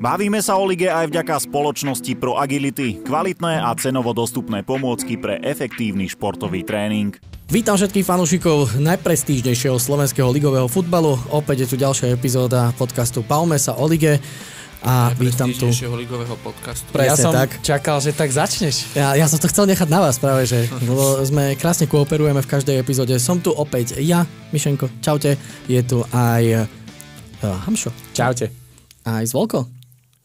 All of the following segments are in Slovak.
Bavíme sa o lige aj vďaka spoločnosti Pro Agility, kvalitné a cenovo dostupné pomôcky pre efektívny športový tréning. Vítam všetkých fanúšikov najprestížnejšieho slovenského ligového futbalu. Opäť je tu ďalšia epizóda podcastu Palme sa o lige. A vítam tu. ligového podcastu. Presne, ja som tak. čakal, že tak začneš. Ja, ja som to chcel nechať na vás práve, že lebo sme krásne kooperujeme v každej epizóde. Som tu opäť ja, Mišenko, čaute. Je tu aj uh, Hamšo. Čaute. Aj Zvolko.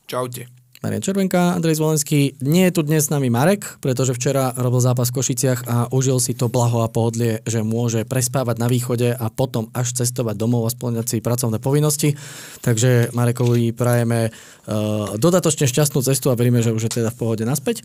Čaute. Marian Červenka, Andrej Zvolenský. Nie je tu dnes s nami Marek, pretože včera robil zápas v Košiciach a užil si to blaho a pohodlie, že môže prespávať na východe a potom až cestovať domov a splňať si pracovné povinnosti. Takže Marekovi prajeme uh, dodatočne šťastnú cestu a veríme, že už je teda v pohode naspäť.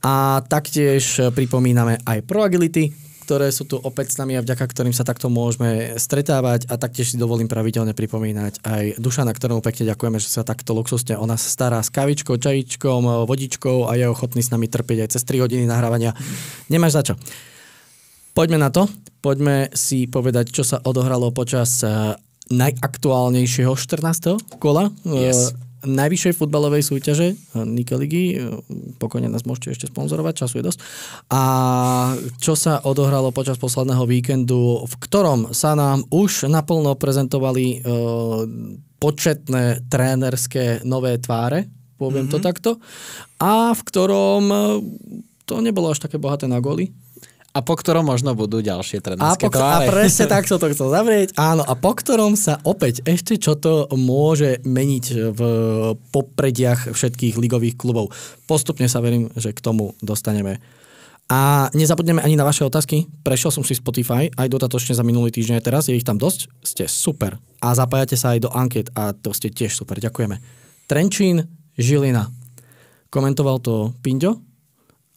A taktiež eh, pripomíname aj Pro Agility, ktoré sú tu opäť s nami a vďaka ktorým sa takto môžeme stretávať a taktiež si dovolím pravidelne pripomínať aj duša, na ktorému pekne ďakujeme, že sa takto luxusne o nás stará s kavičkou, čajičkom, vodičkou a je ochotný s nami trpieť aj cez 3 hodiny nahrávania. Nemáš za čo. Poďme na to. Poďme si povedať, čo sa odohralo počas eh, najaktuálnejšieho 14. kola. Yes eh, najvyššej futbalovej súťaže eh, Nike ligy. Eh, pokojne nás môžete ešte sponzorovať, času je dosť. A čo sa odohralo počas posledného víkendu, v ktorom sa nám už naplno prezentovali eh, početné trénerské nové tváre, poviem mm-hmm. to mhm. takto, a v ktorom to nebolo až také bohaté na góly a po ktorom možno budú ďalšie trenerské a, a presne tak som to chcel zavrieť. Áno, a po ktorom sa opäť ešte čo to môže meniť v poprediach všetkých ligových klubov. Postupne sa verím, že k tomu dostaneme. A nezabudneme ani na vaše otázky. Prešiel som si Spotify aj dotatočne za minulý týždeň aj teraz. Je ich tam dosť. Ste super. A zapájate sa aj do anket a to ste tiež super. Ďakujeme. Trenčín, Žilina. Komentoval to Pinďo,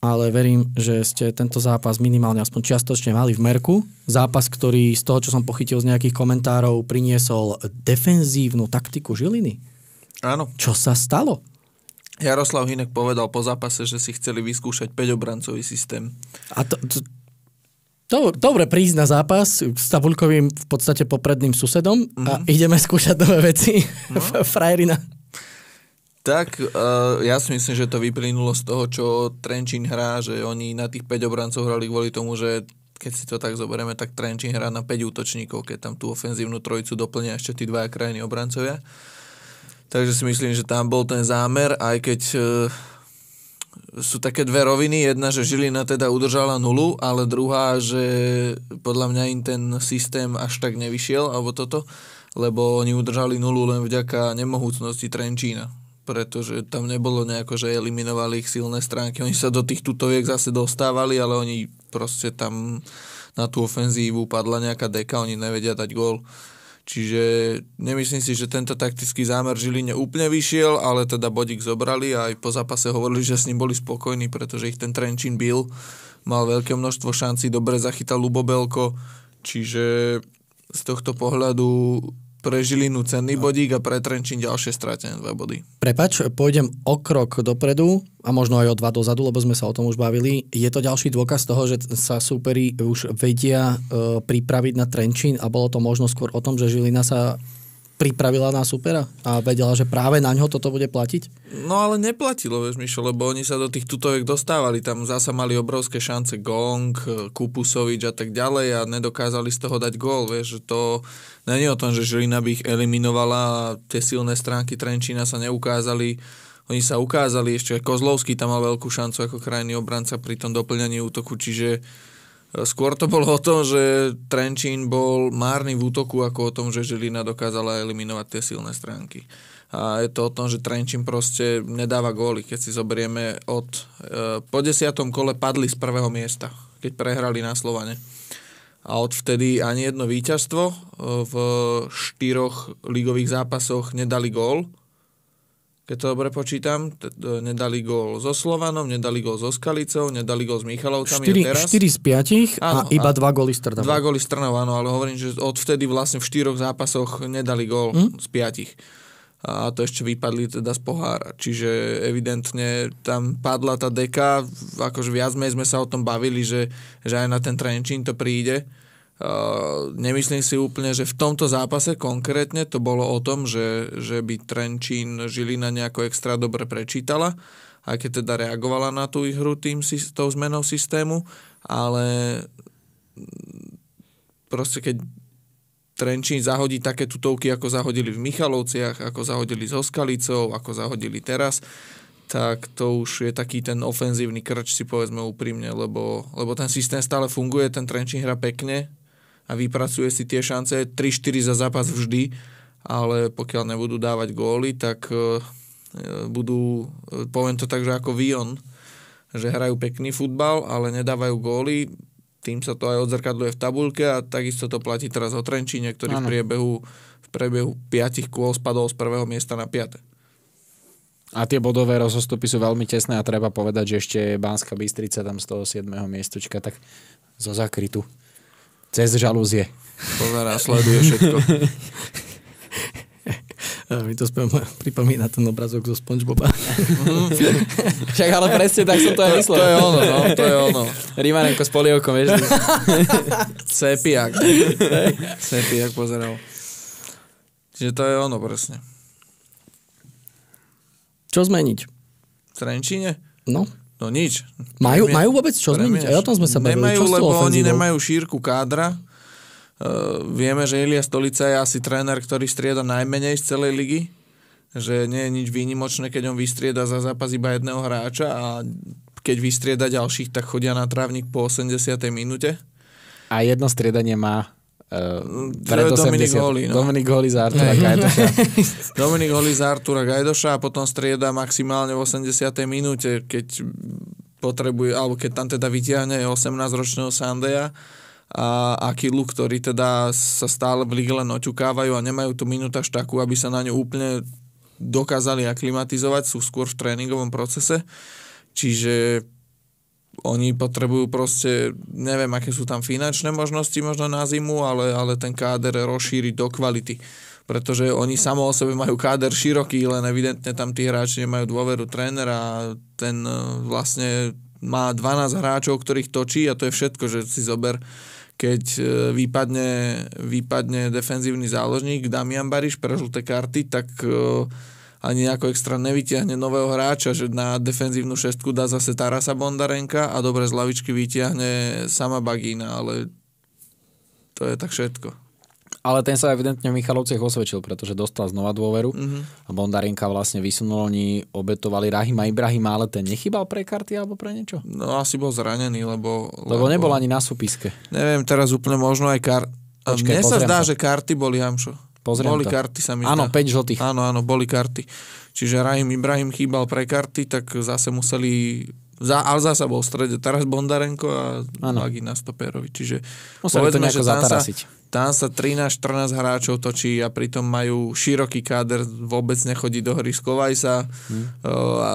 ale verím, že ste tento zápas minimálne aspoň čiastočne mali v merku. Zápas, ktorý z toho, čo som pochytil z nejakých komentárov, priniesol defenzívnu taktiku Žiliny. Áno. Čo sa stalo? Jaroslav Hinek povedal po zápase, že si chceli vyskúšať 5-obrancový systém. A to, to, Dobre, prísť na zápas s tabulkovým v podstate popredným susedom mm-hmm. a mhm. ideme skúšať nové veci. No. Frajerina. Tak, uh, ja si myslím, že to vyplynulo z toho, čo Trenčín hrá, že oni na tých 5 obrancov hrali kvôli tomu, že keď si to tak zoberieme, tak Trenčín hrá na 5 útočníkov, keď tam tú ofenzívnu trojicu doplňa ešte tí dvaja krajní obrancovia. Takže si myslím, že tam bol ten zámer, aj keď uh, sú také dve roviny. Jedna, že Žilina teda udržala nulu, ale druhá, že podľa mňa im ten systém až tak nevyšiel, alebo toto, lebo oni udržali nulu len vďaka nemohúcnosti Trenčína pretože tam nebolo nejako, že eliminovali ich silné stránky. Oni sa do tých tutoviek zase dostávali, ale oni proste tam na tú ofenzívu padla nejaká deka, oni nevedia dať gól. Čiže nemyslím si, že tento taktický zámer Žiline úplne vyšiel, ale teda bodík zobrali a aj po zápase hovorili, že s ním boli spokojní, pretože ich ten Trenčín bil. Mal veľké množstvo šancí, dobre zachytal Lubobelko, čiže z tohto pohľadu pre Žilinu cenný no. bodík a pre Trenčín ďalšie stratené dva body. Prepač, pôjdem o krok dopredu a možno aj o dva dozadu, lebo sme sa o tom už bavili. Je to ďalší dôkaz toho, že sa súperi už vedia e, pripraviť na Trenčín a bolo to možno skôr o tom, že Žilina sa pripravila na supera a vedela, že práve na ňo toto bude platiť? No ale neplatilo, vieš, Mišo, lebo oni sa do tých tutoviek dostávali, tam zasa mali obrovské šance Gong, Kupusovič a tak ďalej a nedokázali z toho dať gól, vieš, že to není o tom, že Žilina by ich eliminovala a tie silné stránky Trenčína sa neukázali oni sa ukázali, ešte Kozlovský tam mal veľkú šancu ako krajný obranca pri tom doplňaní útoku, čiže Skôr to bolo o tom, že Trenčín bol márny v útoku, ako o tom, že Žilina dokázala eliminovať tie silné stránky. A je to o tom, že Trenčín proste nedáva góly. Keď si zoberieme od... E, po desiatom kole padli z prvého miesta, keď prehrali na Slovane. A odvtedy ani jedno víťazstvo e, v štyroch ligových zápasoch nedali gól keď to dobre počítam, t- t- nedali gól so Slovanom, nedali gól so Skalicou, nedali gól s Michalovcami 4, teraz. 4 z 5 áno, a iba 2 góly z Trnava. 2 góly z Trnava, áno, ale hovorím, že odvtedy vlastne v 4 zápasoch nedali gól hm? z 5 a to ešte vypadli teda z pohára. Čiže evidentne tam padla tá deka, akože viac sme sa o tom bavili, že, že aj na ten Trenčín to príde Eh, nemyslím si úplne, že v tomto zápase konkrétne to bolo o tom, že, že by Trenčín Žilina nejako extra dobre prečítala, aj keď teda reagovala na tú hru tým, tou zmenou systému, ale mm, proste keď Trenčín zahodí také tutovky, ako zahodili v Michalovciach, ako zahodili s Oskalicou, ako zahodili teraz, tak to už je taký ten ofenzívny krč, si povedzme úprimne, lebo, lebo ten systém stále funguje, ten Trenčín hra pekne, a vypracuje si tie šance 3-4 za zápas vždy, ale pokiaľ nebudú dávať góly, tak e, e, budú, e, poviem to tak, že ako Vion, že hrajú pekný futbal, ale nedávajú góly, tým sa to aj odzrkadluje v tabulke a takisto to platí teraz o Trenčíne, ktorý ano. v priebehu, v priebehu 5 kôl spadol z prvého miesta na 5. A tie bodové rozostupy sú veľmi tesné a treba povedať, že ešte Bánska Bystrica tam z toho 7. miestočka, tak zo zakrytu cez žalúzie. Pozerá, sleduje všetko. Mi to pripomína ten obrazok zo Spongeboba. Mhm. Však ale presne tak som to aj myslel. To, to je ono, no, to je ono. Rímanenko s polievkom, vieš. Cepiak. Cepiak pozeral. Čiže to je ono presne. Čo zmeniť? V Trenčíne? No. No nič. Majú, majú vôbec čo zmeniť? Aj o tom sme sa bavili. Nemajú, lebo lebo oni nemajú šírku kádra. Uh, vieme, že Ilia Stolica je asi tréner, ktorý strieda najmenej z celej ligy. Že nie je nič výnimočné, keď on vystrieda za zápas iba jedného hráča a keď vystrieda ďalších, tak chodia na trávnik po 80. minúte. A jedno striedanie má Uh, Dominik Holi. No. Dominik Holi za Artura Gajdoša. Dominik Holi za Artura Gajdoša a potom strieda maximálne v 80. minúte, keď potrebuje, alebo keď tam teda vytiahne 18-ročného Sandeja a Akilu, ktorí teda sa stále v lige len oťukávajú a nemajú tú minúta takú, aby sa na ňu úplne dokázali aklimatizovať, sú skôr v tréningovom procese. Čiže oni potrebujú proste, neviem, aké sú tam finančné možnosti možno na zimu, ale, ale ten káder rozšíriť do kvality. Pretože oni samo o sebe majú káder široký, len evidentne tam tí hráči nemajú dôveru trénera a ten e, vlastne má 12 hráčov, ktorých točí a to je všetko, že si zober keď e, vypadne, vypadne defenzívny záložník Damian Bariš pre žlté karty, tak uh, ani nejako extra nevytiahne nového hráča, že na defenzívnu šestku dá zase Tarasa Bondarenka a dobre z lavičky vytiahne sama Bagína, ale to je tak všetko. Ale ten sa evidentne v Michalovciach osvedčil, pretože dostal znova dôveru mm-hmm. a bondarenka vlastne vysunul, oni obetovali Rahima Ibrahima, ale ten nechybal pre karty alebo pre niečo? No asi bol zranený, lebo... Lebo, lebo nebol ani na súpiske. Neviem, teraz úplne možno aj kar... Počkej, Mne sa zdá, sa. že karty boli Hamšo. Pozriem boli to. karty sa mi Áno, 5 žltých. Áno, áno, boli karty. Čiže Rahim Ibrahim chýbal pre karty, tak zase museli... Za, ale zase bol v strede teraz Bondarenko a na Stoperovi. Čiže museli povedzme, to že tam sa, tam sa 13-14 hráčov točí a pritom majú široký káder, vôbec nechodí do hry, skovaj sa hmm. a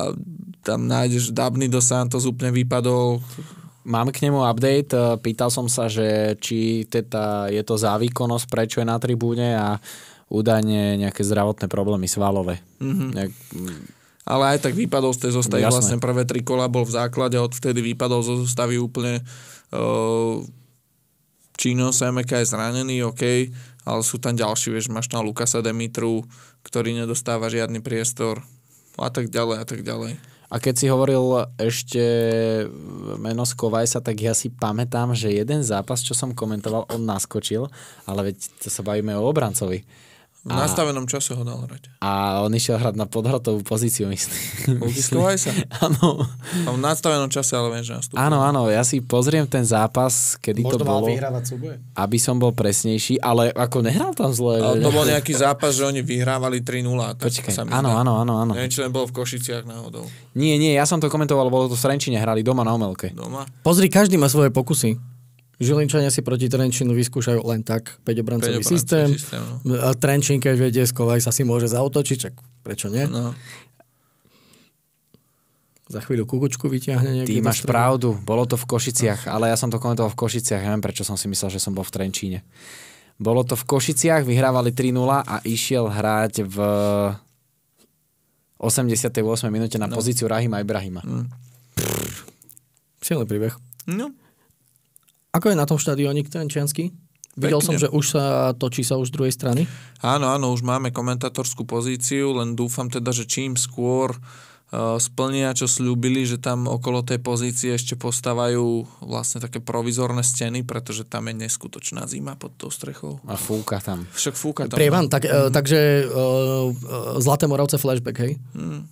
tam nájdeš Dabny do Santos úplne vypadol, Mám k nemu update. Eh, pýtal som sa, že či teda je to za výkonnosť, prečo je na tribúne a údajne nejaké zdravotné problémy svalové. Mm-hmm. Nejak... Ale aj tak vypadol z tej zostavy. Jasné. Vlastne prvé tri kola bol v základe, odvtedy vypadol zo zostavy úplne. Uh, Čino Semeka je zranený, OK, ale sú tam ďalší, vieš, máš tam Lukasa Demitru, ktorý nedostáva žiadny priestor a tak ďalej a tak ďalej. A keď si hovoril ešte meno z Kovajsa, tak ja si pamätám, že jeden zápas, čo som komentoval, on naskočil, ale veď to sa bavíme o obrancovi. V nastavenom čase ho dal hrať. A on išiel hrať na podhrotovú pozíciu, myslím. Udiskovaj sa? Áno. v nastavenom čase, ale viem, že nastúpil. Áno, áno, ja si pozriem ten zápas, kedy Možno to bolo. vyhrávať súboje. Aby som bol presnejší, ale ako nehral tam zle. Ale to bol nejaký zápas, že oni vyhrávali 3-0. Počkaj, áno, áno, áno, áno. Neviem, či len bol v Košiciach náhodou. Nie, nie, ja som to komentoval, bolo to v Srenčine, hrali doma na Omelke. Doma? Pozri, každý má svoje pokusy. Žilinčania si proti Trenčinu vyskúšajú len tak 5-obrancový systém. systém no. no Trenčín, keď vedie skovaj sa si môže zautočiť, čak prečo nie? No. Za chvíľu kukučku vyťahne niekde. Ty máš strany. pravdu, bolo to v Košiciach, ale ja som to komentoval v Košiciach, neviem prečo som si myslel, že som bol v Trenčíne. Bolo to v Košiciach, vyhrávali 3-0 a išiel hrať v 88. minúte na no. pozíciu Rahima Ibrahima. Mm. Silný príbeh. No. Ako je na tom štadiónik trenčiansky? Videl som, že už sa točí sa už z druhej strany. Áno, áno, už máme komentátorskú pozíciu, len dúfam teda, že čím skôr uh, splnia, čo slúbili, že tam okolo tej pozície ešte postavajú vlastne také provizorné steny, pretože tam je neskutočná zima pod tou strechou. A fúka tam. Však fúka tam. Prievan, no. tak, mm. takže uh, Zlaté Moravce flashback, hej? Mm.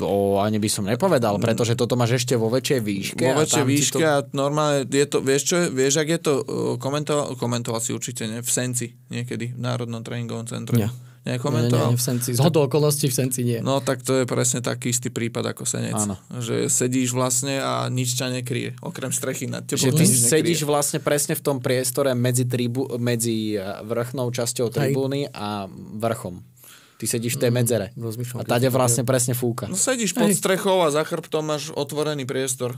To ani by som nepovedal, mm. pretože toto máš ešte vo väčšej výške. Vo väčšej výške to... a normálne je to, vieš čo, vieš, ak je to, e, komentoval, komentoval si určite, ne? V Senci niekedy, v Národnom tréningovom centre. Ja. Nekomentoval? Nie, nie, nie, v Senci. Z hodou okolností v Senci nie. No tak to je presne taký istý prípad ako Senec. Áno. Že sedíš vlastne a nič ťa nekrie, okrem strechy nad tebou. Že ty sedíš vlastne presne v tom priestore medzi, tribu, medzi e, vrchnou časťou tribúny Hej. a vrchom. Ty sedíš v tej mm, medzere. Rozmýšľam, a tade vlastne presne fúka. No sedíš pod strechou a za chrbtom máš otvorený priestor.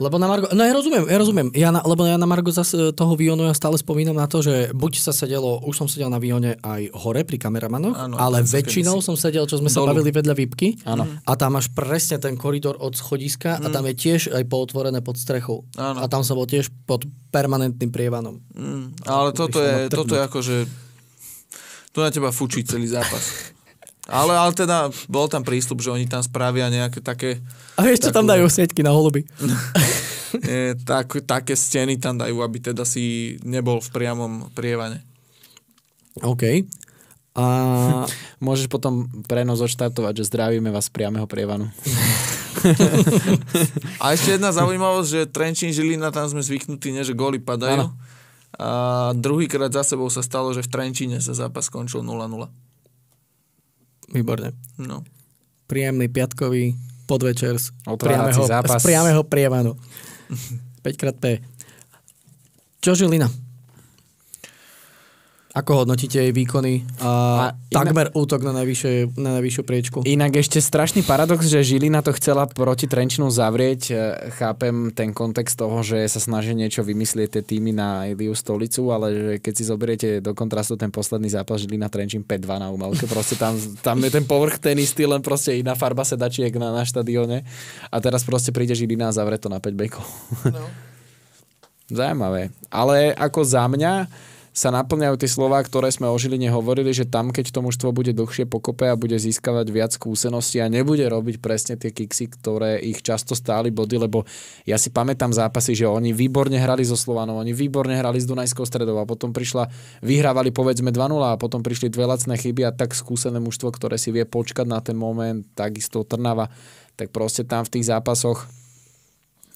Lebo na Margo, no ja rozumiem, ja rozumiem, ja na, lebo ja na Margo zase toho Vionu ja stále spomínam na to, že buď sa sedelo, už som sedel na Vione aj hore pri kameramanoch, ano, ale väčšinou som sedel, čo sme dolu. sa bavili vedľa výpky ano. a tam máš presne ten koridor od schodiska mm. a tam je tiež aj pootvorené pod strechou ano. a tam som bol tiež pod permanentným prievanom. Mm. Ale toto je, toto je akože tu na teba fučí celý zápas. Ale, ale teda bol tam prístup, že oni tam spravia nejaké také... A vieš, takú... čo tam dajú sieťky na holuby? Nie, tak, také steny tam dajú, aby teda si nebol v priamom prievane. OK. A môžeš potom prenos odštartovať, že zdravíme vás z priamého prievanu. a ešte jedna zaujímavosť, že Trenčín, Žilina, tam sme zvyknutí, ne, že góly padajú. Ano a druhýkrát za sebou sa stalo, že v Trenčíne sa zápas skončil 0-0. Výborne. No. Príjemný piatkový podvečer z priamého, zápas. z priamého prievanu. 5xP. Čo Žilina? Ako hodnotíte jej výkony a, a takmer inak, útok na, najvyššie, na najvyššiu priečku? Inak ešte strašný paradox, že Žilina to chcela proti Trenčinu zavrieť. E, chápem ten kontext toho, že sa snaží niečo vymyslieť tie týmy na Iliu stolicu, ale že keď si zoberiete do kontrastu ten posledný zápas Žilina Trenčín 5-2 na umelke, proste tam, tam je ten povrch ten istý, len proste iná farba sedačiek na, na štadióne. A teraz proste príde Žilina a zavrie to na 5 bekov. No. Zajímavé. Ale ako za mňa, sa naplňajú tie slova, ktoré sme o Žiline hovorili, že tam, keď to mužstvo bude dlhšie pokope a bude získavať viac skúseností a nebude robiť presne tie kiksy, ktoré ich často stáli body, lebo ja si pamätám zápasy, že oni výborne hrali so Slovanom, oni výborne hrali s Dunajskou stredou a potom prišla, vyhrávali povedzme 2-0 a potom prišli dve lacné chyby a tak skúsené mužstvo, ktoré si vie počkať na ten moment, takisto Trnava, tak proste tam v tých zápasoch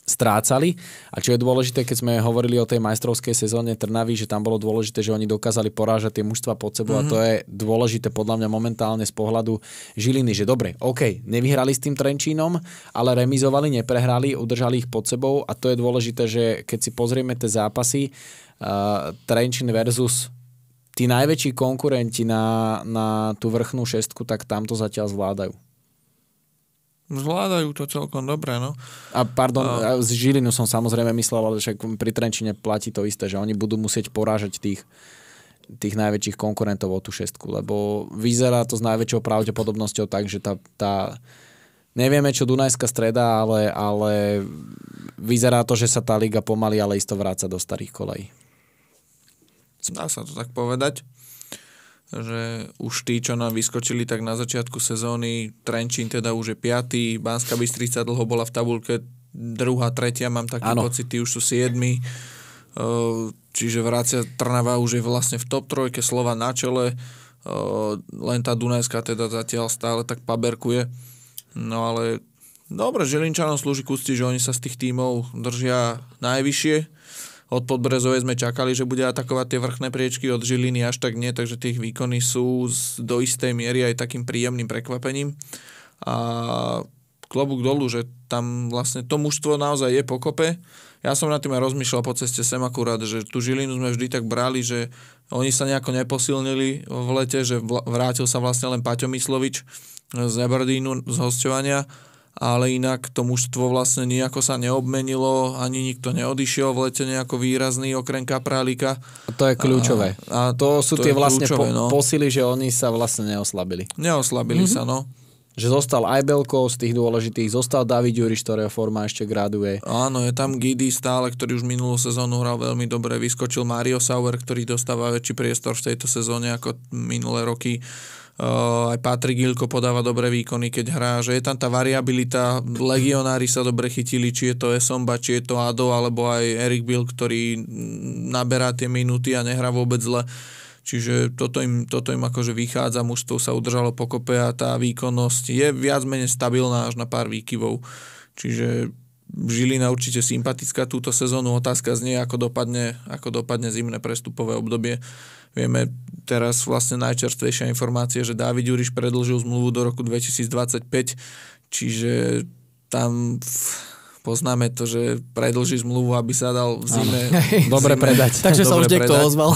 strácali. A čo je dôležité, keď sme hovorili o tej majstrovskej sezóne Trnavy, že tam bolo dôležité, že oni dokázali porážať tie mužstva pod sebou mm-hmm. a to mhm. je dôležité podľa mňa momentálne z pohľadu Žiliny, že dobre, OK, nevyhrali s tým Trenčínom, ale remizovali, neprehrali, udržali ich pod sebou a to je dôležité, že keď si pozrieme tie zápasy, uh, Trenčín versus tí najväčší konkurenti na, na tú vrchnú šestku, tak tam to zatiaľ zvládajú. Zvládajú to celkom dobre, no. A pardon, a... z Žilinu som samozrejme myslel, ale však pri Trenčine platí to isté, že oni budú musieť porážať tých tých najväčších konkurentov o tú šestku, lebo vyzerá to s najväčšou pravdepodobnosťou tak, že tá, tá nevieme čo Dunajská streda, ale, ale vyzerá to, že sa tá liga pomaly, ale isto vráca do starých kolej. Dá sa to tak povedať že už tí, čo nám vyskočili tak na začiatku sezóny, Trenčín teda už je piatý, Banska Bystrica dlho bola v tabulke druhá, tretia, mám taký ano. pocit, tí už sú siedmi. Čiže Vrácia Trnava už je vlastne v top trojke, Slova na čele, len tá Dunajská teda zatiaľ stále tak paberkuje. No ale dobre, Želinčanom slúži kusti, že oni sa z tých tímov držia najvyššie, od Podbrezovej sme čakali, že bude atakovať tie vrchné priečky, od Žiliny až tak nie, takže tých výkony sú do istej miery aj takým príjemným prekvapením. A klobúk dolu, že tam vlastne to mužstvo naozaj je pokope. Ja som nad tým aj rozmýšľal po ceste sem akurát, že tú Žilinu sme vždy tak brali, že oni sa nejako neposilnili v lete, že vrátil sa vlastne len Paťo Myslovič z Aberdínu z hostovania ale inak to mužstvo vlastne nejako sa neobmenilo, ani nikto neodišiel v lete nejako výrazný okrem Kaprálika. To je kľúčové. A, a to sú to tie vlastne kľúčové, po, no. posily, že oni sa vlastne neoslabili. Neoslabili mm-hmm. sa, no že zostal aj Belko z tých dôležitých, zostal David Juriš, ktorého forma ešte graduje. Áno, je tam Gidi stále, ktorý už minulú sezónu hral veľmi dobre, vyskočil Mario Sauer, ktorý dostáva väčší priestor v tejto sezóne ako minulé roky aj Patrik Gilko podáva dobré výkony, keď hrá, že je tam tá variabilita, legionári sa dobre chytili, či je to Esomba, či je to Ado, alebo aj Erik Bill, ktorý naberá tie minúty a nehrá vôbec zle. Čiže toto im, toto im akože vychádza, mužstvo sa udržalo pokope a tá výkonnosť je viac menej stabilná až na pár výkyvov. Čiže Žilina určite sympatická túto sezónu. Otázka znie, ako dopadne, ako dopadne zimné prestupové obdobie. Vieme teraz vlastne najčerstvejšia informácia, že Dávid Juriš predlžil zmluvu do roku 2025, čiže tam poznáme to, že predlží zmluvu, aby sa dal v zime... Dobre zime, predať. Takže dobre sa už niekto ozval.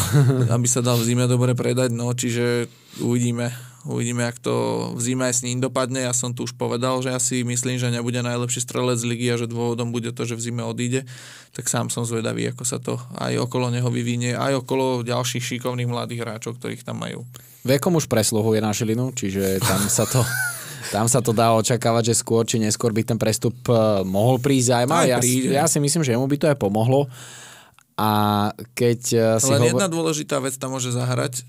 Aby sa dal v zime dobre predať, no čiže uvidíme. Uvidíme, ak to v zime aj s ním dopadne. Ja som tu už povedal, že ja si myslím, že nebude najlepší strelec ligy a že dôvodom bude to, že v zime odíde. Tak sám som zvedavý, ako sa to aj okolo neho vyvinie, aj okolo ďalších šikovných mladých hráčov, ktorých tam majú. Vekom už presluhuje na Žilinu, čiže tam sa to... tam sa to dá očakávať, že skôr či neskôr by ten prestup eh, mohol prísť aj mal. Ja, ja si myslím, že mu by to aj pomohlo. A keď eh, si Len hovor... jedna dôležitá vec tam môže zahrať,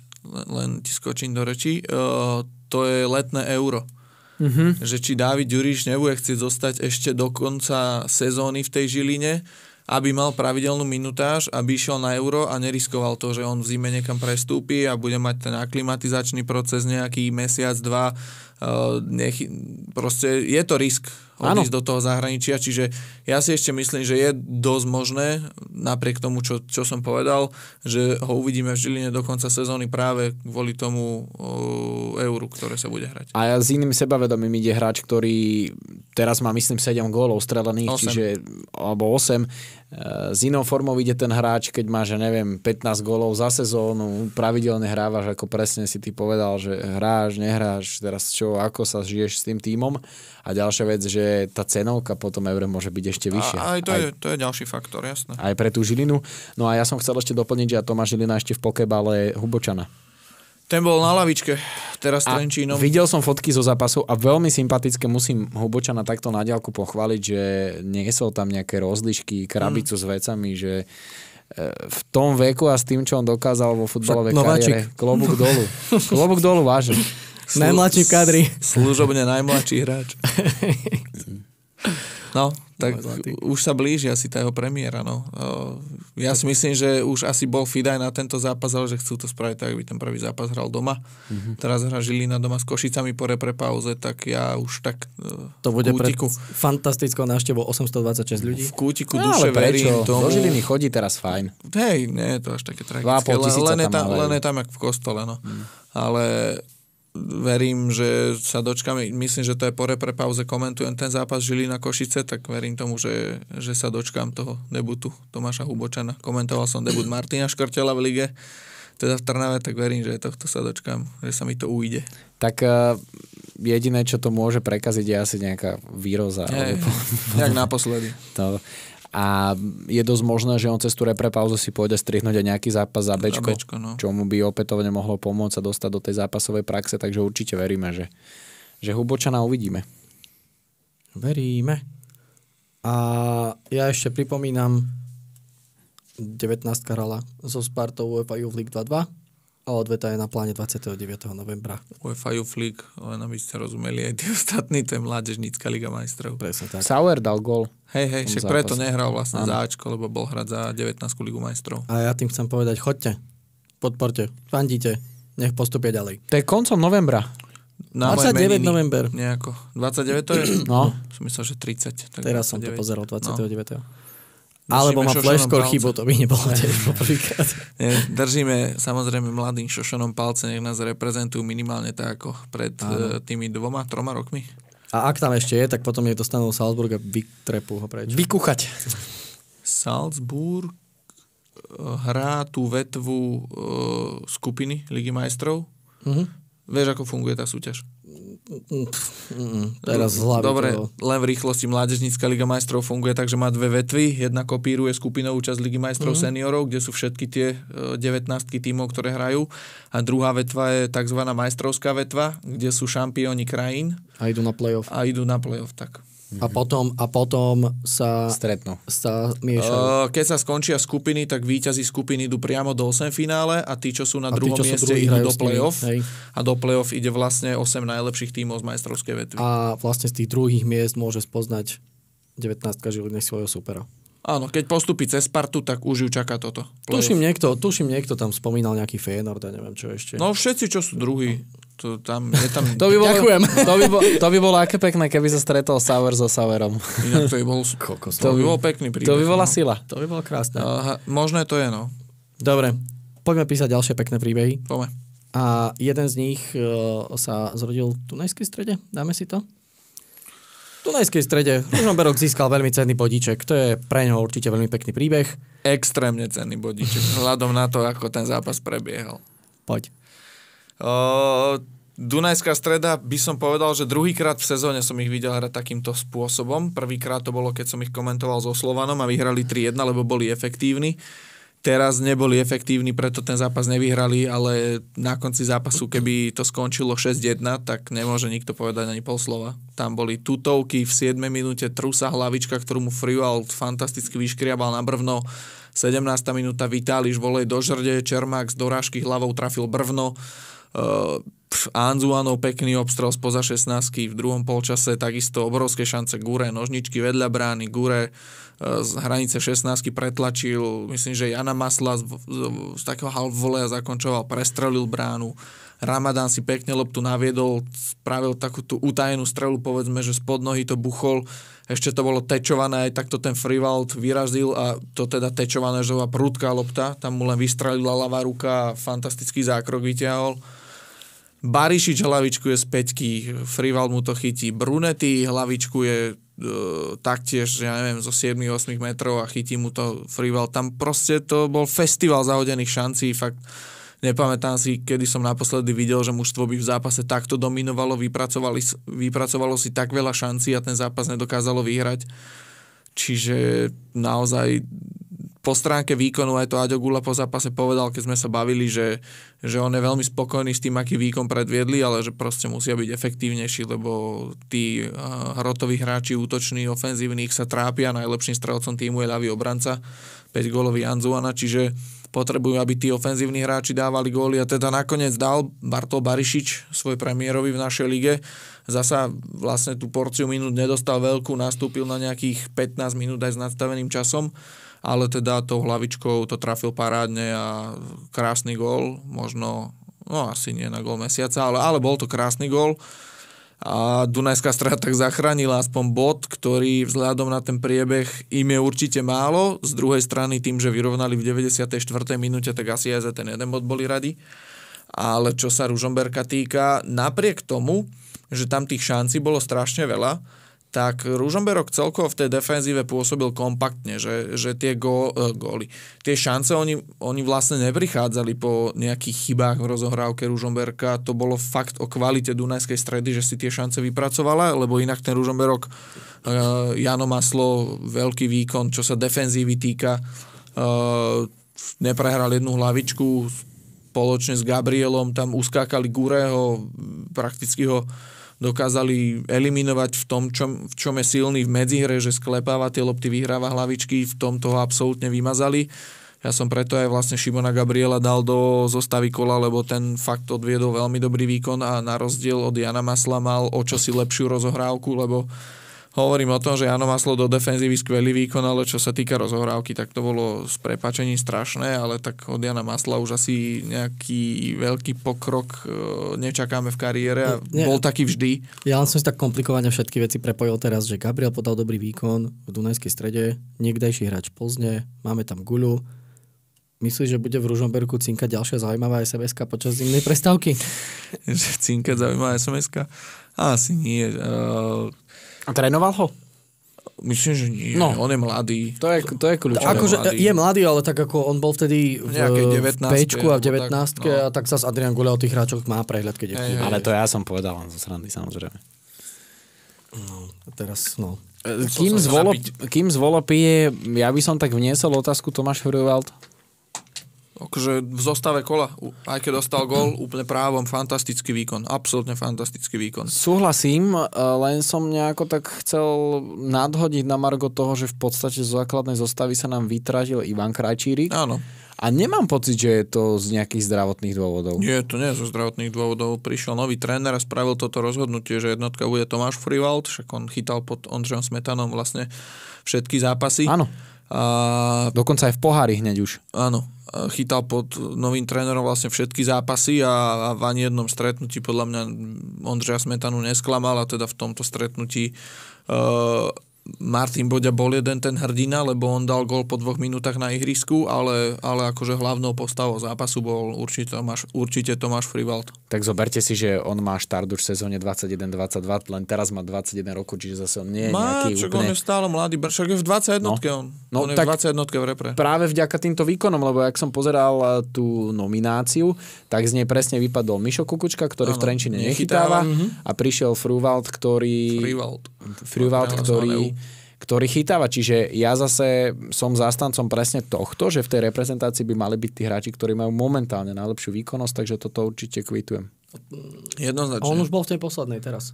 len ti skočím do reči, uh, to je letné euro. Uh-huh. Že či Dávid Ďuriš nebude chcieť zostať ešte do konca sezóny v tej Žiline, aby mal pravidelnú minutáž, aby išiel na euro a neriskoval to, že on v zime niekam prestúpi a bude mať ten aklimatizačný proces nejaký mesiac, dva. Eh, nech, proste je to risk odísť do toho zahraničia, čiže ja si ešte myslím, že je dosť možné, napriek tomu, čo, čo som povedal, že ho uvidíme v Žiline do konca sezóny práve kvôli tomu uh, euru, ktoré sa bude hrať. A ja s iným sebavedomím ide hráč, ktorý teraz má myslím 7 gólov strelených, 8. čiže alebo 8 E, s inou formou ide ten hráč, keď má, že neviem, 15 golov za sezónu, pravidelne hrávaš, ako presne si ty povedal, že hráš, nehráš, teraz čo, ako sa žiješ s tým tímom. A ďalšia vec, že tá cenovka potom eure môže byť ešte vyššia. A, aj, to, aj, je, to je ďalší faktor, jasné. Aj pre tú Žilinu. No a ja som chcel ešte doplniť, že ja Tomáš Žilina ešte v pokebale Hubočana. Ten bol na lavičke, teraz s Trenčínom. Videl som fotky zo zápasov a veľmi sympatické, musím Hubočana takto na pochváliť, že niesol tam nejaké rozlišky, krabicu mm. s vecami, že e, v tom veku a s tým, čo on dokázal vo futbalovej kariére. Klobúk dolu. Klobúk dolu, vážne. najmladší v kadri. Služobne najmladší hráč. No, tak už sa blíži asi tá jeho premiéra. No. Ja si myslím, že už asi bol Fidaj na tento zápas, ale že chcú to spraviť tak, aby ten prvý zápas hral doma. Mm-hmm. Teraz hra Žilina doma s Košicami po repre pauze, tak ja už tak e, To bude kútiku, pred fantastickou návštevou 826 ľudí. V kútiku no, duše verím tomu. Do Žiliny chodí teraz fajn. Hej, nie je to až také tragické. Len, len, je tam, len je tam jak v kostole. No. Mm. Ale verím, že sa dočkame, myslím, že to je po repre pauze, komentujem ten zápas Žilina Košice, tak verím tomu, že, že sa dočkam toho debutu Tomáša Hubočana. Komentoval som debut Martina Škrtela v lige, teda v Trnave, tak verím, že tohto sa dočkam, že sa mi to ujde. Tak uh, jediné, čo to môže prekaziť, je asi nejaká výroza. Nie, alebo... nejak naposledy. To, a je dosť možné, že on cez tú reprepauzu si pôjde strihnúť aj nejaký zápas za bečko, bečko no. čo mu by opätovne mohlo pomôcť a dostať do tej zápasovej praxe, takže určite veríme, že, že Hubočana uvidíme. Veríme. A ja ešte pripomínam, 19 hrala zo Spartou UEFA Youth League 2 a odveta je na pláne 29. novembra. UEFA Youth League, len aby ste rozumeli aj tí ostatní, to je Mládežnícka Liga majstrov. Presne tak. Sauer dal gol. Hej, hej, však zápas. preto nehral vlastne ano. za Ačko, lebo bol hrať za 19. Ligu majstrov. A ja tým chcem povedať, chodte, podporte, fandíte, nech postupie ďalej. To je koncom novembra. Na 29 november. Nejako. 29 to je? No. Som myslel, že 30. Tak Teraz 29. som to pozeral, 29. No. Alebo má flash score chybu, to by nebolo tiež poprvýkrát. Držíme samozrejme mladým šošonom palce, nech nás reprezentujú minimálne tak ako pred ano. E, tými dvoma, troma rokmi. A ak tam ešte je, tak potom je dostanú Salzburg a vytrepú ho preč. Vykúchať. Salzburg e, hrá tú vetvu uh, skupiny Ligy majstrov. Uh-huh. Vieš, ako funguje tá súťaž? Mm, teraz z hlavy. Dobre, toho. len v rýchlosti Mládežnícka Liga majstrov funguje tak, že má dve vetvy. Jedna kopíruje skupinovú časť Ligy majstrov mm-hmm. seniorov, kde sú všetky tie 19 e, tímov, ktoré hrajú. A druhá vetva je tzv. majstrovská vetva, kde sú šampióni krajín. A idú na play-off. A idú na play-off, tak. A mhm. potom, a potom sa... Stretnú. Sa Uh, keď sa skončia skupiny, tak víťazi skupiny idú priamo do 8 finále a tí, čo sú na a druhom tí, mieste, idú do play-off. Tými, a do play-off ide vlastne 8 najlepších tímov z majstrovskej vetvy. A vlastne z tých druhých miest môže spoznať 19 Žiliny svojho supera. Áno, keď postupí cez Spartu, tak už ju čaká toto. Tuším niekto, tuším niekto tam spomínal nejaký Feyenoord a neviem čo ešte. No všetci, čo sú druhí to tam, je tam... to, by bolo, Ďakujem. to, by bol, to by bolo aké pekné, keby sa stretol Sauer so Sauerom. Inak to by bol, Kokos, to by, bol pekný príbeh. To by bola no. sila. To by bolo krásne. Uh, možné to je, no. Dobre, poďme písať ďalšie pekné príbehy. Poďme. A jeden z nich uh, sa zrodil v Tunajskej strede, dáme si to? V Tunajskej strede Berok získal veľmi cenný bodíček. To je pre ňo určite veľmi pekný príbeh. Extrémne cenný bodíček, Hľadom na to, ako ten zápas prebiehal. Poď. Uh, Dunajská streda by som povedal, že druhýkrát v sezóne som ich videl hrať takýmto spôsobom. Prvýkrát to bolo, keď som ich komentoval so Slovanom a vyhrali 3-1, lebo boli efektívni. Teraz neboli efektívni, preto ten zápas nevyhrali, ale na konci zápasu, keby to skončilo 6-1, tak nemôže nikto povedať ani pol slova. Tam boli tutovky v 7 minúte, trusa hlavička, ktorú mu Frival fantasticky vyškriabal na brvno. 17. minúta Vitáliš volej do žrde, Čermák z dorážky hlavou trafil brvno. Anzuanov pekný obstrel spoza 16 v druhom polčase, takisto obrovské šance Gure, nožničky vedľa brány, Gure e, z hranice 16 pretlačil, myslím, že Jana Masla z, z, z takého halvoleja zakončoval, prestrelil bránu. Ramadán si pekne loptu naviedol, spravil takú tú utajenú strelu, povedzme, že spod nohy to buchol, ešte to bolo tečované, aj takto ten Freewald vyrazil a to teda tečované, že prudká lopta, tam mu len vystrelila ľavá ruka a fantastický zákrok vyťahol Barišič je z peťky, Frival mu to chytí, Brunetti je e, taktiež, ja neviem, zo 7-8 metrov a chytí mu to Frival. Tam proste to bol festival zahodených šancí, fakt nepamätám si, kedy som naposledy videl, že mužstvo by v zápase takto dominovalo, vypracovalo si tak veľa šancí a ten zápas nedokázalo vyhrať. Čiže naozaj po stránke výkonu aj to Aďo Gula po zápase povedal, keď sme sa bavili, že, že on je veľmi spokojný s tým, aký výkon predviedli, ale že proste musia byť efektívnejší, lebo tí eh, hrotoví rotoví hráči útoční, ofenzívni, ich sa trápia, najlepším strelcom týmu je ľavý obranca, 5-gólový Anzuana, čiže potrebujú, aby tí ofenzívni hráči dávali góly a teda nakoniec dal Bartol Barišič svoj premiérovi v našej lige. Zasa vlastne tú porciu minút nedostal veľkú, nastúpil na nejakých 15 minút aj s nadstaveným časom ale teda tou hlavičkou to trafil parádne a krásny gol, možno, no asi nie na gol mesiaca, ale, ale bol to krásny gol. a Dunajská strana tak zachránila aspoň bod, ktorý vzhľadom na ten priebeh im je určite málo. Z druhej strany tým, že vyrovnali v 94. minúte, tak asi aj za ten jeden bod boli radi. Ale čo sa Ružomberka týka, napriek tomu, že tam tých šancí bolo strašne veľa, tak Ružomberok celkovo v tej defenzíve pôsobil kompaktne, že, že tie e, góly, tie šance oni, oni vlastne neprichádzali po nejakých chybách v rozohrávke Ružomberka, to bolo fakt o kvalite Dunajskej stredy, že si tie šance vypracovala, lebo inak ten Ružomberok, e, Jano Maslo, veľký výkon, čo sa defenzívy týka, e, neprehral jednu hlavičku, spoločne s Gabrielom tam uskákali Gureho, prakticky ho dokázali eliminovať v tom, čom, v čom je silný v medzihre, že sklepáva tie lopty, vyhráva hlavičky, v tom toho absolútne vymazali. Ja som preto aj vlastne Šimona Gabriela dal do zostavy kola, lebo ten fakt odviedol veľmi dobrý výkon a na rozdiel od Jana Masla mal o čosi lepšiu rozohrávku, lebo hovorím o tom, že Jano Maslo do defenzívy skvelý výkon, ale čo sa týka rozohrávky, tak to bolo s prepačením strašné, ale tak od Jana Masla už asi nejaký veľký pokrok e, nečakáme v kariére a ne, bol taký vždy. Ja som si tak komplikovane všetky veci prepojil teraz, že Gabriel podal dobrý výkon v Dunajskej strede, niekdejší hráč Plzne, máme tam Guľu, Myslíš, že bude v Ružomberku cinka ďalšia zaujímavá sms počas zimnej prestávky? Že cinkať zaujímavá sms Asi nie. E, a trénoval ho? Myslím, že nie. No. On je mladý. To je, to je kľúčové. Ako, je mladý, ale tak ako on bol vtedy v, v Pčku a v 19 tak, no. a tak sa Adrian Gula o tých hráčoch má prehľad, keď je hey, Ale to ja som povedal len zo srandy, samozrejme. No, teraz, no. Kým z, Volop, kým z je, ja by som tak vniesol otázku Tomáš Hrvald, akože v zostave kola, aj keď dostal gól, úplne právom, fantastický výkon, absolútne fantastický výkon. Súhlasím, e, len som nejako tak chcel nadhodiť na Margo toho, že v podstate z základnej zostavy sa nám vytratil Ivan Krajčírik. Áno. A nemám pocit, že je to z nejakých zdravotných dôvodov. Nie, to nie je zo zdravotných dôvodov. Prišiel nový tréner a spravil toto rozhodnutie, že jednotka bude Tomáš Frivald, však on chytal pod Ondřejom Smetanom vlastne všetky zápasy. Áno. A... Dokonca aj v pohári hneď už. Áno. E, chytal pod novým trénerom vlastne všetky zápasy a, a v ani jednom stretnutí podľa mňa Ondřeja Smetanu nesklamal a teda v tomto stretnutí uh, Martin Boďa bol jeden ten hrdina, lebo on dal gol po dvoch minútach na ihrisku, ale, ale akože hlavnou postavou zápasu bol určite Tomáš, určite Tomáš Frivald. Tak zoberte si, že on má štart už v sezóne 21-22, len teraz má 21 roku, čiže zase on nie je má, nejaký čak, úplne... on je stále mladý, však je v 21 no. on. No, on je tak v 21 v repre. Práve vďaka týmto výkonom, lebo ak som pozeral eh, tú nomináciu, tak z nej presne vypadol Mišo Kukučka, ktorý ano, v Trenčine nechytáva, nechytáva uh-huh. a prišiel Frivald, ktorý... Frivald Fruvald, ktorý, ktorý chytáva. Čiže ja zase som zastancom presne tohto, že v tej reprezentácii by mali byť tí hráči, ktorí majú momentálne najlepšiu výkonnosť, takže toto určite kvitujem. Jednoznačne. On už bol v tej poslednej teraz.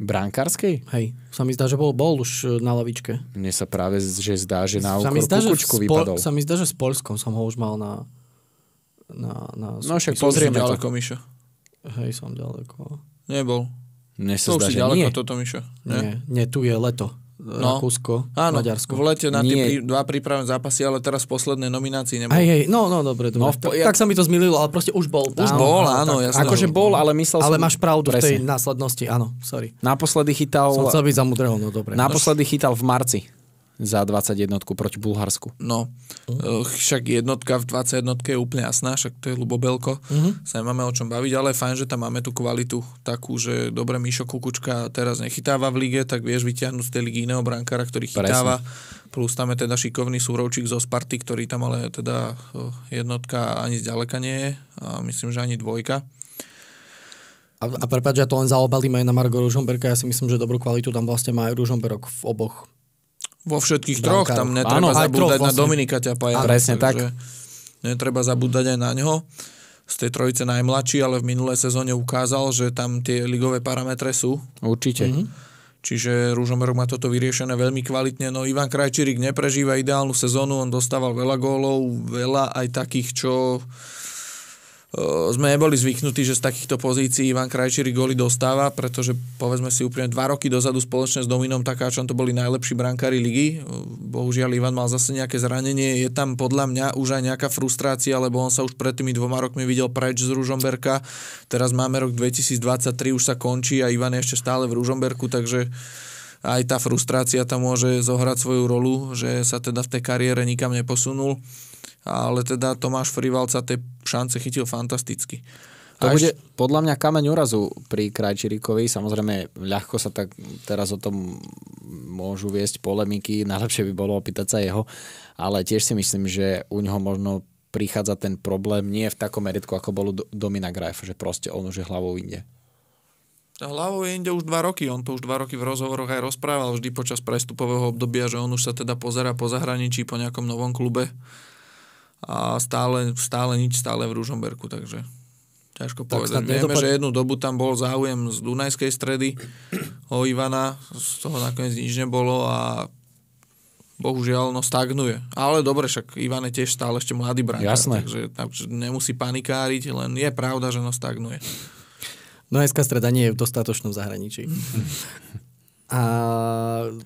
Brankárskej? Hej, sa mi zdá, že bol, bol už e, na lavičke. Mne sa práve že zdá, že na úkor mi zdá, že vypadol. Sa mi zdá, že s Polskom som ho už mal na... na, na no však pozrieme ďaleko, Mišo. Hej, som ďaleko. Nebol. Mne sa to zdá, už si ďaleko nie. toto, Mišo. Nie? nie, nie, tu je leto. E, no. Rakúsko, Áno, Maďarsko. v lete na tie dva prípravné zápasy, ale teraz posledné nominácii nebol. Aj, aj, no, no, dobre, dobre. No, po, ja... Tak sa mi to zmililo, ale proste už bol. Už bol, áno, tak, jasné. Akože bol, ale myslel Ale som... máš pravdu presne. v tej následnosti, áno, sorry. Naposledy chytal... Som chcel byť za mudrého, no dobre. Naposledy chytal v marci za 21 proti Bulharsku. No, uh-huh. však jednotka v 21 je úplne jasná, však to je Lubobelko, uh-huh. sa nemáme o čom baviť, ale fajn, že tam máme tú kvalitu takú, že dobre Mišo Kukučka teraz nechytáva v lige, tak vieš vyťahnuť z tej ligy iného brankára, ktorý chytáva. Presne. Plus tam je teda šikovný súrovčík zo Sparty, ktorý tam ale teda eh, jednotka ani zďaleka nie je a myslím, že ani dvojka. A, a prepáč, ja to len zaobalím aj na Margo Ružomberka, ja si myslím, že dobrú kvalitu tam vlastne má aj Ružomberok v oboch vo všetkých troch, tam netreba Áno, zabúdať troch, na vlastne. Dominika Ťapaja. Presne tak. Netreba zabúdať aj na ňo. Z tej trojice najmladší, ale v minulé sezóne ukázal, že tam tie ligové parametre sú. Určite. Mhm. Čiže Rúžomberok má toto vyriešené veľmi kvalitne. No Ivan Krajčírik neprežíva ideálnu sezónu, on dostával veľa gólov, veľa aj takých, čo Ehm, sme neboli zvyknutí, že z takýchto pozícií Ivan Krajčíri goly dostáva, pretože povedzme si úplne dva roky dozadu spoločne s Dominom Takáčom to boli najlepší brankári ligy. Ehm, bohužiaľ Ivan mal zase nejaké zranenie, je tam podľa mňa už aj nejaká frustrácia, lebo on sa už pred tými dvoma rokmi videl preč z Ružomberka. Teraz máme rok 2023, už sa končí a Ivan je ešte stále v Ružomberku, takže aj tá frustrácia tam môže zohrať svoju rolu, že sa teda v tej kariére nikam neposunul ale teda Tomáš Frivalca tie šance chytil fantasticky. To bude podľa mňa kameň úrazu pri Krajčirikovi. Samozrejme, ľahko sa tak teraz o tom môžu viesť polemiky. Najlepšie by bolo opýtať sa jeho. Ale tiež si myslím, že u neho možno prichádza ten problém nie v takom meritku, ako bol Domina Greif, že proste on už je hlavou inde. Hlavou je inde už dva roky. On to už dva roky v rozhovoroch aj rozprával vždy počas prestupového obdobia, že on už sa teda pozera po zahraničí, po nejakom novom klube a stále, stále nič, stále v Ružomberku, takže ťažko tak povedať. Vieme, nedopad... že jednu dobu tam bol záujem z Dunajskej stredy o Ivana, z toho nakoniec nič nebolo a bohužiaľ, no stagnuje. Ale dobre, však Ivan je tiež stále ešte mladý brankár, Jasné. Takže, takže nemusí panikáriť, len je pravda, že no stagnuje. Dunajská streda nie je v dostatočnom zahraničí. A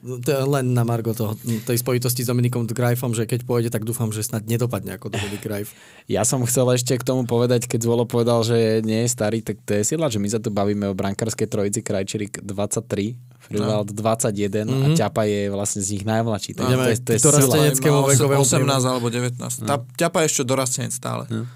to je len na Margo toho, tej spojitosti s Dominikom Grifom. že keď pôjde, tak dúfam, že snad nedopadne ako Dominik grif. Ja som chcel ešte k tomu povedať, keď Zvolo povedal, že nie je starý, tak to je sila, že my sa tu bavíme o brankárskej trojici Krajčerik 23, Freewald no. 21 mm-hmm. a mhm. Ťapa je vlastne z nich najmladší. no. to je, to je, to je 18 alebo 19. No. Mhm. Tá, ťapa ešte dorastenec stále. No.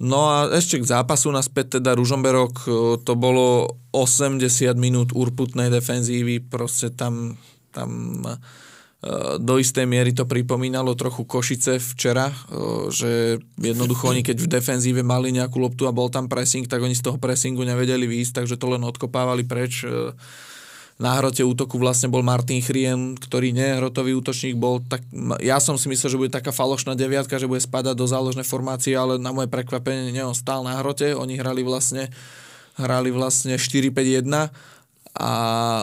No a ešte k zápasu naspäť, teda Ružomberok, e, to bolo 80 minút urputnej defenzívy, proste tam, tam e, do istej miery to pripomínalo trochu Košice včera, e, že jednoducho oni keď v defenzíve mali nejakú loptu a bol tam pressing, tak oni z toho pressingu nevedeli výjsť, takže to len odkopávali preč na hrote útoku vlastne bol Martin Chrien, ktorý nie hrotový útočník bol, tak ja som si myslel, že bude taká falošná deviatka, že bude spadať do záložnej formácie, ale na moje prekvapenie nie, on stál na hrote, oni hrali vlastne hrali vlastne 4-5-1 a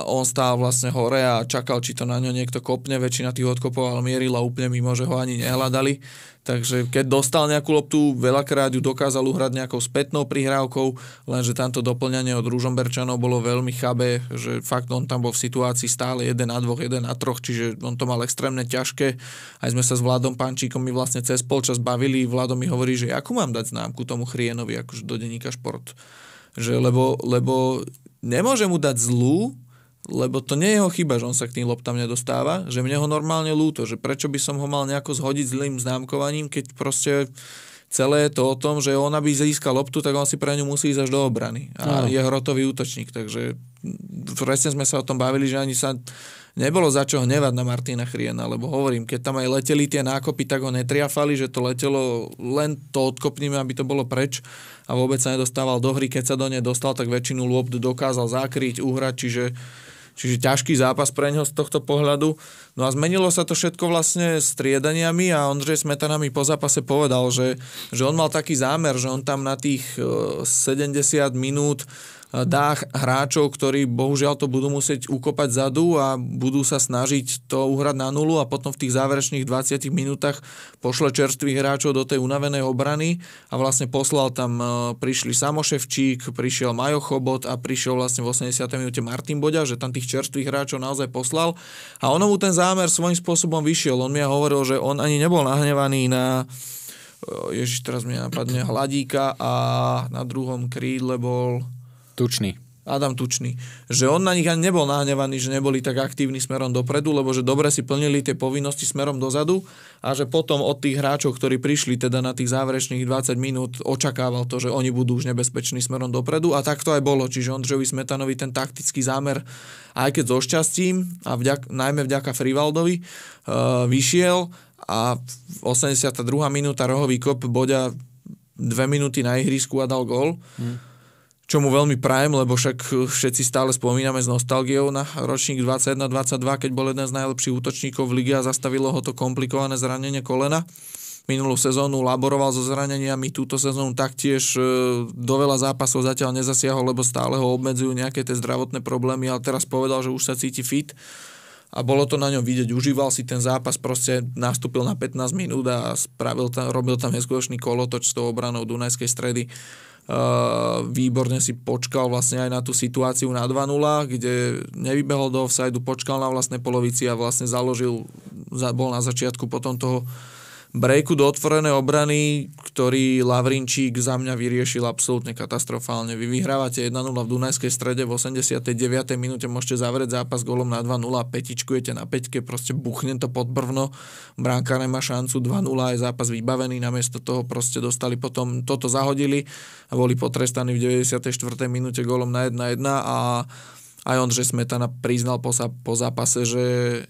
on stál vlastne hore a čakal, či to na ňo niekto kopne. Väčšina tých odkopov ale mierila úplne mimo, že ho ani nehľadali. Takže keď dostal nejakú loptu, veľakrát ju dokázal uhrať nejakou spätnou prihrávkou, lenže tamto doplňanie od Ružomberčanov bolo veľmi chabé, že fakt on tam bol v situácii stále 1 na 2, 1 na 3, čiže on to mal extrémne ťažké. Aj sme sa s Vladom Pančíkom my vlastne cez polčas bavili, Vlado mi hovorí, že ako mám dať známku tomu Chrienovi, akože do denníka šport že lebo, lebo nemôže mu dať zlú, lebo to nie je jeho chyba, že on sa k tým loptám nedostáva, že mne ho normálne lúto, že prečo by som ho mal nejako zhodiť zlým známkovaním, keď proste celé je to o tom, že on aby získal loptu, tak on si pre ňu musí ísť až do obrany. A no. je hrotový útočník, takže presne sme sa o tom bavili, že ani sa nebolo za čo hnevať na Martina Chriena, lebo hovorím, keď tam aj leteli tie nákopy, tak ho netriafali, že to letelo len to odkopníme, aby to bolo preč a vôbec sa nedostával do hry. Keď sa do nej dostal, tak väčšinu lôb dokázal zakryť, uhrať, čiže Čiže ťažký zápas pre neho z tohto pohľadu. No a zmenilo sa to všetko vlastne striedaniami a Ondrej Smetana mi po zápase povedal, že, že on mal taký zámer, že on tam na tých 70 eh, minút dá hráčov, ktorí bohužiaľ to budú musieť ukopať zadu a budú sa snažiť to uhrať na nulu a potom v tých záverečných 20 minútach pošle čerstvých hráčov do tej unavenej obrany a vlastne poslal tam, e, prišli Samoševčík, prišiel Majo Chobot a prišiel vlastne v 80. minúte Martin Boďa, že tam tých čerstvých hráčov naozaj poslal a ono mu ten zámer svojím spôsobom vyšiel. On mi hovoril, že on ani nebol nahnevaný na e, Ježiš, teraz mi napadne Hladíka a na druhom krídle bol Tučný. Adam Tučný, že on na nich ani nebol nahnevaný, že neboli tak aktívni smerom dopredu, lebo že dobre si plnili tie povinnosti smerom dozadu a že potom od tých hráčov, ktorí prišli teda na tých záverečných 20 minút, očakával to, že oni budú už nebezpeční smerom dopredu a tak to aj bolo. Čiže Ondřejovi Smetanovi ten taktický zámer, aj keď so šťastím a vďak, najmä vďaka Frivaldovi, e, vyšiel a 82. minúta rohový kop Boďa dve minúty na ihrisku a dal gól. Hmm čo mu veľmi prajem, lebo však všetci stále spomíname s nostalgiou na ročník 21-22, keď bol jeden z najlepších útočníkov v lige a zastavilo ho to komplikované zranenie kolena. Minulú sezónu laboroval so zraneniami, túto sezónu taktiež e, do veľa zápasov zatiaľ nezasiahol, lebo stále ho obmedzujú nejaké tie zdravotné problémy, ale teraz povedal, že už sa cíti fit a bolo to na ňom vidieť, užíval si ten zápas, proste nastúpil na 15 minút a spravil tam, robil tam neskutočný kolotoč s tou obranou Dunajskej stredy. Eh, výborne si počkal vlastne aj na tú situáciu na 2-0, kde nevybehol do offside, počkal na vlastnej polovici a vlastne založil, bol na začiatku potom toho breaku do otvorenej obrany, ktorý Lavrinčík za mňa vyriešil absolútne katastrofálne. Vy vyhrávate 1-0 v Dunajskej strede v 89. minúte, môžete zavrieť zápas golom na 2-0 a petičkujete na peťke, proste buchne to pod brvno, bránka nemá šancu, 2-0 je zápas vybavený, namiesto toho proste dostali potom, toto zahodili a boli potrestaní v 94. minúte golom na 1-1 a aj on, že Smetana priznal po, sa, po zápase, že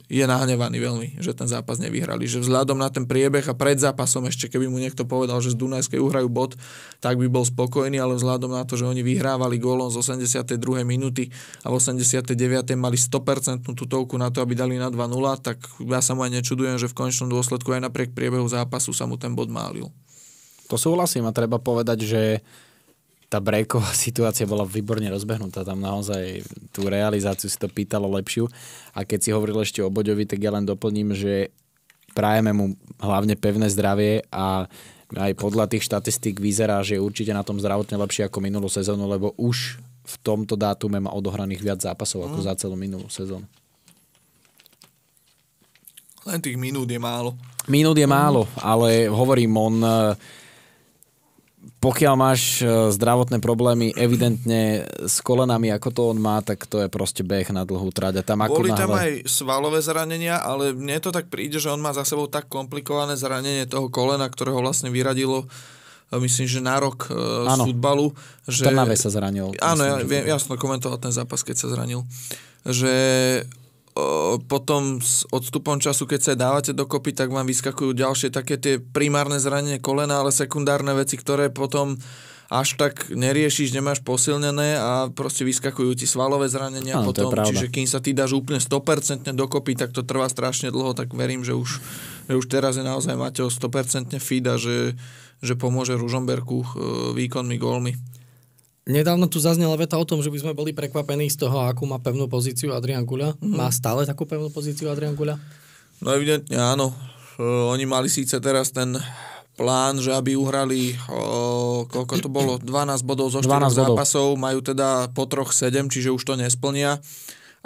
je nahnevaný veľmi, že ten zápas nevyhrali. Že vzhľadom na ten priebeh a pred zápasom ešte, keby mu niekto povedal, že z Dunajskej uhrajú bod, tak by bol spokojný, ale vzhľadom na to, že oni vyhrávali gólom z 82. minúty a v 89. mali 100% tutovku na to, aby dali na 2-0, tak ja sa mu aj nečudujem, že v konečnom dôsledku aj napriek priebehu zápasu sa mu ten bod málil. To súhlasím a treba povedať, že tá breková situácia bola výborne rozbehnutá, tam naozaj tú realizáciu si to pýtalo lepšiu. A keď si hovoril ešte o Boďovi, tak ja len doplním, že prajeme mu hlavne pevné zdravie a aj podľa tých štatistík vyzerá, že je určite na tom zdravotne lepšie ako minulú sezónu, lebo už v tomto dátume má odohraných viac zápasov ako mm. za celú minulú sezónu. Len tých minút je málo. Minút je málo, ale hovorím, on pokiaľ máš e, zdravotné problémy evidentne s kolenami, ako to on má, tak to je proste beh na dlhú trať. A tam Boli tam aj svalové zranenia, ale mne to tak príde, že on má za sebou tak komplikované zranenie toho kolena, ktoré ho vlastne vyradilo e, myslím, že na rok e, z futbalu. Že... Trnave sa zranil. Áno, ja, ja, viem, som komentoval ten zápas, keď sa zranil. Že potom s odstupom času, keď sa dávate dokopy, tak vám vyskakujú ďalšie také tie primárne zranenie kolena, ale sekundárne veci, ktoré potom až tak neriešiš, nemáš posilnené a proste vyskakujú ti svalové zranenia Áno, potom, čiže kým sa ty dáš úplne 100% dokopy, tak to trvá strašne dlho, tak verím, že už, že už teraz je naozaj Mateo 100% fida, že, že pomôže Ružomberku e, výkonmi, gólmi. Nedávno tu zaznela veta o tom, že by sme boli prekvapení z toho, akú má pevnú pozíciu Adrian Guľa. Mm. Má stále takú pevnú pozíciu Adrian Guľa? No evidentne áno. Oni mali síce teraz ten plán, že aby uhrali, o, koľko to bolo, 12 bodov zo 4 zápasov, bodov. majú teda po troch 7, čiže už to nesplnia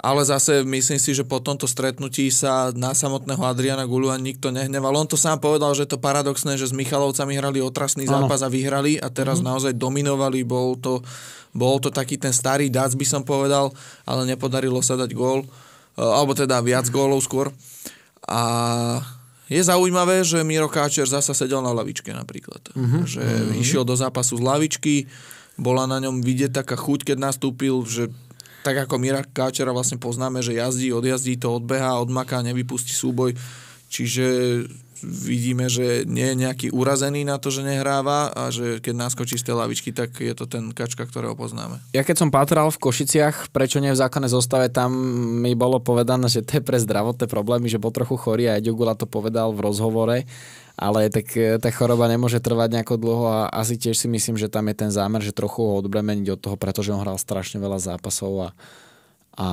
ale zase myslím si, že po tomto stretnutí sa na samotného Adriana a nikto nehneval. On to sám povedal, že je to paradoxné, že s Michalovcami hrali otrasný zápas ano. a vyhrali a teraz mm-hmm. naozaj dominovali. Bol to, bol to taký ten starý dac, by som povedal, ale nepodarilo sa dať gól, e, alebo teda viac gólov skôr. A je zaujímavé, že Miro Káčer zasa sedel na lavičke napríklad. Mm-hmm. Že mm-hmm. išiel do zápasu z lavičky, bola na ňom vidieť taká chuť, keď nastúpil, že tak ako Mira Káčera vlastne poznáme, že jazdí, odjazdí, to odbeha, odmaká, nevypustí súboj. Čiže vidíme, že nie je nejaký urazený na to, že nehráva a že keď naskočí z tej lavičky, tak je to ten kačka, ktorého poznáme. Ja keď som patral v Košiciach, prečo nie v základnej zostave, tam mi bolo povedané, že to je pre zdravotné problémy, že bol trochu chorý a Edugula to povedal v rozhovore ale tak e, tá choroba nemôže trvať nejako dlho a asi tiež si myslím, že tam je ten zámer, že trochu ho odbremeniť od toho, pretože on hral strašne veľa zápasov a, a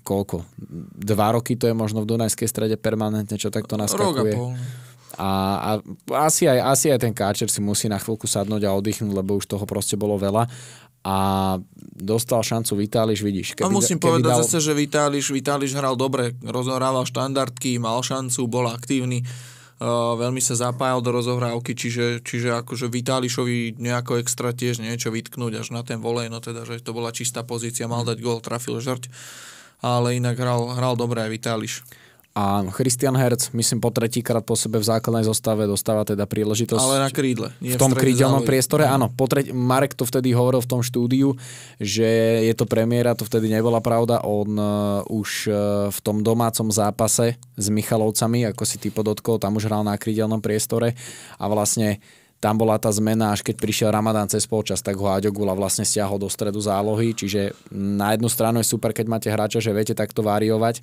koľko? Dva roky to je možno v Dunajskej strede permanentne, čo takto naskakuje. a, a asi, aj, asi aj ten káčer si musí na chvíľku sadnúť a oddychnúť, lebo už toho proste bolo veľa. A dostal šancu Vitáliš, vidíš. Keby, no musím keby povedať dal... zase, že Vitáliš, Vitáliš hral dobre, rozohrával štandardky, mal šancu, bol aktívny veľmi sa zapájal do rozohrávky, čiže, čiže akože Vitálišovi nejako extra tiež niečo vytknúť až na ten volej, no teda, že to bola čistá pozícia, mal dať gól, trafil žrť, ale inak hral, hral dobre aj Vitáliš. Áno, Christian Herc, myslím, po tretíkrát po sebe v základnej zostave dostáva teda príležitosť. Ale na krídle. Nie v tom krídelnom priestore, áno. Po treť, Marek to vtedy hovoril v tom štúdiu, že je to premiéra, to vtedy nebola pravda. On uh, už uh, v tom domácom zápase s Michalovcami, ako si ty podotkol, tam už hral na krídelnom priestore a vlastne tam bola tá zmena, až keď prišiel Ramadán cez polčas, tak ho Aďogula vlastne stiahol do stredu zálohy, čiže na jednu stranu je super, keď máte hráča, že viete takto variovať,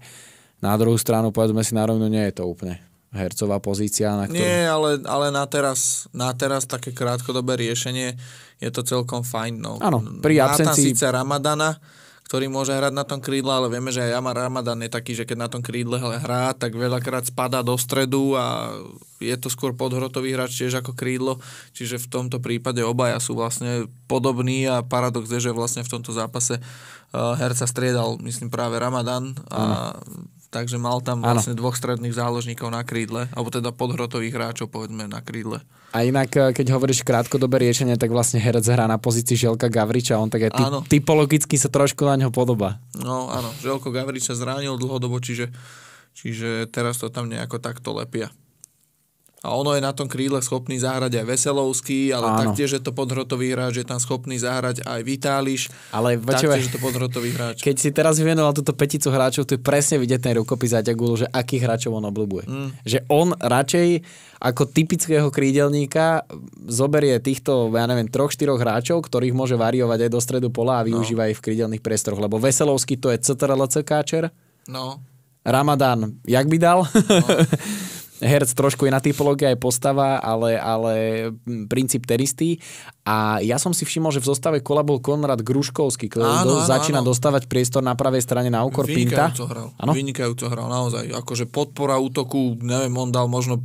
na druhú stranu, povedzme si na rovinu, nie je to úplne hercová pozícia. Na ktorú... Nie, ale, ale na, teraz, na teraz také krátkodobé riešenie je to celkom fajn. No. Áno, pri absencii... Má síce Ramadana, ktorý môže hrať na tom krídle, ale vieme, že aj Amar Ramadan je taký, že keď na tom krídle hrá, tak veľakrát spadá do stredu a je to skôr podhrotový hráč tiež ako krídlo, čiže v tomto prípade obaja sú vlastne podobní a paradox je, že vlastne v tomto zápase eh, herca striedal, myslím, práve Ramadan a mm takže mal tam vlastne dvoch stredných záložníkov na krídle, alebo teda podhrotových hráčov, povedzme, na krídle. A inak, e, keď hovoríš krátkodobé riešenie, tak vlastne herec hrá na pozícii Želka Gavriča, on tak aj ty- typologicky sa trošku na ňo podobá. No áno, Želko Gavriča zranil dlhodobo, čiže, čiže teraz to tam nejako takto lepia. A ono je na tom krídle schopný zahrať aj Veselovský, ale Áno. taktiež je to podhrotový hráč, je tam schopný zahrať aj Vitáliš, ale taktiež je to podhrotový hráč. Keď si teraz vymenoval túto peticu hráčov, tu je presne vidieť ten rukopis Aťagulu, že akých hráčov on obľúbuje. Mm. Že on radšej ako typického krídelníka zoberie týchto, ja neviem, troch, štyroch hráčov, ktorých môže variovať aj do stredu pola a no. využíva no. ich v krídelných priestoroch, lebo Veselovský to je CTRLC káčer. No. Ramadán, jak by dal? No. herc trošku iná na typológia, aj postava, ale, ale mm, princíp ten istý. A ja som si všimol, že v zostave kola bol Konrad Gruškovský, ktorý áno, áno, začína áno. dostávať priestor na pravej strane na úkor Vynikajúco Pinta. Hral. Vynikajúco hral, naozaj. Akože podpora útoku, neviem, on dal možno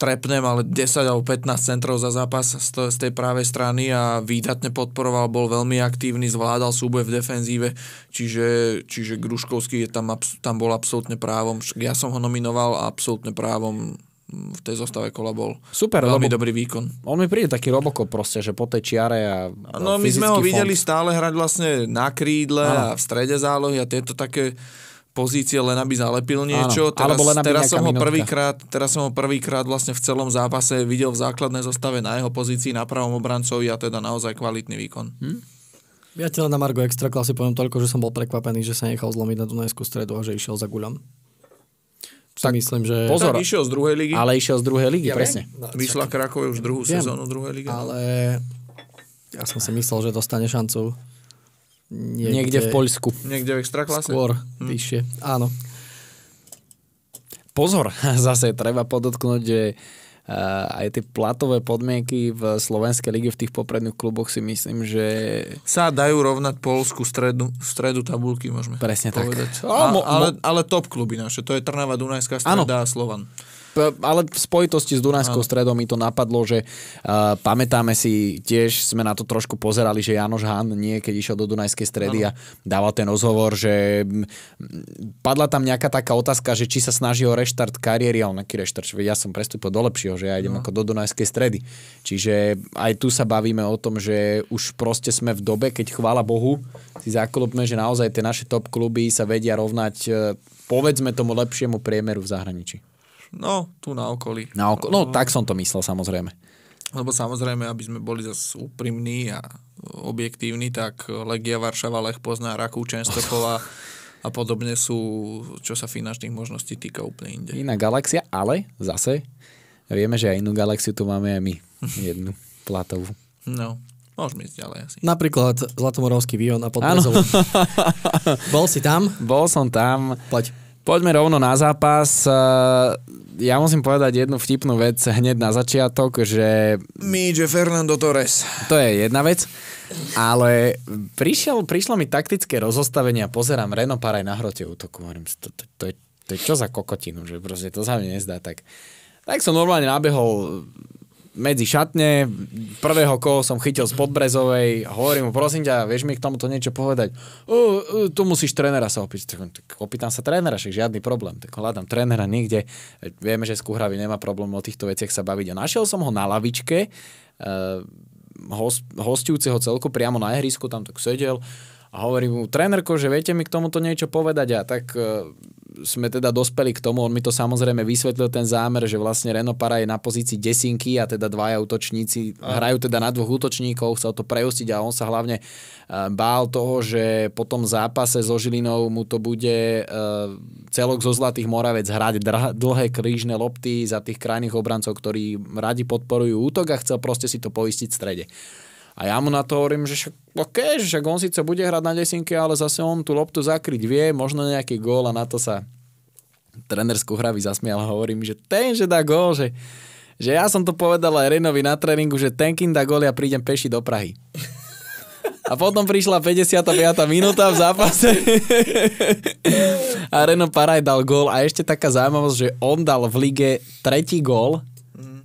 trepnem, ale 10 alebo 15 centrov za zápas z tej právej strany a výdatne podporoval, bol veľmi aktívny, zvládal súboj v defenzíve, čiže, čiže Gruškovský je tam, tam bol absolútne právom. Ja som ho nominoval a absolútne právom v tej zostave kola bol Super, veľmi dobrý výkon. On mi príde taký roboko proste, že po tej čiare a No my sme ho fond. videli stále hrať vlastne na krídle Aha. a v strede zálohy a tieto také pozície, len aby zalepil niečo. Áno, teraz, len aby teraz, som ho prvýkrát, teraz som ho prvýkrát vlastne v celom zápase videl v základnej zostave na jeho pozícii na pravom obrancovi a teda naozaj kvalitný výkon. Hm? Ja teda na Margo extra si poviem toľko, že som bol prekvapený, že sa nechal zlomiť na Dunajskú stredu a že išiel za guľom. Tak myslím, že... Pozor, tak išiel z druhej ligy. Ale išiel z druhej ligy, ja presne. No, Vyšla Krakove už druhú viem, sezónu druhej ligy. No. Ale ja som si myslel, že dostane šancu niekde, niekde v Poľsku. Niekde v extraklase? Skôr, hm. vyššie, áno. Pozor, zase treba podotknúť, že e, aj tie platové podmienky v Slovenskej lige v tých popredných kluboch si myslím, že... Sa dajú rovnať Polsku stredu, stredu tabulky, môžeme Presne povedať. tak. A, ale, ale top kluby naše, to je Trnava, Dunajská streda a Slovan ale v spojitosti s Dunajskou stredom mi to napadlo, že uh, pamätáme si, tiež sme na to trošku pozerali, že Janoš Han nie, keď išiel do Dunajskej stredy ano. a dával ten rozhovor, že padla tam nejaká taká otázka, že či sa snaží o reštart kariéry, ale nejaký reštart, že ja som prestúpil do lepšieho, že ja idem no. ako do Dunajskej stredy. Čiže aj tu sa bavíme o tom, že už proste sme v dobe, keď chvála Bohu, si zaklopme, že naozaj tie naše top kluby sa vedia rovnať e, povedzme tomu lepšiemu priemeru v zahraničí. No, tu na okolí. Na oko- no, tak som to myslel, samozrejme. Lebo samozrejme, aby sme boli zase úprimní a objektívni, tak Legia Varšava, Lech Pozná, Rakúč, Čenstochova a podobne sú, čo sa finančných možností týka úplne inde. Iná galaxia, ale zase vieme, že aj inú galaxiu tu máme aj my. Jednu platovú. No, Môžeme ísť ďalej asi. Napríklad Zlatomorovský výon a podbrezov. Bol si tam? Bol som tam. Poď. Poďme rovno na zápas ja musím povedať jednu vtipnú vec hneď na začiatok, že... že Fernando Torres. To je jedna vec, ale prišiel, prišlo mi taktické rozostavenie a pozerám Reno Paraj na hrote útoku. Hovorím, to, to, to, je, to je čo za kokotinu, že proste to sa mi nezdá. Tak, tak som normálne nabehol medzi šatne, prvého koho som chytil z Podbrezovej hovorím mu, prosím ťa, vieš mi k tomuto niečo povedať? O, o, tu musíš trénera sa opýtať. Tak, opýtam sa trénera, však žiadny problém. Tak hľadám trénera niekde. Vieme, že z Kuhravy nemá problém o týchto veciach sa baviť. A našiel som ho na lavičke, eh, host, hostujúceho celku priamo na ihrisku, tam tak sedel a hovorím mu, trénerko, že viete mi k tomuto niečo povedať a tak eh, sme teda dospeli k tomu, on mi to samozrejme vysvetlil ten zámer, že vlastne para je na pozícii desinky a teda dvaja útočníci a... hrajú teda na dvoch útočníkov, chcel to preustiť a on sa hlavne eh, bál toho, že po tom zápase so Žilinou mu to bude eh, celok zo Zlatých Moravec hrať dlhé krížne lopty za tých krajných obrancov, ktorí radi podporujú útok a chcel proste si to poistiť v strede. A ja mu na to hovorím, že však, OK, že však on síce bude hrať na desinke, ale zase on tú loptu zakryť vie, možno nejaký gól a na to sa trenerskú hravy zasmial a hovorím, že ten, že dá gól, že, že ja som to povedal aj Renovi na tréningu, že ten, kým dá gól, ja prídem peši do Prahy. A potom prišla 55. minúta v zápase a Reno Paraj dal gól a ešte taká zaujímavosť, že on dal v lige tretí gól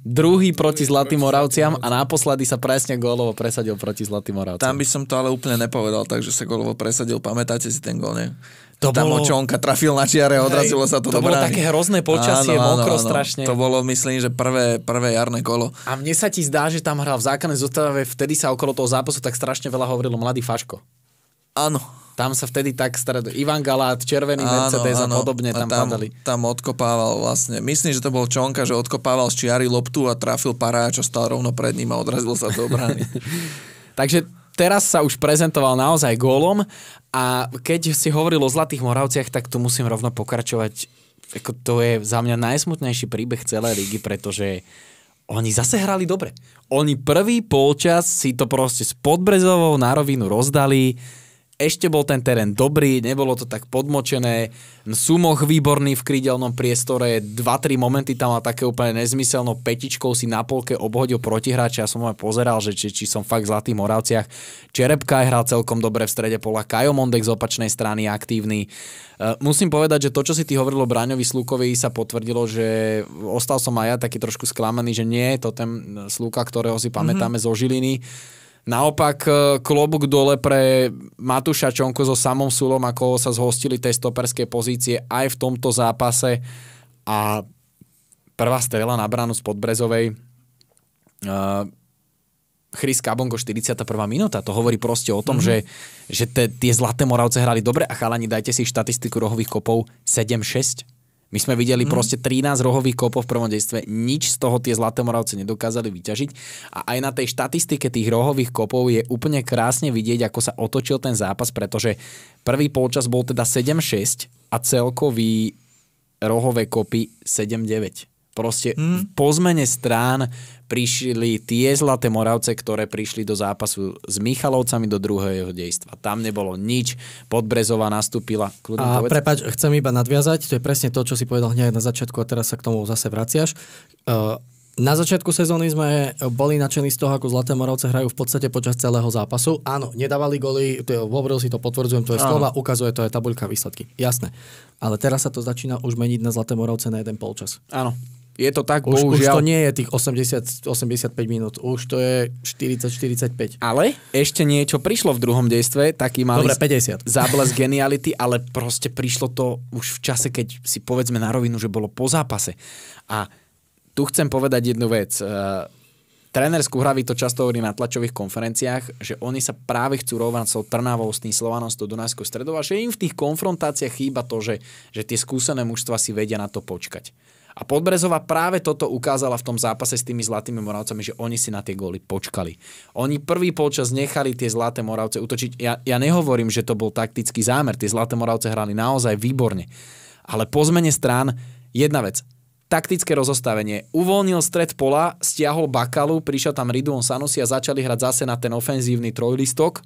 druhý proti Zlatým Moravciam a naposledy sa presne gólovo presadil proti Zlatým Moravciam. Tam by som to ale úplne nepovedal, takže sa gólovo presadil. Pamätáte si ten gól, nie? To tam bolo... Očonka trafil na čiare, odrazilo sa to, to do bolo také hrozné počasie, áno, áno, mokro áno. strašne. To bolo, myslím, že prvé, prvé jarné kolo. A mne sa ti zdá, že tam hral v základnej zostave, vtedy sa okolo toho zápasu tak strašne veľa hovorilo mladý Faško. Áno, tam sa vtedy tak stredo... Ivan Galát, Červený áno, Mercedes áno, a podobne tam, tam padali. Tam odkopával vlastne. Myslím, že to bol Čonka, že odkopával z čiary loptu a trafil paráč čo stal rovno pred ním a odrazil sa do obrany. Takže teraz sa už prezentoval naozaj gólom a keď si hovoril o Zlatých Moravciach, tak tu musím rovno pokračovať. Eko to je za mňa najsmutnejší príbeh celej ligy, pretože oni zase hrali dobre. Oni prvý polčas si to proste s Podbrezovou na rovinu rozdali ešte bol ten terén dobrý, nebolo to tak podmočené. Sumoch výborný v krídelnom priestore, 2-3 momenty tam a také úplne nezmyselno, petičkou si na polke obhodil protihráča, ja som aj pozeral, že či, či som fakt v Zlatých Moravciach. Čerepka je hral celkom dobre v strede pola, Kajo Mondek z opačnej strany aktívny. E, musím povedať, že to, čo si ty hovorilo Braňovi Slúkovi, sa potvrdilo, že ostal som aj ja taký trošku sklamaný, že nie, to ten Slúka, ktorého si mhm. pamätáme mm-hmm. zo Žiliny, Naopak e, klobúk dole pre Matúša Čonko so samom Sulom, ako sa zhostili tej stoperskej pozície aj v tomto zápase a prvá strela na bránu z Podbrezovej uh, Chris Kabonko 41. minúta. To hovorí proste o tom, mm-hmm. že, že te, tie Zlaté Moravce hrali dobre a chalani, dajte si štatistiku rohových kopov 7-6. My sme videli mm. proste 13 rohových kopov v prvom dejstve, nič z toho tie zlaté Moravce nedokázali vyťažiť a aj na tej štatistike tých rohových kopov je úplne krásne vidieť, ako sa otočil ten zápas, pretože prvý polčas bol teda 7-6 a celkový rohové kopy 7-9. Proste hmm. po zmene strán prišli tie Zlaté Moravce, ktoré prišli do zápasu s Michalovcami do druhého dejstva. Tam nebolo nič, Podbrezová nastúpila. Kľudne a povedz. prepač, chcem iba nadviazať, to je presne to, čo si povedal hneď na začiatku a teraz sa k tomu zase vraciaš. Eh, na začiatku sezóny sme boli nadšení z toho, ako Zlaté Moravce hrajú v podstate počas celého zápasu. Áno, nedávali goly, hovoril si to, potvrdzujem to je slova, ukazuje to aj tabuľka výsledky. Jasné. Ale teraz sa to začína už meniť na Zlaté Moravce na jeden polčas. Áno je to tak, už, bohužiaľ. Už to nie je tých 80, 85 minút, už to je 40-45. Ale ešte niečo prišlo v druhom dejstve, taký malý Dobre, 50. záblesk geniality, ale proste prišlo to už v čase, keď si povedzme na rovinu, že bolo po zápase. A tu chcem povedať jednu vec. E, tréner z to často hovorí na tlačových konferenciách, že oni sa práve chcú rovnať s Trnavou, s tým Slovanom, s Dunajskou stredou a že im v tých konfrontáciách chýba to, že, že tie skúsené mužstva si vedia na to počkať. A Podbrezová práve toto ukázala v tom zápase s tými Zlatými Moravcami, že oni si na tie góly počkali. Oni prvý polčas nechali tie Zlaté Moravce utočiť. Ja, ja nehovorím, že to bol taktický zámer. Tie Zlaté Moravce hrali naozaj výborne. Ale po zmene strán jedna vec. Taktické rozostavenie. Uvoľnil stred pola, stiahol Bakalu, prišiel tam Riduon Sanusi a začali hrať zase na ten ofenzívny trojlistok.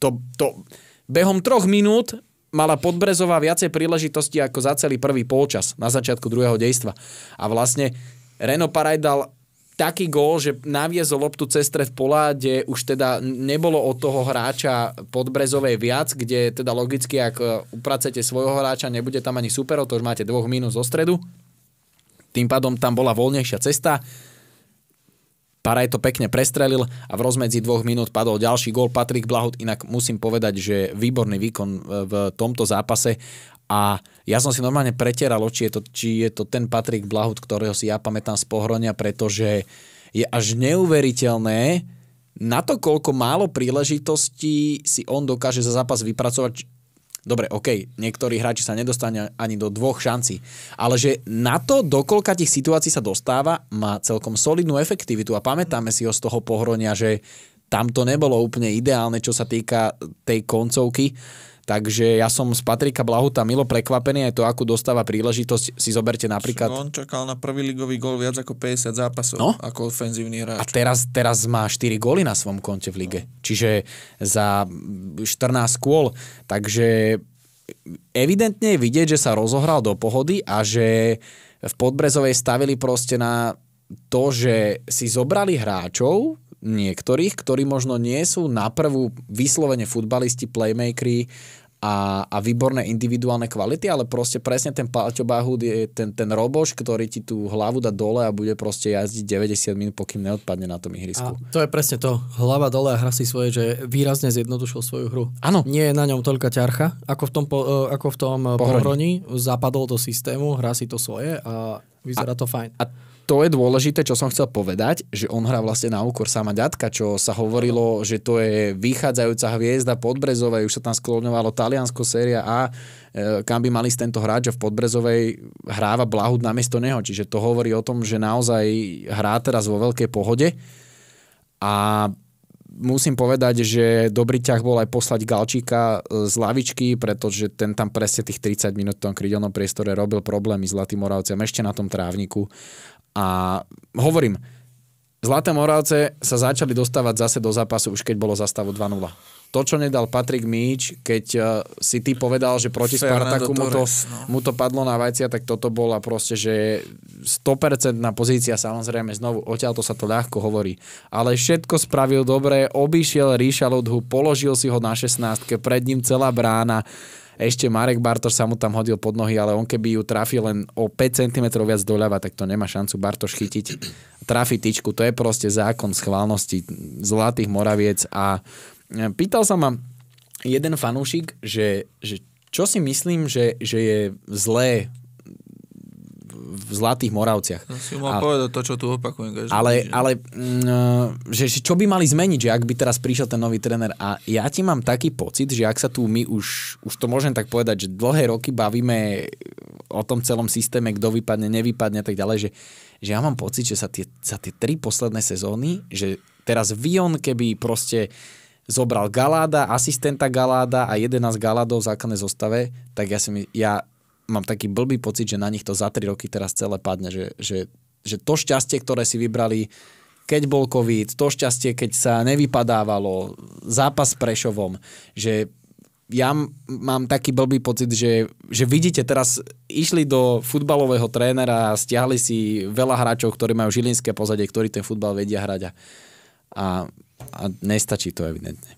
To, to, behom troch minút mala Podbrezová viacej príležitosti ako za celý prvý polčas na začiatku druhého dejstva. A vlastne Reno Paraj dal taký gól, že naviezol loptu cez stred pola, kde už teda nebolo od toho hráča podbrezovej viac, kde teda logicky, ak e, upracete svojho hráča, nebude tam ani super, to už máte dvoch mínus zo stredu. Tým pádom tam bola voľnejšia cesta, Paraj to pekne prestrelil a v rozmedzi dvoch minút padol ďalší gól. Patrik Blahut inak musím povedať, že výborný výkon e, v tomto zápase a ja som si normálne preteral oči, je to, či je to ten Patrik Blahut, ktorého si ja pamätám z Pohronia, pretože je až neuveriteľné, na to, koľko málo príležitostí si on dokáže za zápas vypracovať, Dobre, OK, niektorí hráči sa nedostane ani do dvoch šancí, ale že na to, dokoľka tých situácií sa dostáva, má celkom solidnú efektivitu a pamätáme si ho z toho pohronia, že tam to nebolo úplne ideálne, čo sa týka tej koncovky. Takže ja som z Patrika Blahuta milo prekvapený aj to, ako dostáva príležitosť. Si zoberte napríklad... No, on čakal na prvý ligový gól viac ako 50 zápasov no? ako ofenzívny hráč. A teraz, teraz má 4 góly na svom konte v lige. No. Čiže za 14 kôl. Takže evidentne je vidieť, že sa rozohral do pohody a že v Podbrezovej stavili proste na to, že si zobrali hráčov, niektorých, ktorí možno nie sú na prvú vyslovene futbalisti, playmakery a, a výborné individuálne kvality, ale proste presne ten Paťo Bahud je ten, ten roboš, ktorý ti tú hlavu dá dole a bude proste jazdiť 90 minút, pokým neodpadne na tom ihrisku. A to je presne to. Hlava dole a hra si svoje, že výrazne zjednodušil svoju hru. Áno. Nie je na ňom toľka ťarcha, ako v tom, po, e, ako v tom pohroni. E, pohroni. Zapadol do systému, hrá si to svoje a vyzerá a, to fajn. A to je dôležité, čo som chcel povedať, že on hrá vlastne na úkor sama ďatka, čo sa hovorilo, že to je vychádzajúca hviezda Podbrezovej, už sa tam skloňovalo Taliansko, Séria A, e, kam by mali ísť tento hráč a v Podbrezovej hráva Blahut namiesto neho. Čiže to hovorí o tom, že naozaj hrá teraz vo veľkej pohode a musím povedať, že dobrý ťah bol aj poslať Galčíka e, z lavičky, pretože ten tam presne tých 30 minút v tom krydelnom priestore robil problémy s Zlatým Moravcem ešte na tom trávniku a hovorím, Zlaté Moravce sa začali dostávať zase do zápasu, už keď bolo za stavu 2-0. To, čo nedal Patrik Míč, keď e, si ty povedal, že proti Fernando Spartaku mu to, no. mu to padlo na vajcia, tak toto bola proste, že 100% pozícia, samozrejme, znovu, odtiaľ to sa to ľahko hovorí. Ale všetko spravil dobre, obišiel Ríša Ludhu, položil si ho na 16, pred ním celá brána ešte Marek Bartoš sa mu tam hodil pod nohy, ale on keby ju trafil len o 5 cm viac doľava, tak to nemá šancu Bartoš chytiť. Trafi tyčku, to je proste zákon schválnosti Zlatých Moraviec a e, pýtal sa ma jeden fanúšik, že, že čo si myslím, že, že je zlé v Zlatých Moravciach. To no si mal a, povedať to, čo tu opakujem. Každý ale, ale mh, mm, e, že, čo by mali zmeniť, že ak by teraz prišiel ten nový tréner a ja ti mám taký pocit, že ak sa tu my už, už to môžem tak povedať, že dlhé roky bavíme o tom celom systéme, kto vypadne, nevypadne a tak ďalej, že, že ja mám pocit, že sa tie, sa tie tri posledné sezóny, že teraz Vion keby proste zobral Galáda, asistenta Galáda a 11 Galádov v základnej zostave, tak ja, si, ja mám taký blbý pocit, že na nich to za 3 roky teraz celé padne, že, že, že to šťastie, ktoré si vybrali, keď bol COVID, to šťastie, keď sa nevypadávalo, zápas s Prešovom, že ja mám taký blbý pocit, že, že vidíte, teraz išli do futbalového trénera a stiahli si veľa hráčov, ktorí majú žilinské pozadie, ktorí ten futbal vedia hrať a, a, a nestačí to evidentne.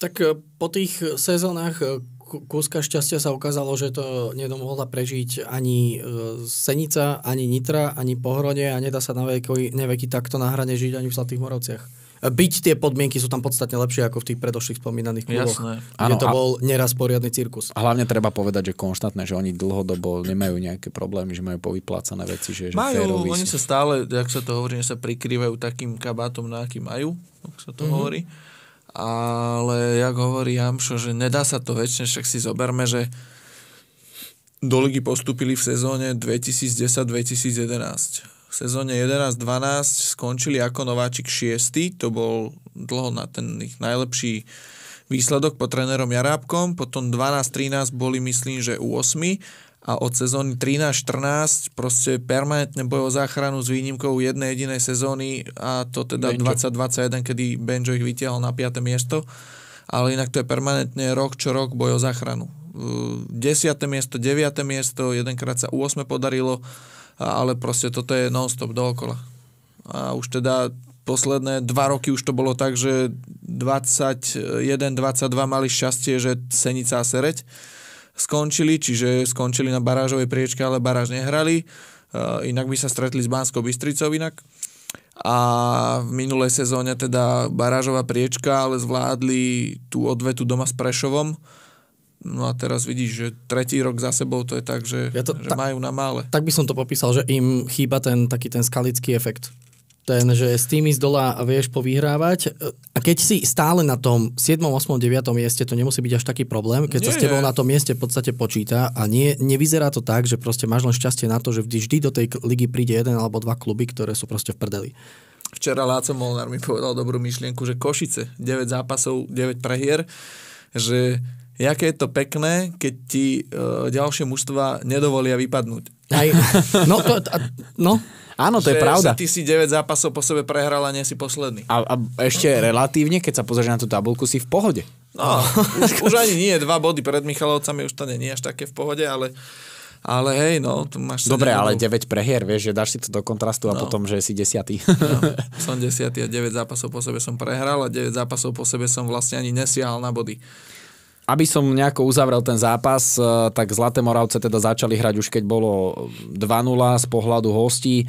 Tak eh, po tých sezónach eh, kúska šťastia sa ukázalo, že to nedomohla prežiť ani e, Senica, ani Nitra, ani Pohronie a nedá sa na veky, neveky takto na hrane žiť ani v Zlatých Moravciach. E, byť tie podmienky sú tam podstatne lepšie ako v tých predošlých spomínaných kluboch, Jasné. kde ano, to bol neraz poriadny cirkus. A hlavne treba povedať, že konštantné, že oni dlhodobo nemajú nejaké problémy, že majú povyplácané veci. Že, majú, oni sa stále, ak sa to hovorí, sa prikrývajú takým kabátom, na aký majú, ak sa to mm-hmm. hovorí ale jak hovorí Jamšo, že nedá sa to väčšine, však si zoberme, že do ligy postupili v sezóne 2010-2011. V sezóne 11-12 skončili ako nováčik 6. To bol dlho na ten ich najlepší výsledok pod trénerom Jarábkom. Potom 12-13 boli myslím, že u 8 a od sezóny 13-14 proste permanentne bojo záchranu s výnimkou jednej jedinej sezóny a to teda 2021, kedy Benjo ich vytiahol na 5. miesto. Ale inak to je permanentne rok čo rok boj o záchranu. 10. miesto, 9. miesto, jedenkrát sa 8. podarilo, ale proste toto je non-stop dookola. A už teda posledné dva roky už to bolo tak, že 21-22 mali šťastie, že Senica a Sereď skončili, čiže skončili na barážovej priečke, ale baráž nehrali. E, inak by sa stretli s Banskou Bystricou inak. A v minulej sezóne teda barážová priečka, ale zvládli tú odvetu doma s Prešovom. No a teraz vidíš, že tretí rok za sebou to je tak, že, ja to, že ta, majú na mále. Tak by som to popísal, že im chýba ten taký ten skalický efekt ten, že s tými z dola vieš povyhrávať. A keď si stále na tom 7., 8., 9. mieste, to nemusí byť až taký problém, keď nie, sa s tebou nie. na tom mieste v podstate počíta a nie, nevyzerá to tak, že proste máš len šťastie na to, že vždy do tej ligy príde jeden alebo dva kluby, ktoré sú proste v prdeli. Včera Láco Molnár mi povedal dobrú myšlienku, že Košice, 9 zápasov, 9 prehier, že jaké je to pekné, keď ti e, ďalšie mužstva nedovolia vypadnúť. Aj, no, to, a, no, áno, to že, je pravda. Že ty si 9 zápasov po sebe prehral a nie si posledný. A, a ešte relatívne, keď sa pozrieš na tú tabulku, si v pohode. No, už, už ani nie, dva body pred Michalovcami, už to nie je až také v pohode, ale ale hej, no, tu máš... Dobre, ale 9 prehier, vieš, že dáš si to do kontrastu a no. potom, že si desiatý. No, som desiatý a 9 zápasov po sebe som prehral a 9 zápasov po sebe som vlastne ani nesiahal na body aby som nejako uzavrel ten zápas, eh, tak Zlaté Moravce teda začali hrať už keď bolo 2-0 z pohľadu hostí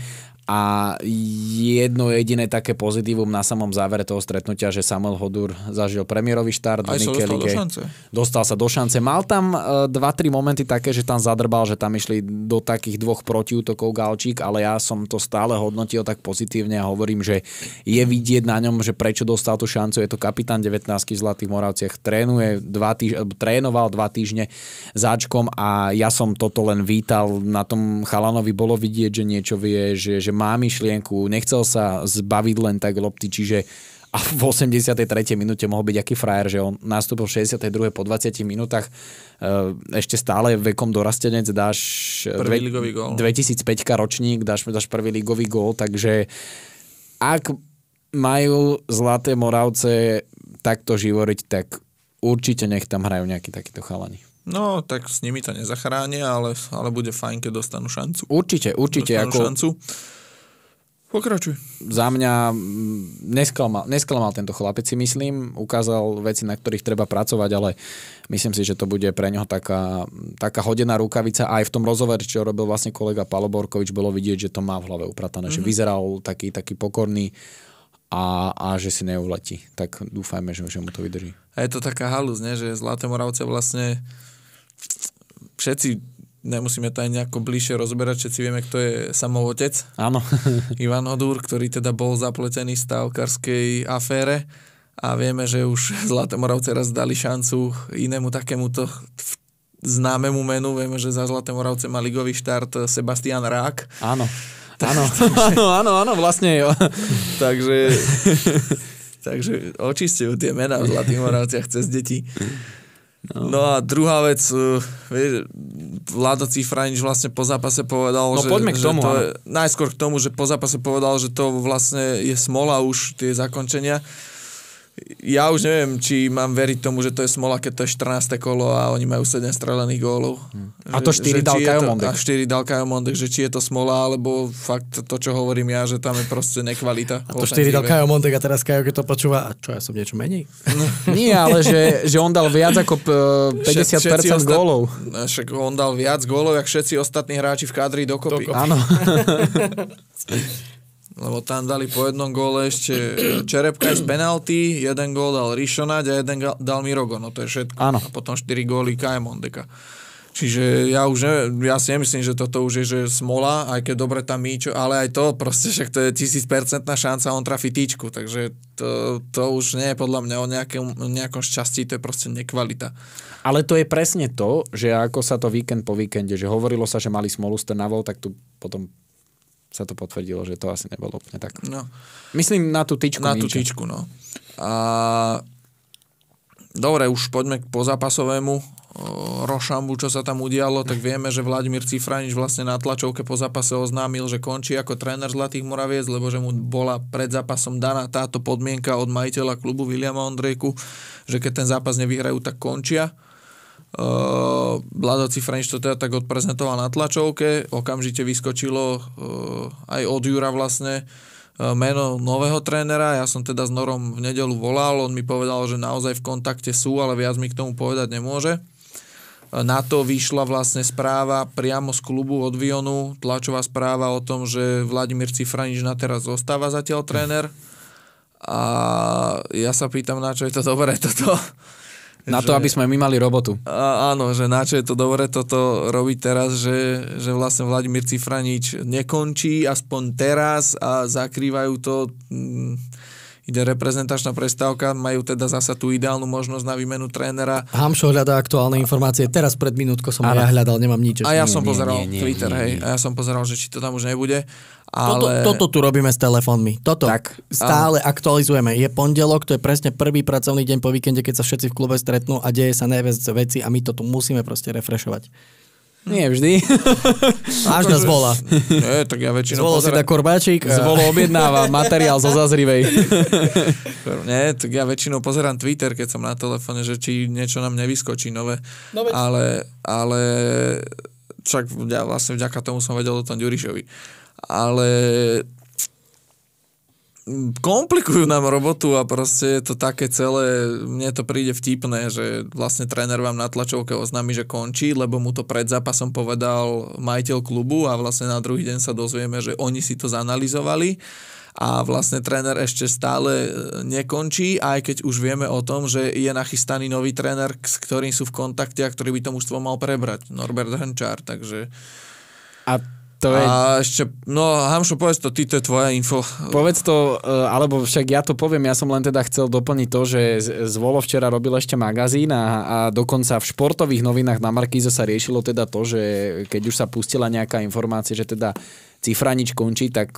a jedno jediné také pozitívum na samom závere toho stretnutia, že Samuel Hodur zažil premiérový štart. Aj sa dostal do šance. Dostal sa do šance. Mal tam 2-3 e, momenty také, že tam zadrbal, že tam išli do takých dvoch protiútokov Galčík, ale ja som to stále hodnotil tak pozitívne a hovorím, že je vidieť na ňom, že prečo dostal tú šancu. Je to kapitán 19 v Zlatých Moravciach, trénuje dva týž- trénoval dva týždne záčkom a ja som toto len vítal. Na tom Chalanovi bolo vidieť, že niečo vie, že, že má myšlienku, nechcel sa zbaviť len tak lopty, čiže a v 83. minúte mohol byť aký frajer, že on nastúpil v 62. po 20 minútach, eh, ešte stále vekom dorastenec, dáš eh, prvý dve, ligový gól. 2005 ročník, dáš, dáš prvý ligový gól, takže ak majú Zlaté Moravce takto živoriť, tak určite nech tam hrajú nejakí takíto chalani. No, tak s nimi to nezachráni, ale, ale bude fajn, keď dostanú šancu. Určite, určite. Dostanú ako... šancu. Pokračuj. Za mňa nesklamal, nesklamal tento chlapec, si myslím. Ukázal veci, na ktorých treba pracovať, ale myslím si, že to bude pre neho taká, taká hodená rukavica. Aj v tom rozhovere, čo robil vlastne kolega Paloborkovič, bolo vidieť, že to má v hlave upratané. Mm-hmm. Že mhm. vyzeral taký, taký pokorný a, a že si neuletí. Tak dúfajme, že, že mu to vydrží. A je to taká halus, ne? že Zlaté Moravce vlastne všetci nemusíme to aj nejako bližšie rozberať, všetci vieme, kto je samovotec. Áno. Ivan Odúr, ktorý teda bol zapletený z stavkárskej afére a vieme, že už Moravce raz dali šancu inému takémuto známemu menu. Vieme, že za Zlaté Moravce má ligový štart Sebastian Rák. Áno. Áno, áno, áno, áno, vlastne jo. takže, takže očistujú tie mená v Zlatých Moravciach cez deti. No. no a druhá vec, uh, vieš, Vlado Cifranič vlastne po zápase povedal, no, že... poďme k tomu. Že to je, najskôr k tomu, že po zápase povedal, že to vlastne je smola už tie zakončenia ja už neviem, či mám veriť tomu, že to je smola, keď to je 14. kolo a oni majú 7 strelených gólov. Hmm. A to 4 že, dal Kajo Mondek. A 4 dal Kajo Mondek, že či je to smola, alebo fakt to, čo hovorím ja, že tam je proste nekvalita. A to 4 dal Kajo Mondek a teraz Kajo, keď to počúva, a čo, ja som niečo menej? No. Nie, ale že, že on dal viac ako 50% gólov. No, však on dal viac gólov, jak všetci ostatní hráči v kadri dokopy. dokopy. Áno. lebo tam dali po jednom góle ešte e, Čerepka z penalty, jeden gól dal Rišonať a jeden dal Mirogo, no to je všetko. Áno. A potom 4 góly KM Ondeka. Čiže ja už ne, ja si nemyslím, že toto už je že smola, aj keď dobre tam míčo, ale aj to proste, však to je tisícpercentná šanca, on trafi týčku, takže to, to už nie je podľa mňa o nejakom, nejakom šťastí, to je proste nekvalita. Ale to je presne to, že ako sa to víkend po víkende, že hovorilo sa, že mali smolu s Trnavou, tak tu potom sa to potvrdilo, že to asi nebolo úplne tak. No. Myslím na tú tyčku. Na tú tyčku, no. A... Dobre, už poďme k pozápasovému Rošambu, čo sa tam udialo, tak vieme, že Vladimír Cifranič vlastne na tlačovke po zápase oznámil, že končí ako tréner Zlatých Moraviec, lebo že mu bola pred zápasom daná táto podmienka od majiteľa klubu Williama Ondrejku, že keď ten zápas nevyhrajú, tak končia. Uh, Vlado Cifranič to teda tak odprezentoval na tlačovke, okamžite vyskočilo uh, aj od Jura vlastne uh, meno nového trénera, ja som teda s Norom v nedelu volal, on mi povedal, že naozaj v kontakte sú, ale viac mi k tomu povedať nemôže. Na to vyšla vlastne správa priamo z klubu od Vionu, tlačová správa o tom, že Vladimír Cifranič na teraz zostáva zatiaľ tréner. A ja sa pýtam, na čo je to dobré toto na že, to, aby sme my mali robotu. A, áno, že na čo je to dobre toto robiť teraz, že, že vlastne Vladimír Cifranič nekončí, aspoň teraz a zakrývajú to... Mm, ide reprezentačná prestávka, majú teda zasa tú ideálnu možnosť na výmenu trénera. Hamšo hľadá aktuálne informácie. Teraz pred minútko som a ja hľadal, nemám nič. A ja som pozeral nie, nie, Twitter, nie, nie, hej. A ja som pozeral, že či to tam už nebude. Ale... Toto, toto tu robíme s telefónmi. Toto tak, stále ale... aktualizujeme. Je pondelok, to je presne prvý pracovný deň po víkende, keď sa všetci v klube stretnú a deje sa najviac veci a my to tu musíme proste refreshovať. Nie vždy. Až nás volá. Nie, tak ja väčšinou Zvolo pozerám... si korbáčik. Zvolo objednáva materiál zo zazrivej. Nie, tak ja väčšinou pozerám Twitter, keď som na telefóne, že či niečo nám nevyskočí nové. No, ale, ale však ja vlastne vďaka tomu som vedel o tom Ďurišovi ale komplikujú nám robotu a proste je to také celé, mne to príde vtipné, že vlastne tréner vám na tlačovke oznámi, že končí, lebo mu to pred zápasom povedal majiteľ klubu a vlastne na druhý deň sa dozvieme, že oni si to zanalizovali a vlastne tréner ešte stále e, nekončí, aj keď už vieme o tom, že je nachystaný nový tréner, s ktorým sú v kontakte a ktorý by to mužstvo mal prebrať, Norbert Hrnčár, takže... A to je... A ešte, no Hamšo, povedz to, ty, to je tvoja info. Povedz to, eh, alebo však ja to poviem, ja som len teda chcel doplniť to, že Zvolo včera robil ešte magazín a, a dokonca v športových novinách na Markíze sa riešilo teda to, že keď už sa pustila nejaká informácia, že teda cifra nič končí, tak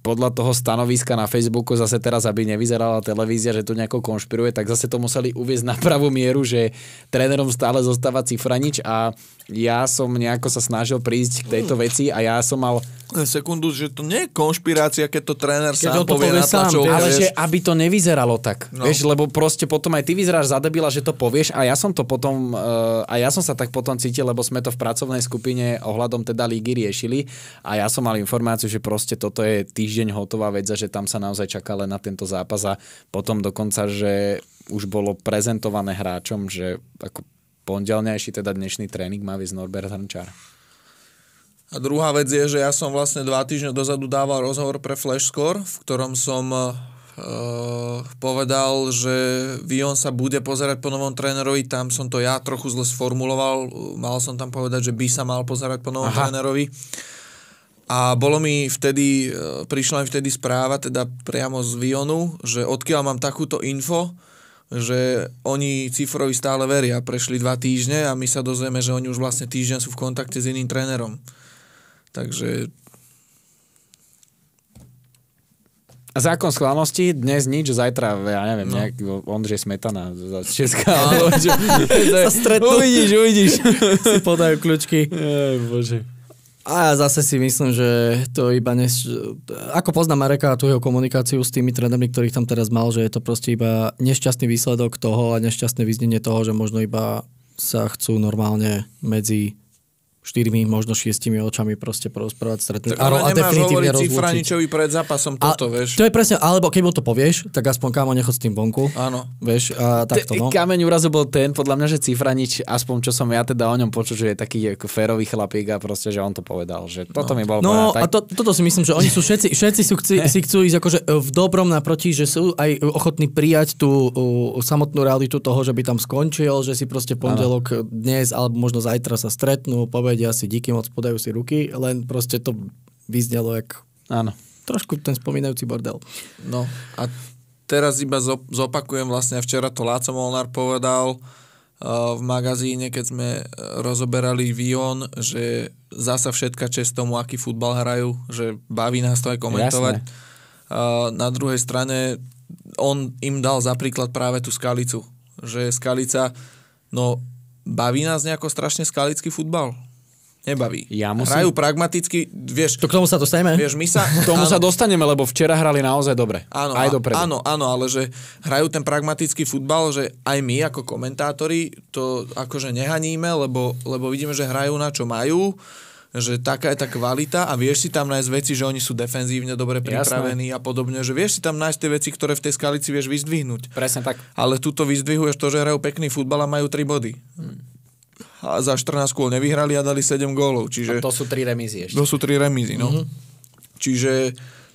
podľa toho stanoviska na Facebooku zase teraz, aby nevyzerala televízia, že to nejako konšpiruje, tak zase to museli uviezť na pravú mieru, že trénerom stále zostáva Cifranič a ja som nejako sa snažil prísť k tejto hmm. veci a ja som mal sekundu, že to nie je konšpirácia, keď to tréner keď sám to povie, povie na sám, tlačovke, Ale vieš. že aby to nevyzeralo tak, no. vieš, lebo proste potom aj ty vyzeráš zadebila, že to povieš a ja som to potom, uh, a ja som sa tak potom cítil, lebo sme to v pracovnej skupine ohľadom teda lígy riešili a ja som som mal informáciu, že proste toto je týždeň hotová vec a že tam sa naozaj čaká len na tento zápas a potom dokonca, že už bolo prezentované hráčom, že ako pondelnejší, teda dnešný tréning má viesť Norbert Hrnčar. A druhá vec je, že ja som vlastne dva týždne dozadu dával rozhovor pre Flashscore, v ktorom som Uh, povedal, že Vion sa bude pozerať po novom trénerovi, tam som to ja trochu zle sformuloval, mal som tam povedať, že by sa mal pozerať po novom Aha. trénerovi. A bolo mi vtedy, e, prišla mi vtedy správa teda priamo z Vionu, že odkiaľ mám takúto info, že oni Cifrovi stále veria. Prešli dva týždne a my sa dozvieme, že oni už vlastne týždeň sú v kontakte s iným trénerom. Takže... Zákon schválnosti, dnes nič, zajtra, ja neviem, no. nejaký Ondřej Smetana z Česká. Uvidíš, uvidíš. si podajú kľúčky. Ej, bože. A ja zase si myslím, že to iba... Ne... Ako poznám Mareka a tú jeho komunikáciu s tými trendami, ktorých tam teraz mal, že je to proste iba nešťastný výsledok toho a nešťastné význenie toho, že možno iba sa chcú normálne medzi štyrmi, možno šiestimi očami proste porozprávať, stretnúť. Tak, ale a, a definitívne cifra pred zápasom toto, a, vieš. To je presne, alebo keď mu to povieš, tak aspoň kámo nechod s tým vonku. Áno. Vieš, a takto, no. Kameň úrazu bol ten, podľa mňa, že Cifranič, aspoň čo som ja teda o ňom počul, že je taký ako férový chlapík a proste, že on to povedal, že toto no. mi bolo No povedal, tak... a to, toto si myslím, že oni sú všetci, všetci sú chci, si chcú ísť akože e, v dobrom naproti, že sú aj ochotní prijať tú uh, samotnú realitu toho, že by tam skončil, že si proste pondelok e, dnes alebo možno zajtra sa stretnú, povedal povedia si díky moc, podajú si ruky, len proste to vyznelo jak... Áno. Trošku ten spomínajúci bordel. No a teraz iba zopakujem vlastne, včera to Láco Molnár povedal, uh, v magazíne, keď sme uh, rozoberali Vion, že zasa všetka čest tomu, aký futbal hrajú, že baví nás to aj komentovať. Jasné. Uh, na druhej strane on im dal za príklad práve tú Skalicu, že Skalica, no baví nás nejako strašne skalický futbal nebaví. Ja musím... Hrajú pragmaticky, vieš... To k tomu sa dostaneme? Vieš, my sa... K tomu sa dostaneme, lebo včera hrali naozaj dobre. Áno, aj dopredu. Áno, áno, ale že hrajú ten pragmatický futbal, že aj my ako komentátori to akože nehaníme, lebo, lebo vidíme, že hrajú na čo majú že taká je tá kvalita a vieš si tam nájsť veci, že oni sú defenzívne dobre pripravení Jasné. a podobne, že vieš si tam nájsť tie veci, ktoré v tej skalici vieš vyzdvihnúť. Presne tak. Ale to vyzdvihuješ to, že hrajú pekný futbal a majú tri body. Hmm a za 14 kôl nevyhrali a dali 7 gólov. Čiže, a to sú 3 remízy ešte. To sú 3 remízy, no. Mm-hmm. Čiže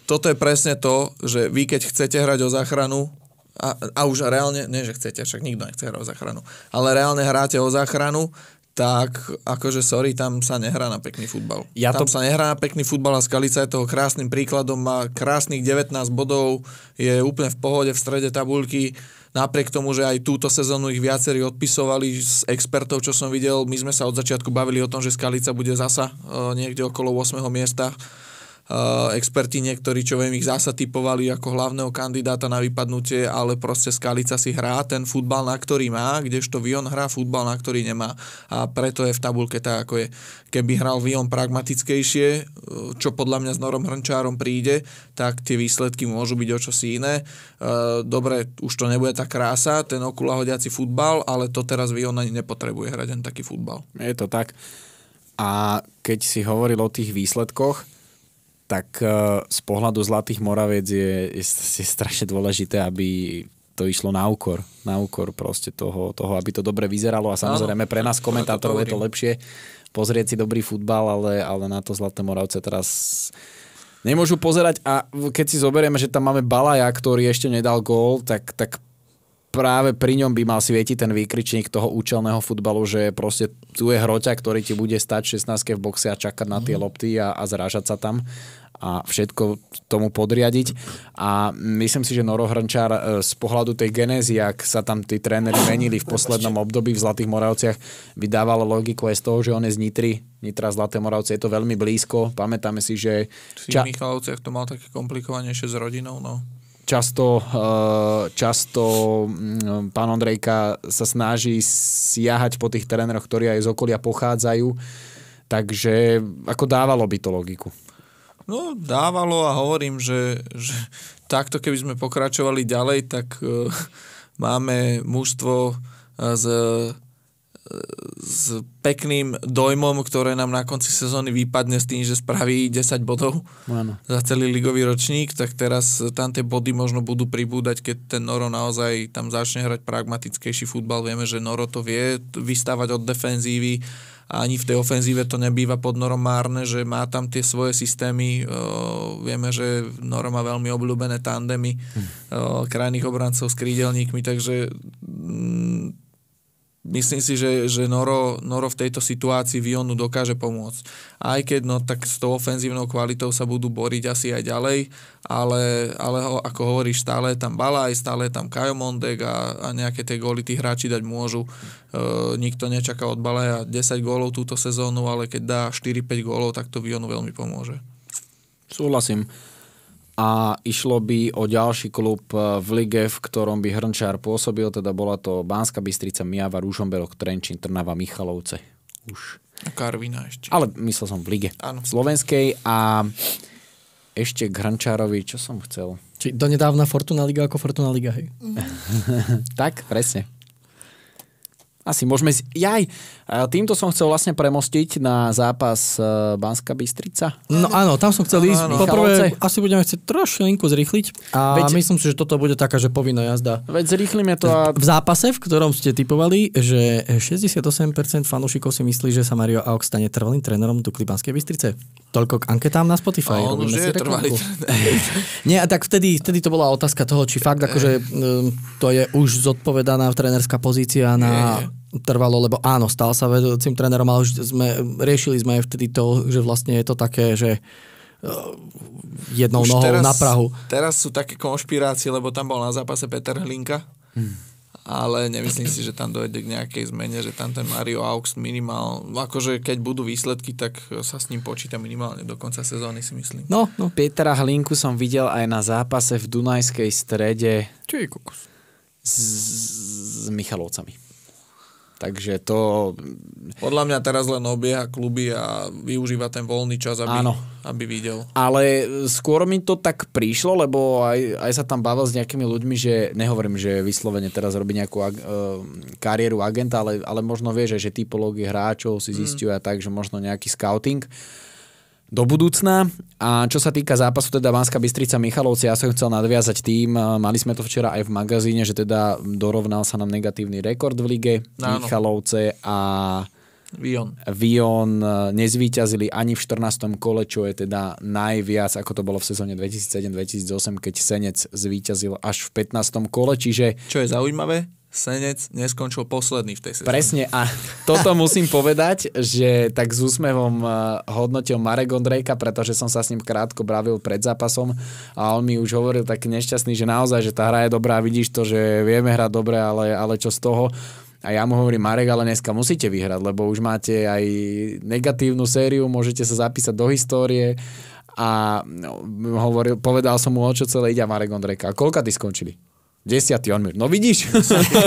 toto je presne to, že vy keď chcete hrať o záchranu, a, a už reálne, nie že chcete, však nikto nechce hrať o záchranu, ale reálne hráte o záchranu, tak akože sorry, tam sa nehrá na pekný futbal. Ja tam to... sa nehrá na pekný futbal a Skalica je toho krásnym príkladom, má krásnych 19 bodov, je úplne v pohode v strede tabulky, napriek tomu, že aj túto sezónu ich viacerí odpisovali z expertov, čo som videl, my sme sa od začiatku bavili o tom, že Skalica bude zasa e, niekde okolo 8. miesta Eh, experti niektorí, čo viem, ich zasa typovali ako hlavného kandidáta na vypadnutie, ale proste Skalica si hrá ten futbal, na ktorý má, kdežto Vion hrá futbal, na ktorý nemá. A preto je v tabulke tak, ako je. Keby hral Vion pragmatickejšie, eh, čo podľa mňa s Norom Hrnčárom príde, tak tie výsledky môžu byť o čosi iné. Eh, dobre, už to nebude tá krása, ten okulahodiaci futbal, ale to teraz Vion ani nepotrebuje hrať ten taký futbal. Je to tak. A keď si hovoril o tých výsledkoch, tak e, z pohľadu Zlatých Moraviec je, je, je strašne dôležité, aby to išlo na úkor, na úkor proste toho, toho, aby to dobre vyzeralo a samozrejme pre nás komentátorov je to lepšie pozrieť si dobrý futbal, ale, ale na to Zlaté Moravce teraz nemôžu pozerať a keď si zoberieme, že tam máme Balaja, ktorý ešte nedal gól, tak, tak práve pri ňom by mal svietiť ten výkričník toho účelného futbalu, že proste tu je hroťa, ktorý ti bude stať 16 v boxe a čakať na tie mhm. lopty a, a zrážať sa tam a všetko tomu podriadiť. A myslím si, že Noro Hrnčár e, z pohľadu tej genézy, ak sa tam tí tréneri menili v poslednom období v Zlatých Moravciach, vydával logiku aj z toho, že on je z Nitry, Nitra Zlaté Moravce, je to veľmi blízko. Pamätáme si, že... V Michalovciach to mal také komplikovanejšie s rodinou, no často, eh, často mm, pán Ondrejka sa snaží siahať po tých tréneroch, ktorí aj z okolia pochádzajú. Takže ako dávalo by to logiku? No dávalo a hovorím, že, že takto keby sme pokračovali ďalej, tak eh, máme mužstvo z s pekným dojmom, ktoré nám na konci sezóny vypadne s tým, že spraví 10 bodov ano. za celý ligový ročník, tak teraz tam tie body možno budú pribúdať, keď ten Noro naozaj tam začne hrať pragmatickejší futbal. Vieme, že Noro to vie vystávať od defenzívy a ani v tej ofenzíve to nebýva pod Norom márne, že má tam tie svoje systémy. E, vieme, že Noro má veľmi obľúbené tandemy hm. e, krajných obrancov s krídelníkmi, takže mm, myslím si, že, že Noro, Noro v tejto situácii Vionu dokáže pomôcť. Aj keď no, tak s tou ofenzívnou kvalitou sa budú boriť asi aj ďalej, ale, ale ho, ako hovoríš, stále je tam Balaj, stále je tam Kajomondek a, a nejaké tie góly tí hráči dať môžu. E, nikto nečaká od Balaja 10 gólov túto sezónu, ale keď dá 4-5 gólov, tak to Vionu veľmi pomôže. Súhlasím a išlo by o ďalší klub eh, v lige, v ktorom by Hrnčár pôsobil, teda bola to Bánska Bystrica, Mijava, Rúžomberok, Trenčín, Trnava, Michalovce. Už. Karvina ešte. Ale myslel som v lige. Áno. V slovenskej a ešte k Hrnčárovi, čo som chcel? Či donedávna Fortuna Liga ako Fortuna Liga, hej? Mm. tak, presne. Asi môžeme... Z... Jaj, e, týmto som chcel vlastne premostiť na zápas e, Banska Bystrica. No áno, tam som chcel ísť. Áno, Poprvé, asi budeme chcieť trošinku zrýchliť a veď, myslím si, že toto bude taká, že povinná jazda. Veď zrýchlime to a... V zápase, v ktorom ste typovali, že 68% fanúšikov si myslí, že sa Mario Aok stane trvalým trénerom Dukli Banskej Bystrice. Toľko k anketám na Spotify. A on už je trvalý Nie, a tak vtedy, vtedy to bola otázka toho, či fakt akože eh. hm, to je už zodpovedaná trénerská pozícia na trvalo, lebo áno, stal sa vedúcim trénerom, ale už sme, riešili sme aj vtedy to, že vlastne je to také, že eh, jednou už nohou teraz, na Prahu. Teraz sú také konšpirácie, lebo tam bol na zápase Peter Hlinka, hmm. ale nemyslím si, že tam dojde k nejakej zmene, že tam ten Aux minimál, akože keď budú výsledky, tak sa s ním počíta minimálne do konca sezóny si myslím. No, no. Petra Hlinku som videl aj na zápase v Dunajskej strede kokos? s, s Michalovcami. Takže to... Podľa mňa teraz len obieha kluby a využíva ten voľný čas, aby, áno. aby videl. Ale e, skôr mi to tak prišlo, lebo aj, aj sa tam bavil s nejakými ľuďmi, že nehovorím, že vyslovene teraz robí nejakú ag- e, kariéru agenta, ale, ale možno vie, že, že typológie hráčov si mm. zistiu mm. a tak, že možno nejaký scouting. Uh, do budúcna. A čo sa týka zápasu teda Vánska Bystrica Michalovci, ja som chcel nadviazať tým, mali sme to včera aj v magazíne, že teda dorovnal sa nám negatívny rekord v lige Áno. Michalovce a Vion. Vion e, nezvíťazili ani v 14. kole, čo je teda najviac, ako to bolo v sezóne 2007-2008, keď Senec zvíťazil až v 15. kole, čiže... Čo je zaujímavé, Senec neskončil posledný v tej sezóne. Presne a toto musím povedať, že tak s úsmevom eh, hodnotil Marek Ondrejka, pretože som sa s ním krátko bravil pred zápasom a on mi už hovoril taký nešťastný, že naozaj, že tá hra je dobrá, vidíš to, že vieme hrať dobre, ale, ale čo z toho? A ja mu hovorím, Marek, ale dneska musíte vyhrať, lebo už máte aj negatívnu sériu, môžete sa zapísať do histórie a no, hovoril, povedal som mu, o čo celé ide Marek Ondrejka. A koľka ty skončili? Desiatý, on mi, no vidíš?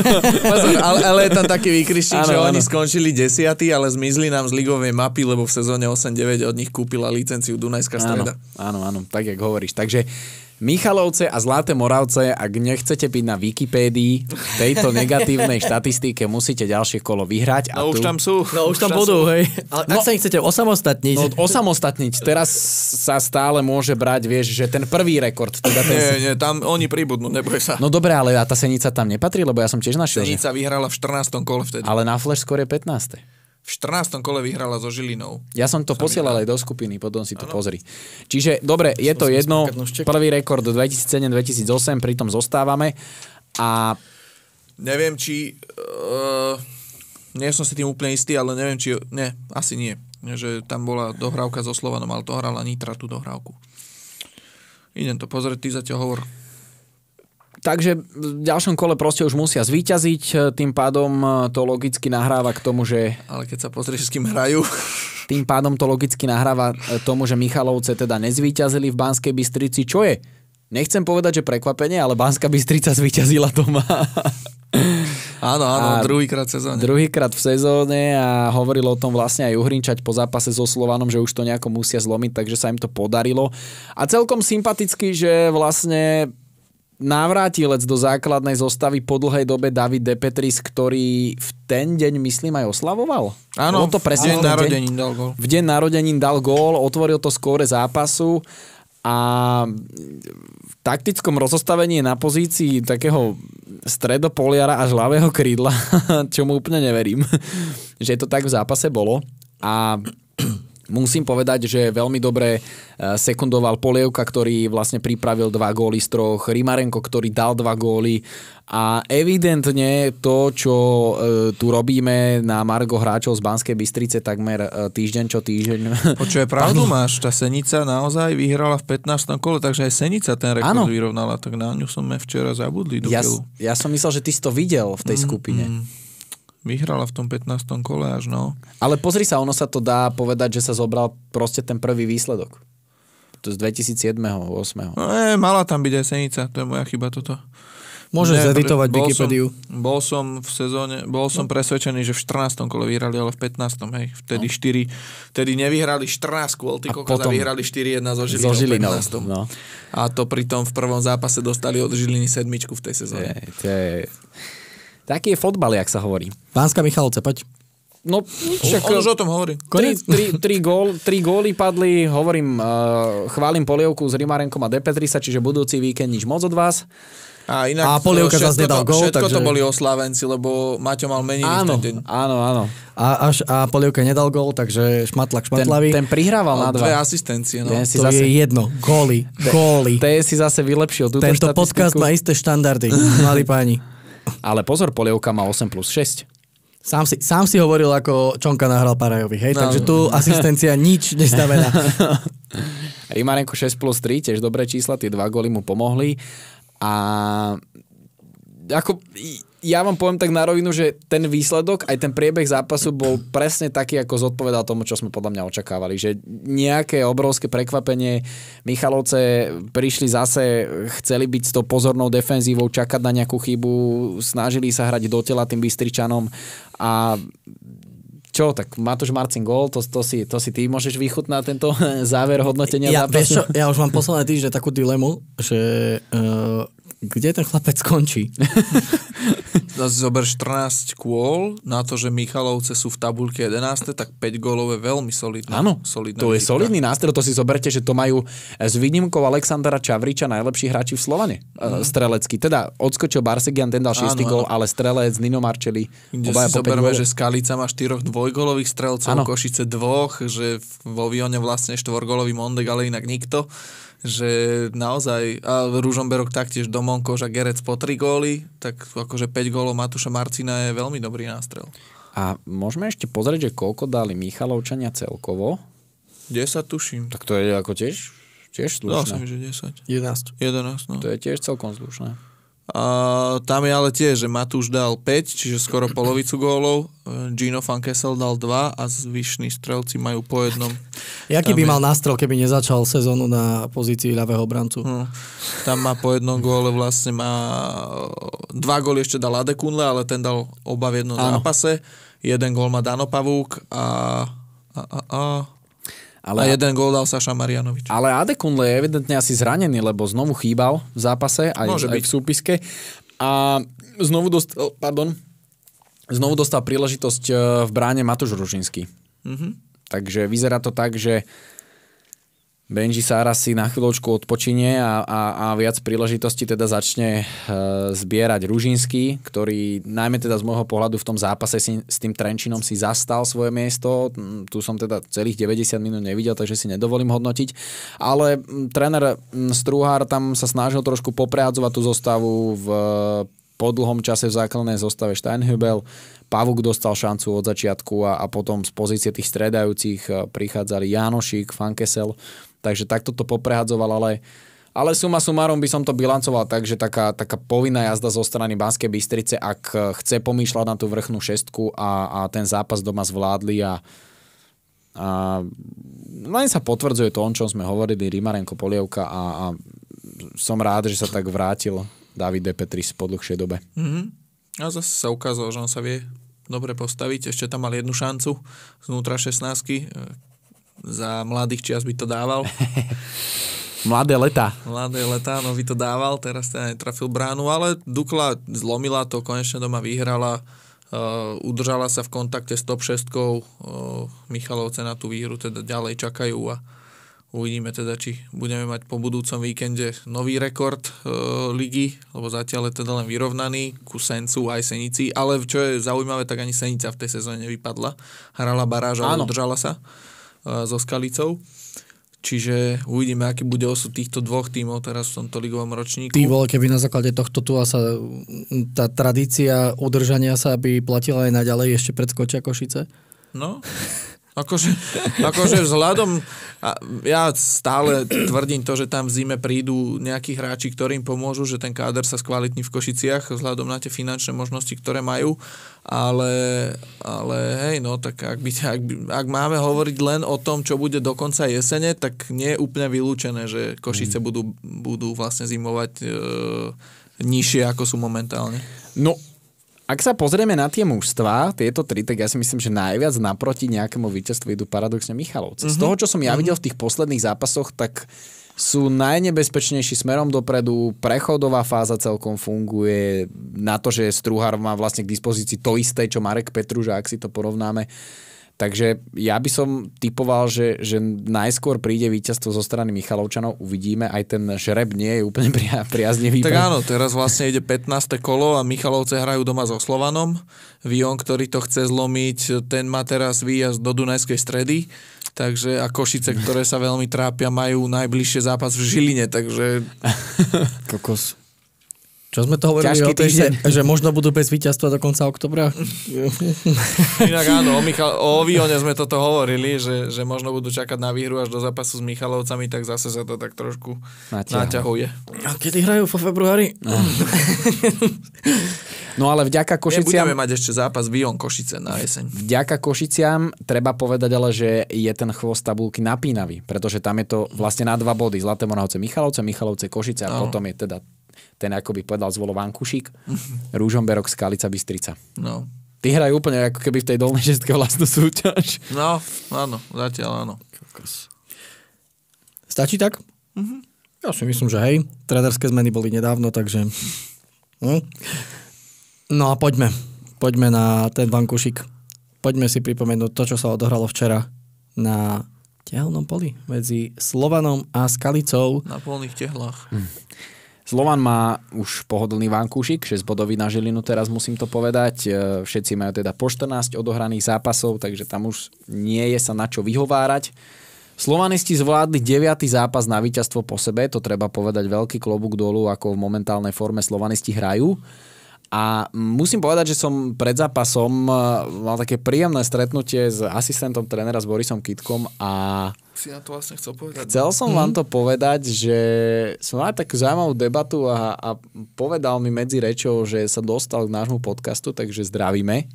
ale, ale je tam taký výkričník, že ano. oni skončili desiatý, ale zmizli nám z ligovej mapy, lebo v sezóne 8-9 od nich kúpila licenciu Dunajská streda. Áno, áno, áno, tak jak hovoríš. Takže Michalovce a Zlaté Moravce, ak nechcete byť na Wikipédii, tejto negatívnej štatistike musíte ďalšie kolo vyhrať. A no tu... už tam sú. No už, už tam, budú, sú. hej. Ale no, ak sa chcete osamostatniť. No, osamostatniť. Teraz sa stále môže brať, vieš, že ten prvý rekord. Teda ten... Nie, nie, tam oni pribudnú, neboj sa. No dobre, ale a tá Senica tam nepatrí, lebo ja som tiež našiel. Senica že... vyhrala v 14. kole vtedy. Ale na Flash skôr je 15 v 14. kole vyhrala so Žilinou. Ja som to posielal aj do skupiny, potom si to ano. pozri. Čiže dobre, je to jedno, prvý rekord 2007-2008, pri tom zostávame a... Neviem, či... Uh, nie som si tým úplne istý, ale neviem, či... Ne, asi nie. Že tam bola dohrávka so Slovanom, ale to hrala Nitra tú dohrávku. Idem to pozrieť, ty zatiaľ hovor. Takže v ďalšom kole proste už musia zvíťaziť, e, tým pádom e, to logicky nahráva k tomu, že... Ale keď sa pozrieš, s kým hrajú... Tým pádom to logicky nahráva e, tomu, že Michalovce teda nezvíťazili v Banskej Bystrici, čo je, nechcem povedať, že prekvapenie, ale Banská Bystrica zvíťazila doma. Áno, áno, druhýkrát v sezóne. Druhýkrát v sezóne a hovoril o tom vlastne aj Uhrinčať po zápase so Slovanom, že už to nejako musia zlomiť, takže sa im to podarilo. A celkom sympaticky, že vlastne návratilec do základnej zostavy po dlhej dobe David Depetris, ktorý v ten deň, myslím, aj oslavoval. Áno, to presne v deň narodenín dal gól. V deň narodenín dal gól, otvoril to skóre zápasu a v taktickom rozostavení je na pozícii takého stredopoliara až ľavého krídla, čo mu úplne neverím, že to tak v zápase bolo. A Musím povedať, že veľmi dobre e, sekundoval Polievka, ktorý vlastne pripravil dva góly z troch, Rimarenko, ktorý dal dva góly a evidentne to, čo e, tu robíme na Margo hráčov z Banskej Bystrice takmer e, týždeň čo týždeň. je pravdu máš, tá Senica naozaj vyhrala v 15. kole, takže aj Senica ten rekord ano. vyrovnala, tak na ňu sme včera zabudli. ja, ja som myslel, že ty si to videl v tej mm, skupine. Mm vyhrala v tom 15. kole až no. Ale pozri sa, ono sa to dá povedať, že sa zobral proste ten prvý výsledok. To z 2007. 8. No, e, mala tam byť aj Senica, to je moja chyba toto. Môžeš ne, zeditovať bol Wikipediu. Som, bol som v sezóne, bol som no. presvedčený, že v 14. kole vyhrali, ale v 15. hej, vtedy no. 4, vtedy nevyhrali 14 kôl, ty kokos, a vyhrali 4-1 so Žilinou. So Žilinou. No. A to pritom v prvom zápase dostali od Žiliny sedmičku v tej sezóne. Je, to je... Taký je fotbal, jak sa hovorí. Pánska Michalovce, poď. No, však... On už o tom hovorí. Tri, tri, tri, gól, tri góly padli, hovorím, uh, chválim polievku s Rimarenkom a DP30, čiže budúci víkend nič moc od vás. A, inak, a polievka zás nedal gól. Všetko takže... to boli oslávenci, lebo Maťo mal meniny áno, v ten deň. Áno, áno. A, až, a polievka nedal gól, takže šmatlak šmatlavý. Ten, ten prihrával na dva. Dve asistencie. No. Ten si to zase... je jedno. Góly. Góly. Ten si zase vylepšil túto Tento štatistiku. podcast má isté štandardy, mladí páni. Ale pozor, polievka má 8 plus 6. Sám si, sám si hovoril, ako Čonka nahral Parajovi, hej? No. Takže no. tu asistencia nič nestavená. Rimarenko 6 plus 3, tiež dobré čísla, tie dva góly mu pomohli. A ako ja vám poviem tak na rovinu, že ten výsledok, aj ten priebeh zápasu bol presne taký, ako zodpovedal tomu, čo sme podľa mňa očakávali. Že nejaké obrovské prekvapenie, Michalovce prišli zase, chceli byť s tou pozornou defenzívou, čakať na nejakú chybu, snažili sa hrať do tela tým Bystričanom a čo, tak Matúš Marcin gol, to, to, si, to si ty môžeš vychutnať tento záver hodnotenia ja, zápasu. Vieš čo, ja už mám posledné týždeň takú dilemu, že uh kde ten chlapec skončí? Zober 14 kôl na to, že Michalovce sú v tabulke 11, tak 5 gólov je veľmi solidné. Áno, solidné to výzika. je solidný nástroj, to si zoberte, že to majú s výnimkou Alexandra Čavriča najlepší hráči v Slovane. E, mm. Strelecký. Teda odskočil Barsegian, ten dal 6 gól, ale strelec Nino Marčeli. Kde si zoberme, že Skalica má 4 dvojgólových strelcov, ano. Košice dvoch, že vo Vione vlastne štvorgólový Mondek, ale inak nikto že naozaj, a Rúžomberok taktiež Domonkoš a Gerec po tri góly, tak akože 5 gólov Matúša Marcina je veľmi dobrý nástrel. A môžeme ešte pozrieť, že koľko dali Michalovčania celkovo? 10 tuším. Tak to je ako tiež, tiež slušné. No, som, že 10. 11. 11, no. To je tiež celkom slušné. A tam je ale tiež, že Matúš dal 5, čiže skoro polovicu gólov, Gino Van Kessel dal 2 a zvyšní strelci majú po jednom. Jaký tam by je... mal nástrel, keby nezačal sezónu na pozícii ľavého brancu? Hm. No, tam má po jednom góle vlastne má... Dva góly ešte dal Adekunle, ale ten dal oba v jednom ano. zápase. Jeden gól má Dano Pavúk a... a, a, a ale, a jeden gól dal Saša Marianovič. Ale Adekunle je evidentne asi zranený, lebo znovu chýbal v zápase, aj, Môže aj byť. v súpiske. A znovu dostal, pardon, znovu dostal príležitosť e, v bráne Matúš Ružinský. Mm-hmm. Takže vyzerá to tak, že Benji Sára si na chvíľočku odpočinie a, a, a viac príležitosti teda začne e, zbierať Ružinský, ktorý najmä teda z môjho pohľadu v tom zápase si, s tým Trenčinom si zastal svoje miesto. Mm, tu som teda celých 90 minút nevidel, takže si nedovolím hodnotiť. Ale mm, tréner mm, Struhár tam sa snažil trošku popreadzovať tú zostavu v po dlhom čase v základnej zostave Steinhübel. Pavuk dostal šancu od začiatku a, a potom z pozície tých stredajúcich e, prichádzali Janošik, Fankesel. Takže takto to poprehadzoval, ale ale suma sumárom by som to bilancoval tak, že taká, taká povinná jazda zo strany Banskej Bystrice, ak chce pomýšľať na tú vrchnú šestku a, a ten zápas doma zvládli a, a len sa potvrdzuje to, o čom sme hovorili, Rimarenko Polievka a, a som rád, že sa tak vrátil David De Petris po dlhšej dobe. Mm-hmm. A zase sa ukázalo, že on sa vie dobre postaviť. Ešte tam mal jednu šancu znútra 16 za mladých čias by to dával. Mladé letá. Mladé letá, no by to dával, teraz teda netrafil bránu, ale Dukla zlomila to, konečne doma vyhrala, uh, udržala sa v kontakte s top 6 uh, eh, Michalovce na tú výhru, teda ďalej čakajú a uvidíme teda, či budeme mať po budúcom víkende nový rekord uh, ligy, lebo zatiaľ je teda len vyrovnaný ku Sencu aj Senici, ale čo je zaujímavé, tak ani Senica v tej sezóne nevypadla, hrala baráž a udržala sa so Skalicou. Čiže uvidíme, aký bude osud týchto dvoch tímov teraz v tomto ligovom ročníku. Ty vole, keby na základe tohto tu sa tá tradícia udržania sa by platila aj naďalej ešte pred skočia Košice? No, Akože, akože vzhľadom, ja stále tvrdím to, že tam v zime prídu nejakí hráči, ktorým pomôžu, že ten káder sa skvalitní v Košiciach vzhľadom na tie finančné možnosti, ktoré majú, ale, ale hej, no tak ak, by, ak, by, ak máme hovoriť len o tom, čo bude do konca jesene, tak nie je úplne vylúčené, že Košice hmm. budú, budú vlastne zimovať e, nižšie, ako sú momentálne. No, ak sa pozrieme na tie mužstva, tieto tri, tak ja si myslím, že najviac naproti nejakému víťazstvu idú paradoxne Michalovce. Mm-hmm. Z mhm. toho, čo som ja mm-hmm. videl v tých posledných zápasoch, tak sú najnebezpečnejší smerom dopredu, prechodová fáza celkom funguje, na to, že Struhar má vlastne k dispozícii to isté, čo Marek Petruža, ak si to porovnáme, Takže ja by som typoval, že, že najskôr príde víťazstvo zo strany Michalovčanov, uvidíme, aj ten žreb nie je úplne pri, priaznivý. Tak áno, teraz vlastne ide 15. kolo a Michalovce hrajú doma so Slovanom. Vion, ktorý to chce zlomiť, ten má teraz výjazd do Dunajskej stredy. Takže a Košice, ktoré sa veľmi trápia, majú najbližšie zápas v Žiline, takže... Kokos. Čo sme to hovorili Ťažký o tej, že, že možno budú bez víťazstva do konca oktobra? Inak áno, o, Michal, o Vione sme toto hovorili, že, že možno budú čakať na výhru až do zápasu s Michalovcami, tak zase sa to tak trošku Natiahu. naťahuje. A kedy hrajú po februári? No. no ale vďaka Košiciam... Nebudeme mať ešte zápas Vion Košice na jeseň. Vďaka Košiciam treba povedať ale, že je ten chvost tabulky napínavý, pretože tam je to vlastne na dva body. Zlaté Monahoce Michalovce, Michalovce, Košice a no. potom je teda ten, ako by povedal, zvolo Vankušik, Rúžomberok, Skalica, Bystrica. No. Ty hrajú úplne ako keby v tej dolnej šestke vlastnú súťaž. No, áno, zatiaľ áno. Stačí tak? Mm-hmm. Ja si myslím, že hej. Traderské zmeny boli nedávno, takže... Hm? No a poďme. Poďme na ten vankušik. Poďme si pripomenúť to, čo sa odohralo včera na tehelnom poli medzi Slovanom a Skalicou. Na polných tehlách. Hm. Slovan má už pohodlný vankúšik, 6 bodový na Žilinu, teraz musím to povedať. E, všetci majú teda po 14 odohraných zápasov, takže tam už nie je sa na čo vyhovárať. Slovanisti zvládli 9. zápas na víťazstvo po sebe, to treba povedať veľký klobúk dolu, ako v momentálnej forme slovanisti hrajú. A musím povedať, že som pred zápasom eh, mal také príjemné stretnutie s asistentom trénera, s Borisom Kitkom a si na to vlastne chcel povedať. No. Chcel som mm-hmm. vám to povedať, že som mal takú zaujímavú debatu a, a povedal mi medzi rečou, že sa dostal k nášmu podcastu, takže zdravíme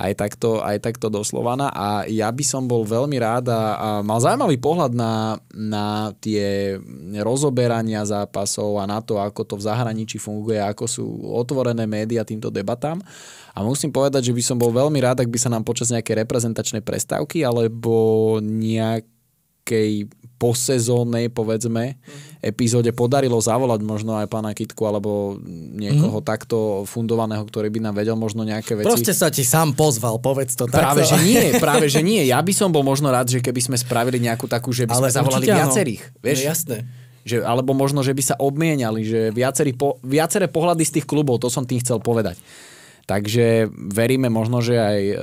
aj takto, aj takto doslovaná a ja by som bol veľmi rád a, a mal zaujímavý pohľad na, na tie rozoberania zápasov a na to, ako to v zahraničí funguje, ako sú otvorené médiá týmto debatám. A musím povedať, že by som bol veľmi rád, ak by sa nám počas nejakej reprezentačnej prestávky alebo nejak nejakej posezónnej, povedzme, mhm. epizóde podarilo zavolať možno aj pána Kitku alebo niekoho mm. takto fundovaného, ktorý by nám vedel možno nejaké veci. Proste sa ti sám pozval, povedz to tak. Práve, že nie, práve, že nie. Ja by som bol možno rád, že keby sme spravili nejakú takú, že by Ale sme zavolali viacerých. No vieš? No jasné že, alebo možno, že by sa obmieniali, že viacerí po, viaceré pohľady z tých klubov, to som tým chcel povedať. Takže veríme možno, že aj e,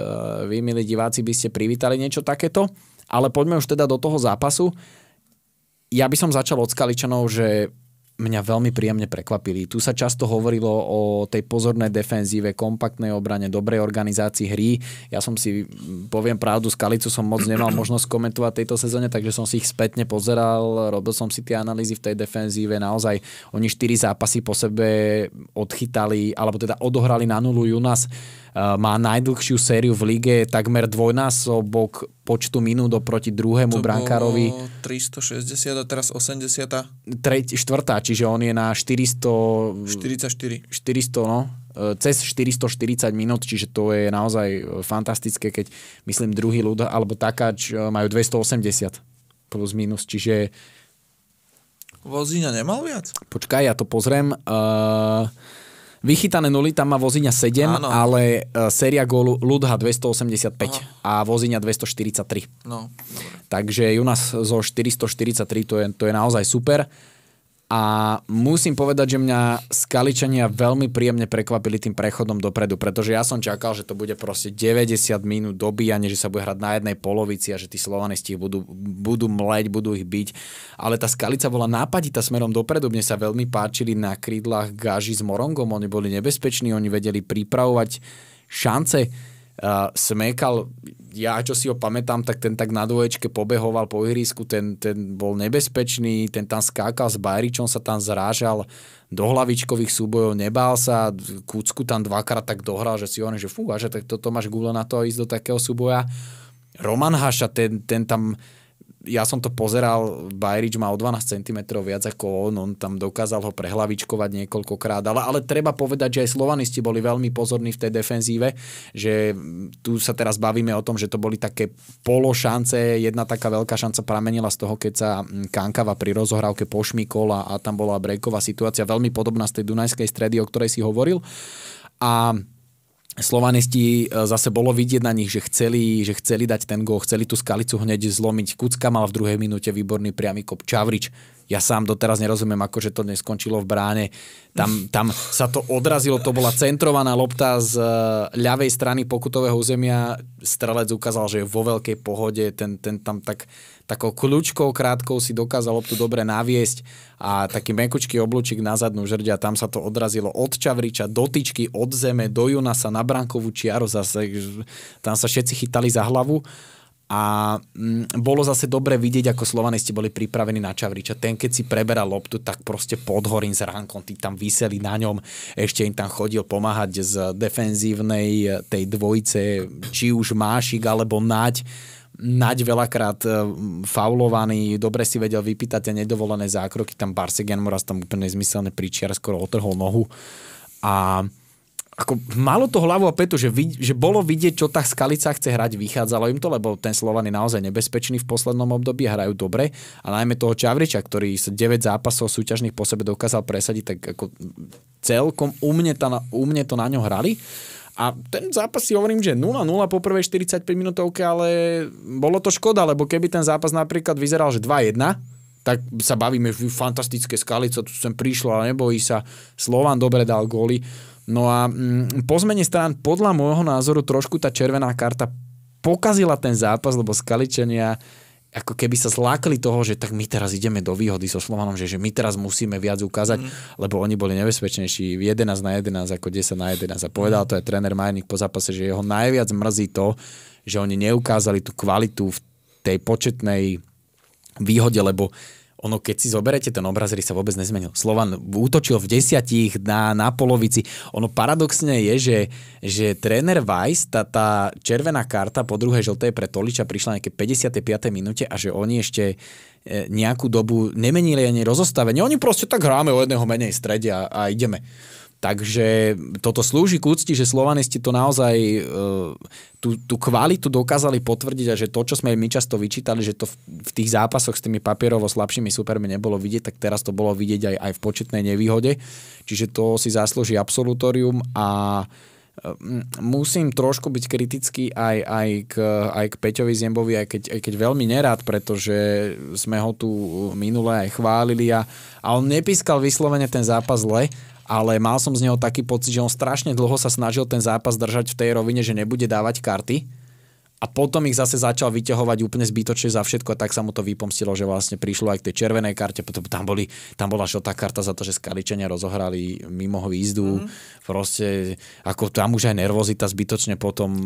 vy, milí diváci, by ste privítali niečo takéto. Ale poďme už teda do toho zápasu. Ja by som začal od Skaličanov, že mňa veľmi príjemne prekvapili. Tu sa často hovorilo o tej pozornej defenzíve, kompaktnej obrane, dobrej organizácii hry. Ja som si, poviem pravdu, Skalicu som moc nemal možnosť komentovať tejto sezóne, takže som si ich spätne pozeral, robil som si tie analýzy v tej defenzíve. Naozaj oni štyri zápasy po sebe odchytali, alebo teda odohrali na nulu Junas má najdlhšiu sériu v lige, takmer dvojnásobok počtu minút oproti druhému to brankárovi. 360 a teraz 80. Treť, štvrtá, čiže on je na 400... 44. 400, no e, cez 440 minút, čiže to je naozaj e, fantastické, keď myslím druhý ľud alebo takáč e, majú 280 plus minus, čiže Vozíňa nemal viac? Počkaj, ja to pozriem. Uh, Vychytané nuly, tam má vozíňa 7, Áno. ale uh, séria gólu Ludha 285 Aha. a vozíňa 243. No. Takže Jonas zo 443, to je, to je naozaj super. A musím povedať, že mňa skaličania veľmi príjemne prekvapili tým prechodom dopredu, pretože ja som čakal, že to bude proste 90 minút dobíjanie, že sa bude hrať na jednej polovici a že tí slovanisti budú, budú mleť, budú ich byť. Ale tá skalica bola nápaditá smerom dopredu. Mne sa veľmi páčili na krídlach gaži s Morongom. Oni boli nebezpeční, oni vedeli pripravovať šance Uh, Smekal, ja čo si ho pamätám, tak ten tak na dvoječke pobehoval po ihrisku, ten, ten bol nebezpečný, ten tam skákal s Bajričom, sa tam zrážal do hlavičkových súbojov, nebál sa, kúcku tam dvakrát tak dohral, že si hovorím, že fú, a že tak toto máš gulo na to ísť do takého súboja. Roman Haša, ten, ten tam ja som to pozeral, Bajrič má o 12 cm viac ako on, on tam dokázal ho prehlavičkovať niekoľkokrát, ale, ale treba povedať, že aj slovanisti boli veľmi pozorní v tej defenzíve, že tu sa teraz bavíme o tom, že to boli také pološance, jedna taká veľká šanca pramenila z toho, keď sa mm, Kankava pri rozohrávke pošmikol a, a tam bola breková situácia, veľmi podobná z tej Dunajskej stredy, o ktorej si hovoril. A Slovanisti e, zase bolo vidieť na nich, že chceli, že chceli dať ten gol, chceli tú skalicu hneď zlomiť. Kucka mal v druhej minúte výborný priamy kop. Čavrič ja sám doteraz nerozumiem, ako že to neskončilo v bráne. Tam, tam sa to odrazilo, to bola centrovaná lopta z e, ľavej strany pokutového územia. Strelec ukázal, že je vo veľkej pohode. Ten, ten tam tak takou kľúčkou krátkou si dokázal loptu dobre naviesť a taký mekučký oblúčik na zadnú žrdia, tam sa to odrazilo od Čavriča, do tyčky, od zeme, do Junasa, na brankovú čiaru, zase, tam sa všetci chytali za hlavu a m, mm, bolo zase dobre vidieť, ako Slovanisti boli pripravení na Čavriča. Ten, keď si preberal loptu, tak proste pod horím s ránkom, tí tam vyseli na ňom, ešte im tam chodil pomáhať z defenzívnej e, tej dvojice, či už Mášik alebo Naď. Naď veľakrát e, faulovaný, dobre si vedel vypýtať tie nedovolené zákroky, tam Barsegian Moraz tam úplne zmyselne pričiar skoro otrhol nohu. A ako malo to hlavu a petu, že, vid, že bolo vidieť, čo tá skalica chce hrať, vychádzalo im to, lebo ten Slovan je naozaj nebezpečný v poslednom období, hrajú dobre a najmä toho Čavriča, ktorý 9 zápasov súťažných po sebe dokázal presadiť, tak ako celkom u mne, tá, u mne to na ňo hrali. A ten zápas si hovorím, že 0-0 po prvej 45 minútovke, ale bolo to škoda, lebo keby ten zápas napríklad vyzeral, že 2-1, tak sa bavíme, že fantastické skalico, tu sem prišla, nebojí sa, Slovan dobre dal góly No a mm, po zmene strán podľa môjho názoru trošku tá červená karta pokazila ten zápas, lebo skaličenia ako keby sa zlákli toho, že tak my teraz ideme do výhody so Slovanom, že, že my teraz musíme viac ukázať, mm. lebo oni boli nebezpečnejší 11 na 11 ako 10 na 11 a povedal mhm. to aj tréner Majník po zápase, že jeho najviac mrzí to, že oni neukázali tú kvalitu v tej početnej výhode, lebo uh, ono keď si zoberete ten obraz, sa vôbec nezmenil. Slovan útočil v desiatich na, na polovici. Ono paradoxne je, že, že tréner Weiss, tá, tá červená karta po druhej žltej pre Toliča prišla nejaké 55. minúte a že oni ešte e, nejakú dobu nemenili ani rozostavenie. Oni proste tak hráme o jedného menej strede a, a ideme. Takže toto slúži k úcti, že slovanisti to naozaj e, tú, tú kvalitu dokázali potvrdiť a že to, čo sme my často vyčítali, že to v tých zápasoch s tými papierovo slabšími supermi nebolo vidieť, tak teraz to bolo vidieť aj, aj v početnej nevýhode. Čiže to si zaslúži absolutorium a e, musím trošku byť kritický aj, aj, k, aj k Peťovi Zembovi, aj keď, aj keď veľmi nerád, pretože sme ho tu minule aj chválili a, a on nepískal vyslovene ten zápas zle, ale mal som z neho taký pocit, že on strašne dlho sa snažil ten zápas držať v tej rovine, že nebude dávať karty a potom ich zase začal vyťahovať úplne zbytočne za všetko a tak sa mu to vypomstilo, že vlastne prišlo aj k tej červenej karte, potom tam, boli, tam bola žltá karta za to, že skaličania rozohrali mimo hvízdu. Mm. Proste ako tam už aj nervozita zbytočne potom e,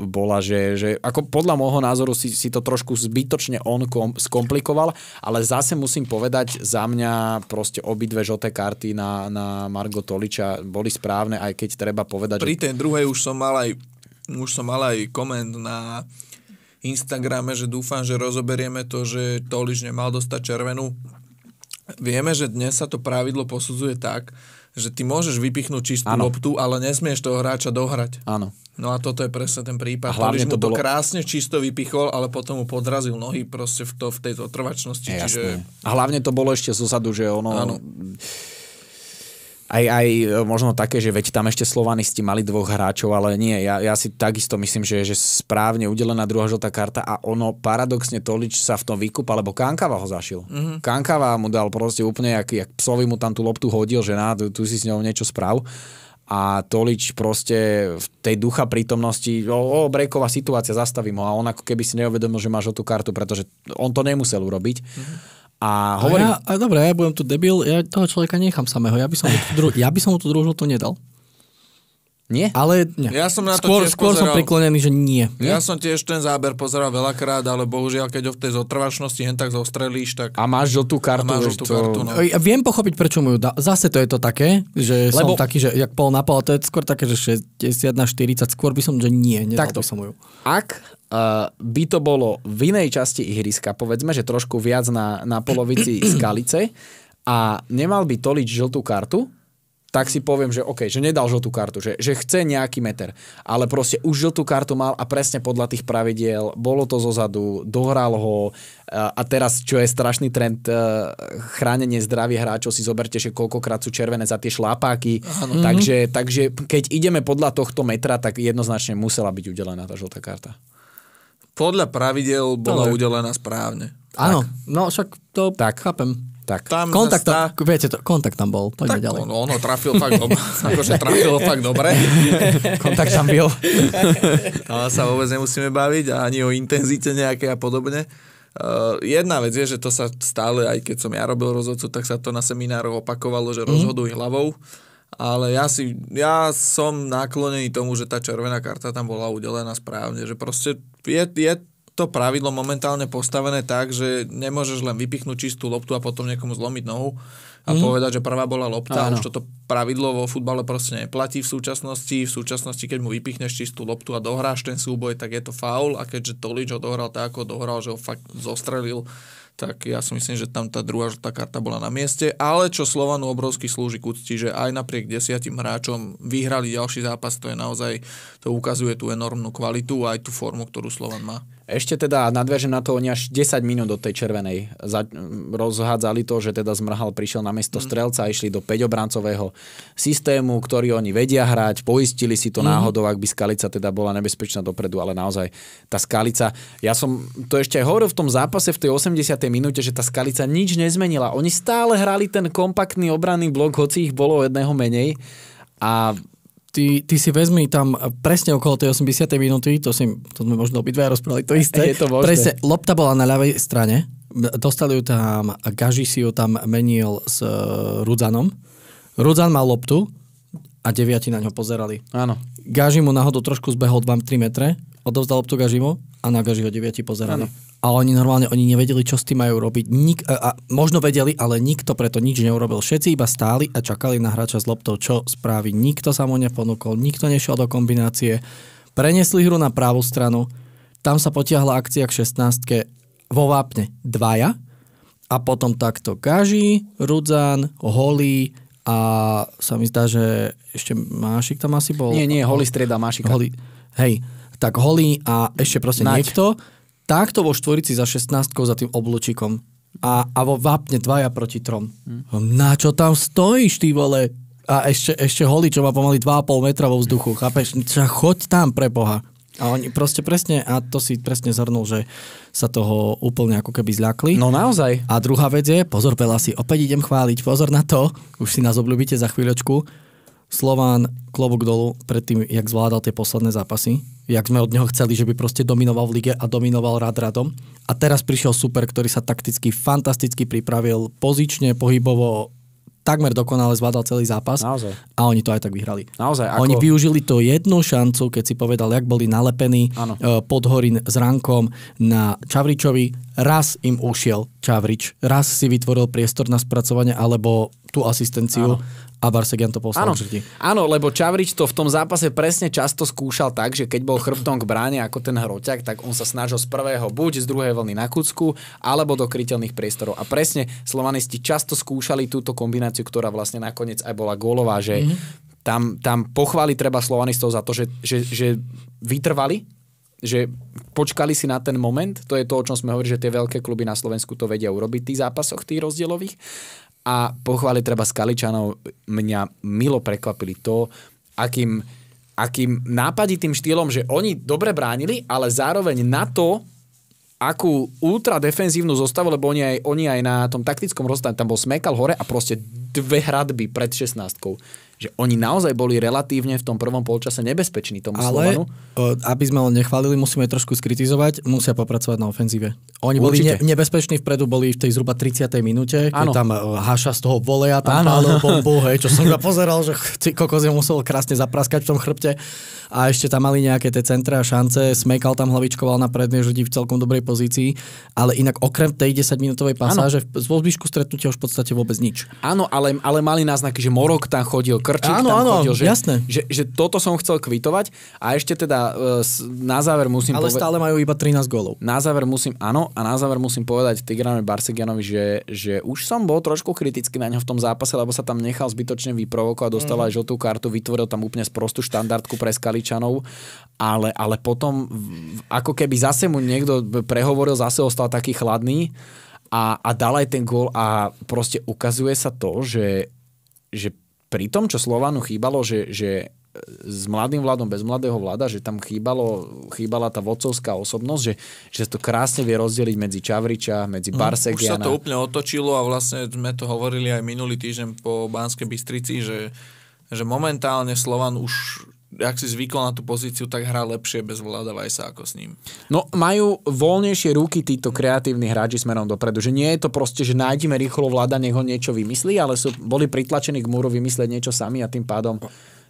bola, že, že ako podľa môjho názoru si, si to trošku zbytočne on kom, skomplikoval, ale zase musím povedať, za mňa proste obidve žlté karty na, na Margo Toliča boli správne, aj keď treba povedať, Pri že... tej druhej už som mal aj už som mal aj koment na Instagrame, že dúfam, že rozoberieme to, že Toliš nemal dostať červenú. Vieme, že dnes sa to pravidlo posudzuje tak, že ty môžeš vypichnúť čistú ano. loptu, ale nesmieš toho hráča dohrať. Áno. No a toto je presne ten prípad. A hlavne to mu to bolo... krásne čisto vypichol, ale potom mu podrazil nohy proste v, to, v tejto trvačnosti. Čiže... A hlavne to bolo ešte zo zadu, že ono... Ano aj, aj e, možno také, že veď tam ešte slovanisti mali dvoch hráčov, ale nie, ja, ja si takisto myslím, že že správne udelená druhá žltá karta a ono paradoxne Tolič sa v tom vykúpa, lebo Kankava ho zašil. Mm-hmm. Kankava mu dal proste úplne, jak, jak psovi mu tam tú loptu hodil, že na, tu, tu si s ňou niečo správ a Tolič proste v tej ducha prítomnosti, o, o breková situácia, zastavím ho a on ako keby si neuvedomil, že máš o tú kartu, pretože on to nemusel urobiť. Mm-hmm. A hovorím... A ja, a dobre, ja budem tu debil, ja toho človeka nechám samého. Ja by som mu tú, dru- ja by som mu tú druhú to nedal. Nie? Ale nie. Ja som na to skôr, tiež skôr pozeral. som priklonený, že nie. nie. Ja som tiež ten záber pozeral veľakrát, ale bohužiaľ, keď ho v tej zotrvačnosti hen tak zostrelíš, tak... A máš žltú kartu. A máš žltú to... kartu, no. Ja viem pochopiť, prečo mu ju dá. Zase to je to také, že Lebo... som taký, že jak pol na pol, to je skôr také, že 60 na 40, skôr by som, že nie, nedal Takto. by som ju. Ak Uh, by to bolo v inej časti ihriska, povedzme, že trošku viac na, na polovici skalice a nemal by toliť žltú kartu, tak si poviem, že OK, že nedal žltú kartu, že, že chce nejaký meter, ale proste už žltú kartu mal a presne podľa tých pravidiel, bolo to zozadu, dohral ho eh, a teraz, čo je strašný trend, eh, chránenie zdravia hráčov, si zoberte, že koľkokrát sú červené za tie šlápáky, ano. takže, takže keď ideme podľa tohto metra, tak jednoznačne musela byť udelená tá žltá karta. Podľa pravidel bola Dobre. No, udelená správne. Áno, no však to tak. chápem. Tak. Tam kontakt, tam, Stá... viete to, kontakt tam bol, poďme tak ďalej. Ono, no, ono trafil fakt dobre, akože trafil fakt dobre. kontakt tam byl. tam sa vôbec nemusíme baviť, ani o intenzite nejaké a podobne. Uh, jedna vec je, že to sa stále, aj keď som ja robil rozhodcu, tak sa to na seminároch opakovalo, že mm. rozhoduj hlavou ale ja, si, ja som naklonený tomu, že tá červená karta tam bola udelená správne, že proste je, je to pravidlo momentálne postavené tak, že nemôžeš len vypichnúť čistú loptu a potom niekomu zlomiť nohu a mm. povedať, že prvá bola lopta. Áno. Už toto pravidlo vo futbale proste neplatí v súčasnosti. V súčasnosti, keď mu vypichneš čistú loptu a dohráš ten súboj, tak je to faul a keďže Tolič ho dohral tak, ako dohral, že ho fakt zostrelil, tak ja si myslím, že tam tá druhá žltá karta bola na mieste, ale čo Slovanu obrovský slúži k úcti, že aj napriek desiatim hráčom vyhrali ďalší zápas, to je naozaj, to ukazuje tú enormnú kvalitu a aj tú formu, ktorú Slovan má. Ešte teda nadväže na to, oni až 10 minút do tej červenej za, rozhádzali to, že teda Zmrhal prišiel na miesto mm. strelca a išli do 5-obrancového systému, ktorý oni vedia hrať, poistili si to mm-hmm. náhodou, ak by Skalica teda bola nebezpečná dopredu, ale naozaj tá Skalica, ja som to ešte aj hovoril v tom zápase v tej 80. minúte, že tá Skalica nič nezmenila. Oni stále hrali ten kompaktný obranný blok, hoci ich bolo jedného menej a ty, ty si vezmi tam presne okolo tej 80. minúty, to, si, to sme možno obidva rozprávali to isté. Je to možné. Presne, lopta bola na ľavej strane, dostali ju tam, Gaži si ju tam menil s e, Rudzanom. Rudzan mal loptu a deviati na ňo pozerali. Áno. Gaži mu náhodou trošku zbehol 2-3 metre, odovzdal Gažimu a na ho 9 pozerali. A oni normálne, oni nevedeli, čo s tým majú robiť. Nik, a, a, možno vedeli, ale nikto preto nič neurobil. Všetci iba stáli a čakali na hráča s loptou, čo spraví. Nikto sa mu neponúkol, nikto nešiel do kombinácie. Prenesli hru na pravú stranu, tam sa potiahla akcia k 16 vo Vápne dvaja a potom takto Gaži, Rudzan, Holý, a sa mi zdá, že ešte Mášik tam asi bol. Nie, nie, holý strieda Mášika. Holý, hej, tak holý a ešte proste Naď. niekto, takto vo štvorici za 16 za tým obločikom a, a vo vápne dvaja proti trom. Hm. hm. Na čo tam stojíš, ty vole? A ešte, ešte holý, čo má pomaly 2,5 metra vo vzduchu, chápeš? Čo, choď tam, pre Boha. A oni proste presne, a to si presne zhrnul, že sa toho úplne ako keby zľakli. No naozaj. A druhá vec je, pozor Pela si, opäť idem chváliť, pozor na to, už si nás obľúbite za chvíľočku, Slován, klobúk dolu pred tým, jak zvládal tie posledné zápasy, jak sme od neho chceli, že by proste dominoval v lige a dominoval rad radom. A teraz prišiel super, ktorý sa takticky fantasticky pripravil, pozične, pohybovo, takmer dokonale zvládal celý zápas. Naozaj. A oni to aj tak vyhrali. Naozaj. Ako... Oni využili to jednu šancu, keď si povedal, jak boli nalepení ano. Eh, pod Horin s rankom na Čavričovi, raz im ušiel Čavrič raz si vytvoril priestor na spracovanie alebo tú asistenciu ano. a Barsegian to poslal Áno. Áno, lebo Čavrič to v tom zápase presne často skúšal tak, že keď bol chrbtom k bráne ako ten hroťak, tak on sa snažil z prvého buď z druhej vlny na kucku alebo do kryteľných priestorov. A presne slovanisti často skúšali túto kombináciu, ktorá vlastne nakoniec aj bola gólová, že mm-hmm tam, tam pochváli treba slovanistov za to, že, že, že vytrvali že počkali si na ten moment, to je to, o čom sme hovorili, že tie veľké kluby na Slovensku to vedia urobiť v tých zápasoch tých rozdielových. A pochváli treba Skaličanov, mňa milo prekvapili to, akým, akým nápaditým štýlom, že oni dobre bránili, ale zároveň na to, akú ultra defenzívnu zostavu, lebo oni aj, oni aj na tom taktickom rozstane, tam bol smekal hore a proste dve hradby pred 16 že oni naozaj boli relatívne v tom prvom polčase nebezpeční tomu Ale, Slovanu. aby sme ho nechválili, musíme trošku skritizovať, musia popracovať na ofenzíve. Oni boli ne- nebezpeční vpredu, boli v tej zhruba 30. minúte, keď tam e, Haša z toho voleja, tam pálil bombu, hej, čo som iba pozeral, že kokos je musel krásne zapraskať v tom chrbte a ešte tam mali nejaké tie centra a šance, smekal tam hlavičkoval na prednej ľudí v celkom dobrej pozícii, ale inak okrem tej 10-minútovej pasáže z Vozbišku stretnutia už v podstate vôbec nič. Áno, ale, ale mali náznaky, že Morok tam chodil, Krčík áno, tam áno, chodil, že, jasné. Že, že toto som chcel kvitovať a ešte teda e, na záver musím Ale poved- stále majú iba 13 gólov. Na záver musím, áno, a na záver musím povedať Tigranovi Barsegianovi, že, že už som bol trošku kritický na ňo v tom zápase, lebo sa tam nechal zbytočne vyprovokovať, dostal mm. aj žltú kartu, vytvoril tam úplne sprostú štandardku pre Galičanov, ale, ale potom ako keby zase mu niekto prehovoril, zase ostal taký chladný a, a dal aj ten gól a proste ukazuje sa to, že, že pri tom, čo Slovanu chýbalo, že, že e, s mladým vládom, bez mladého vláda, že tam chýbalo, chýbala tá vodcovská osobnosť, že, že to krásne vie rozdeliť medzi Čavriča, medzi mhm. Barsegiana. Už sa to úplne otočilo a vlastne sme to hovorili aj minulý týždeň po Banskej Bystrici, že, že momentálne Slovan už ak si zvykol na tú pozíciu, tak hrá lepšie bez Vlada Vajsa ako s ním. No majú voľnejšie ruky títo kreatívni hráči smerom dopredu, že nie je to proste, že nájdime rýchlo Vlada, nech ho niečo vymyslí, ale sú, boli pritlačení k múru vymyslieť niečo sami a tým pádom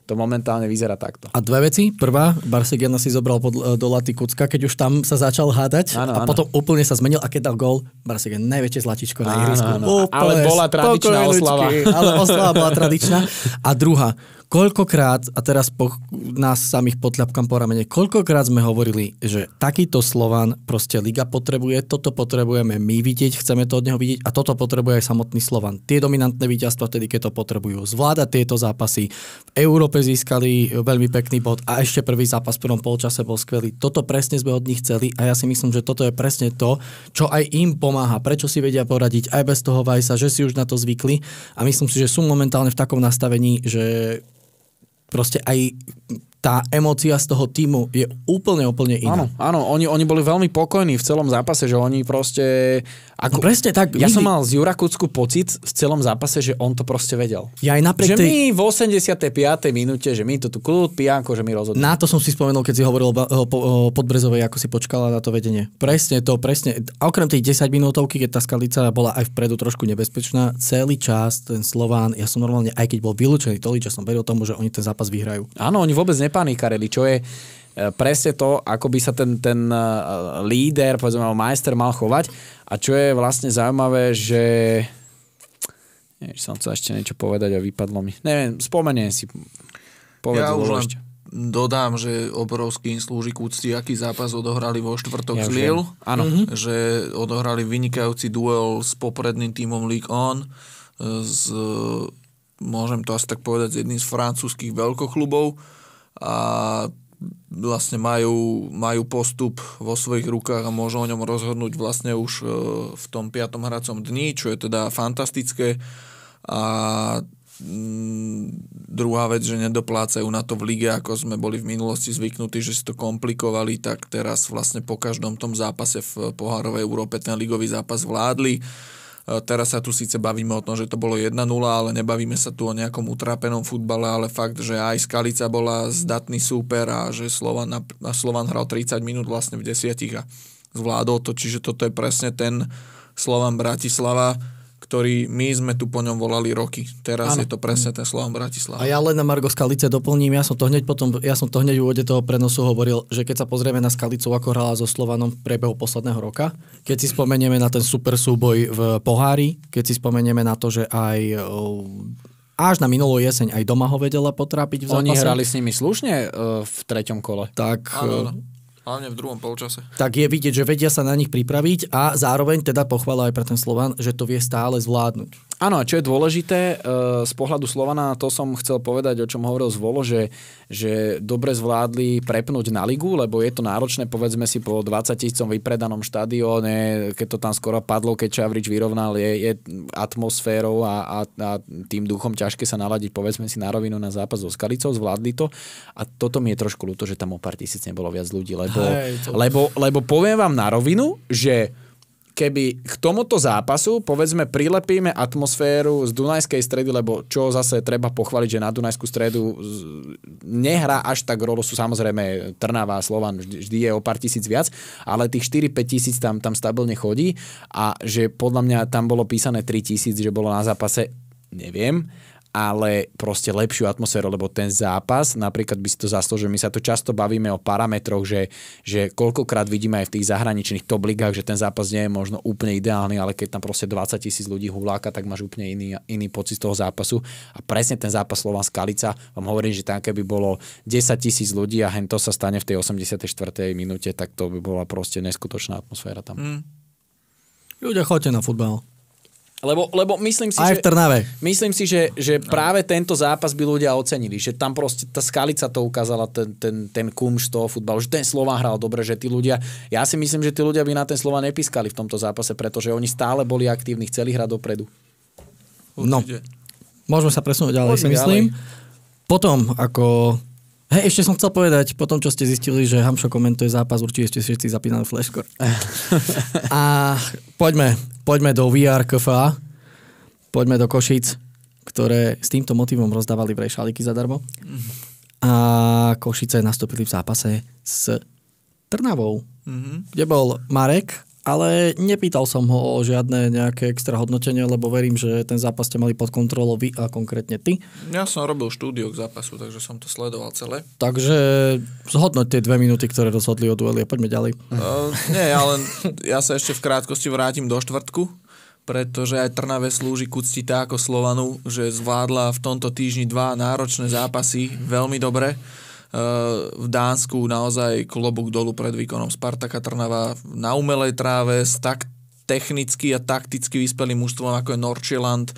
to momentálne vyzerá takto. A dve veci. Prvá, Barsigena si zobral pod, e, do Laty Kucka, keď už tam sa začal hádať ano, a ano. potom úplne sa zmenil a keď dal gól, Barsigen najväčšie zlatičko na ihrisku. Ale bola tradičná oslava. Ale oslava bola tradičná. A druhá, Koľkokrát, a teraz po, nás samých potľapkám po ramene, koľkokrát sme hovorili, že takýto Slovan proste Liga potrebuje, toto potrebujeme my vidieť, chceme to od neho vidieť a toto potrebuje aj samotný Slovan. Tie dominantné víťazstva vtedy, keď to potrebujú. Zvládať tieto zápasy. V Európe získali veľmi pekný bod a ešte prvý zápas v prvom polčase bol skvelý. Toto presne sme od nich chceli a ja si myslím, že toto je presne to, čo aj im pomáha, prečo si vedia poradiť aj bez toho Vajsa, že si už na to zvykli a myslím si, že sú momentálne v takom nastavení, že proste aj tá emócia z toho týmu je úplne, úplne iná. Áno, áno oni, oni boli veľmi pokojní v celom zápase, že oni proste... Ako, no presne tak. Ja nikdy. som mal z Jurakúcku pocit v celom zápase, že on to proste vedel. Ja aj napriek že tej... my v 85. minúte, že my to tu kľud, pijanko, že my rozhodneme. Na to som si spomenul, keď si hovoril o, o, o Podbrezovej, ako si počkala na to vedenie. Presne to, presne. A okrem tej 10 minútovky, keď tá skalica bola aj vpredu trošku nebezpečná, celý čas ten Slován, ja som normálne, aj keď bol vylúčený, toľko som veril tomu, že oni ten zápas vyhrajú. Áno, oni vôbec nepa- nepanikarili, čo je e, presne to, ako by sa ten, ten e, líder, povedzme, majster mal chovať. A čo je vlastne zaujímavé, že... Neviem, som chcel ešte niečo povedať a vypadlo mi. Neviem, spomeniem si. Povedz, ja už len dodám, že obrovský slúži k úcti, aký zápas odohrali vo štvrtok ja z Lille. Áno. Mhm. Že odohrali vynikajúci duel s popredným tímom League On, e, s, môžem to asi tak povedať, s jedným z francúzských veľkoklubov a vlastne majú, majú postup vo svojich rukách a môžu o ňom rozhodnúť vlastne už e, v tom piatom hracom dni, čo je teda fantastické. A mm, druhá vec, že nedoplácajú na to v lige, ako sme boli v minulosti zvyknutí, že si to komplikovali, tak teraz vlastne po každom tom zápase v pohárovej Európe ten ligový zápas vládli. Eh, teraz sa tu síce bavíme o tom, že to bolo 1-0, ale nebavíme sa tu o nejakom utrápenom futbale, ale fakt, že aj Skalica bola zdatný súper a že Slovan, a Slovan hral 30 minút vlastne v desiatich a zvládol to, čiže toto je presne ten Slovan Bratislava, ktorý my sme tu po ňom volali roky. Teraz ano. je to presne ten Slovan Bratislava. A ja len na Margo Skalice doplním, ja som to hneď potom, ja som to hneď v úvode toho prenosu hovoril, že keď sa pozrieme na Skalicu, ako hrala so Slovanom v priebehu posledného roka, keď si spomenieme na ten super súboj v pohári, keď si spomenieme na to, že aj oh, až na minulú jeseň aj doma ho vedela potrápiť v zápase. Oni hrali s nimi slušne uh, v treťom kole. Tak, ano, ano. Eh, hlavne v druhom polčase. Tak je vidieť, že vedia sa na nich pripraviť a zároveň teda pochvala aj pre ten Slovan, že to vie stále zvládnuť. Áno, a čo je dôležité, eh, z pohľadu Slovana, to som chcel povedať, o čom hovoril Zvolo, že, že dobre zvládli prepnúť na ligu, lebo je to náročné, povedzme si, po 20 tisícom vypredanom štadióne, keď to tam skoro padlo, keď Čavrič vyrovnal, je, je atmosférou a, a, a tým duchom ťažké sa naladiť, povedzme si, na rovinu na zápas so Skalicou, zvládli to. A toto mi je trošku ľúto, že tam o pár tisíc nebolo viac ľudí, lebo, Hej, to... lebo, lebo poviem vám na rovinu, že keby k tomuto zápasu, povedzme, prilepíme atmosféru z Dunajskej stredy, lebo čo zase treba pochváliť, že na Dunajskú stredu nehrá až tak rolu, sú samozrejme Trnava Slovan, vždy, vždy je o pár tisíc viac, ale tých 4-5 tisíc tam, tam stabilne chodí a že podľa mňa tam bolo písané 3 tisíc, že bolo na zápase, neviem, ale proste lepšiu atmosféru, lebo ten zápas, napríklad by si to zaslúžil, my sa tu často bavíme o parametroch, že, že koľkokrát vidíme aj v tých zahraničných top ligách, že ten zápas nie je možno úplne ideálny, ale keď tam proste 20 tisíc ľudí huláka, tak máš úplne iný, iný pocit z toho zápasu. A presne ten zápas Slovan Skalica, vám hovorím, že tam keby bolo 10 tisíc ľudí a hento sa stane v tej 84. minúte, tak to by bola proste neskutočná atmosféra tam. Mm. Ľudia, chodte na futbal. Lebo, lebo myslím si, Aj v Trnave. Myslím si, že, že no. práve tento zápas by ľudia ocenili. Že tam proste tá skalica to ukázala, ten, ten, ten kumš toho futbalu. Že ten Slova hral dobre, že tí ľudia... Ja si myslím, že tí ľudia by na ten Slova nepískali v tomto zápase, pretože oni stále boli aktívni, chceli hrať dopredu. Určite. No, môžeme sa presunúť ďalej, Môžeme si myslím. Ďalej. Potom, ako Hej, ešte som chcel povedať, po tom, čo ste zistili, že Hamšo komentuje zápas, určite ste všetci zapínali flashcore. A poďme, poďme do VR KFA, poďme do Košic, ktoré s týmto motivom rozdávali v šaliky zadarmo. A Košice nastúpili v zápase s Trnavou, mm-hmm. kde bol Marek ale nepýtal som ho o žiadne nejaké extra hodnotenie, lebo verím, že ten zápas ste mali pod kontrolou vy a konkrétne ty. Ja som robil štúdiu k zápasu, takže som to sledoval celé. Takže zhodnoť tie dve minúty, ktoré rozhodli o dueli a poďme ďalej. Uh, nie, ale ja sa ešte v krátkosti vrátim do štvrtku, pretože aj Trnave slúži ku cti ako Slovanu, že zvládla v tomto týždni dva náročné zápasy veľmi dobre v Dánsku naozaj klobúk dolu pred výkonom Spartaka Trnava na umelej tráve s tak technicky a takticky vyspelým mužstvom ako je Norčiland. E,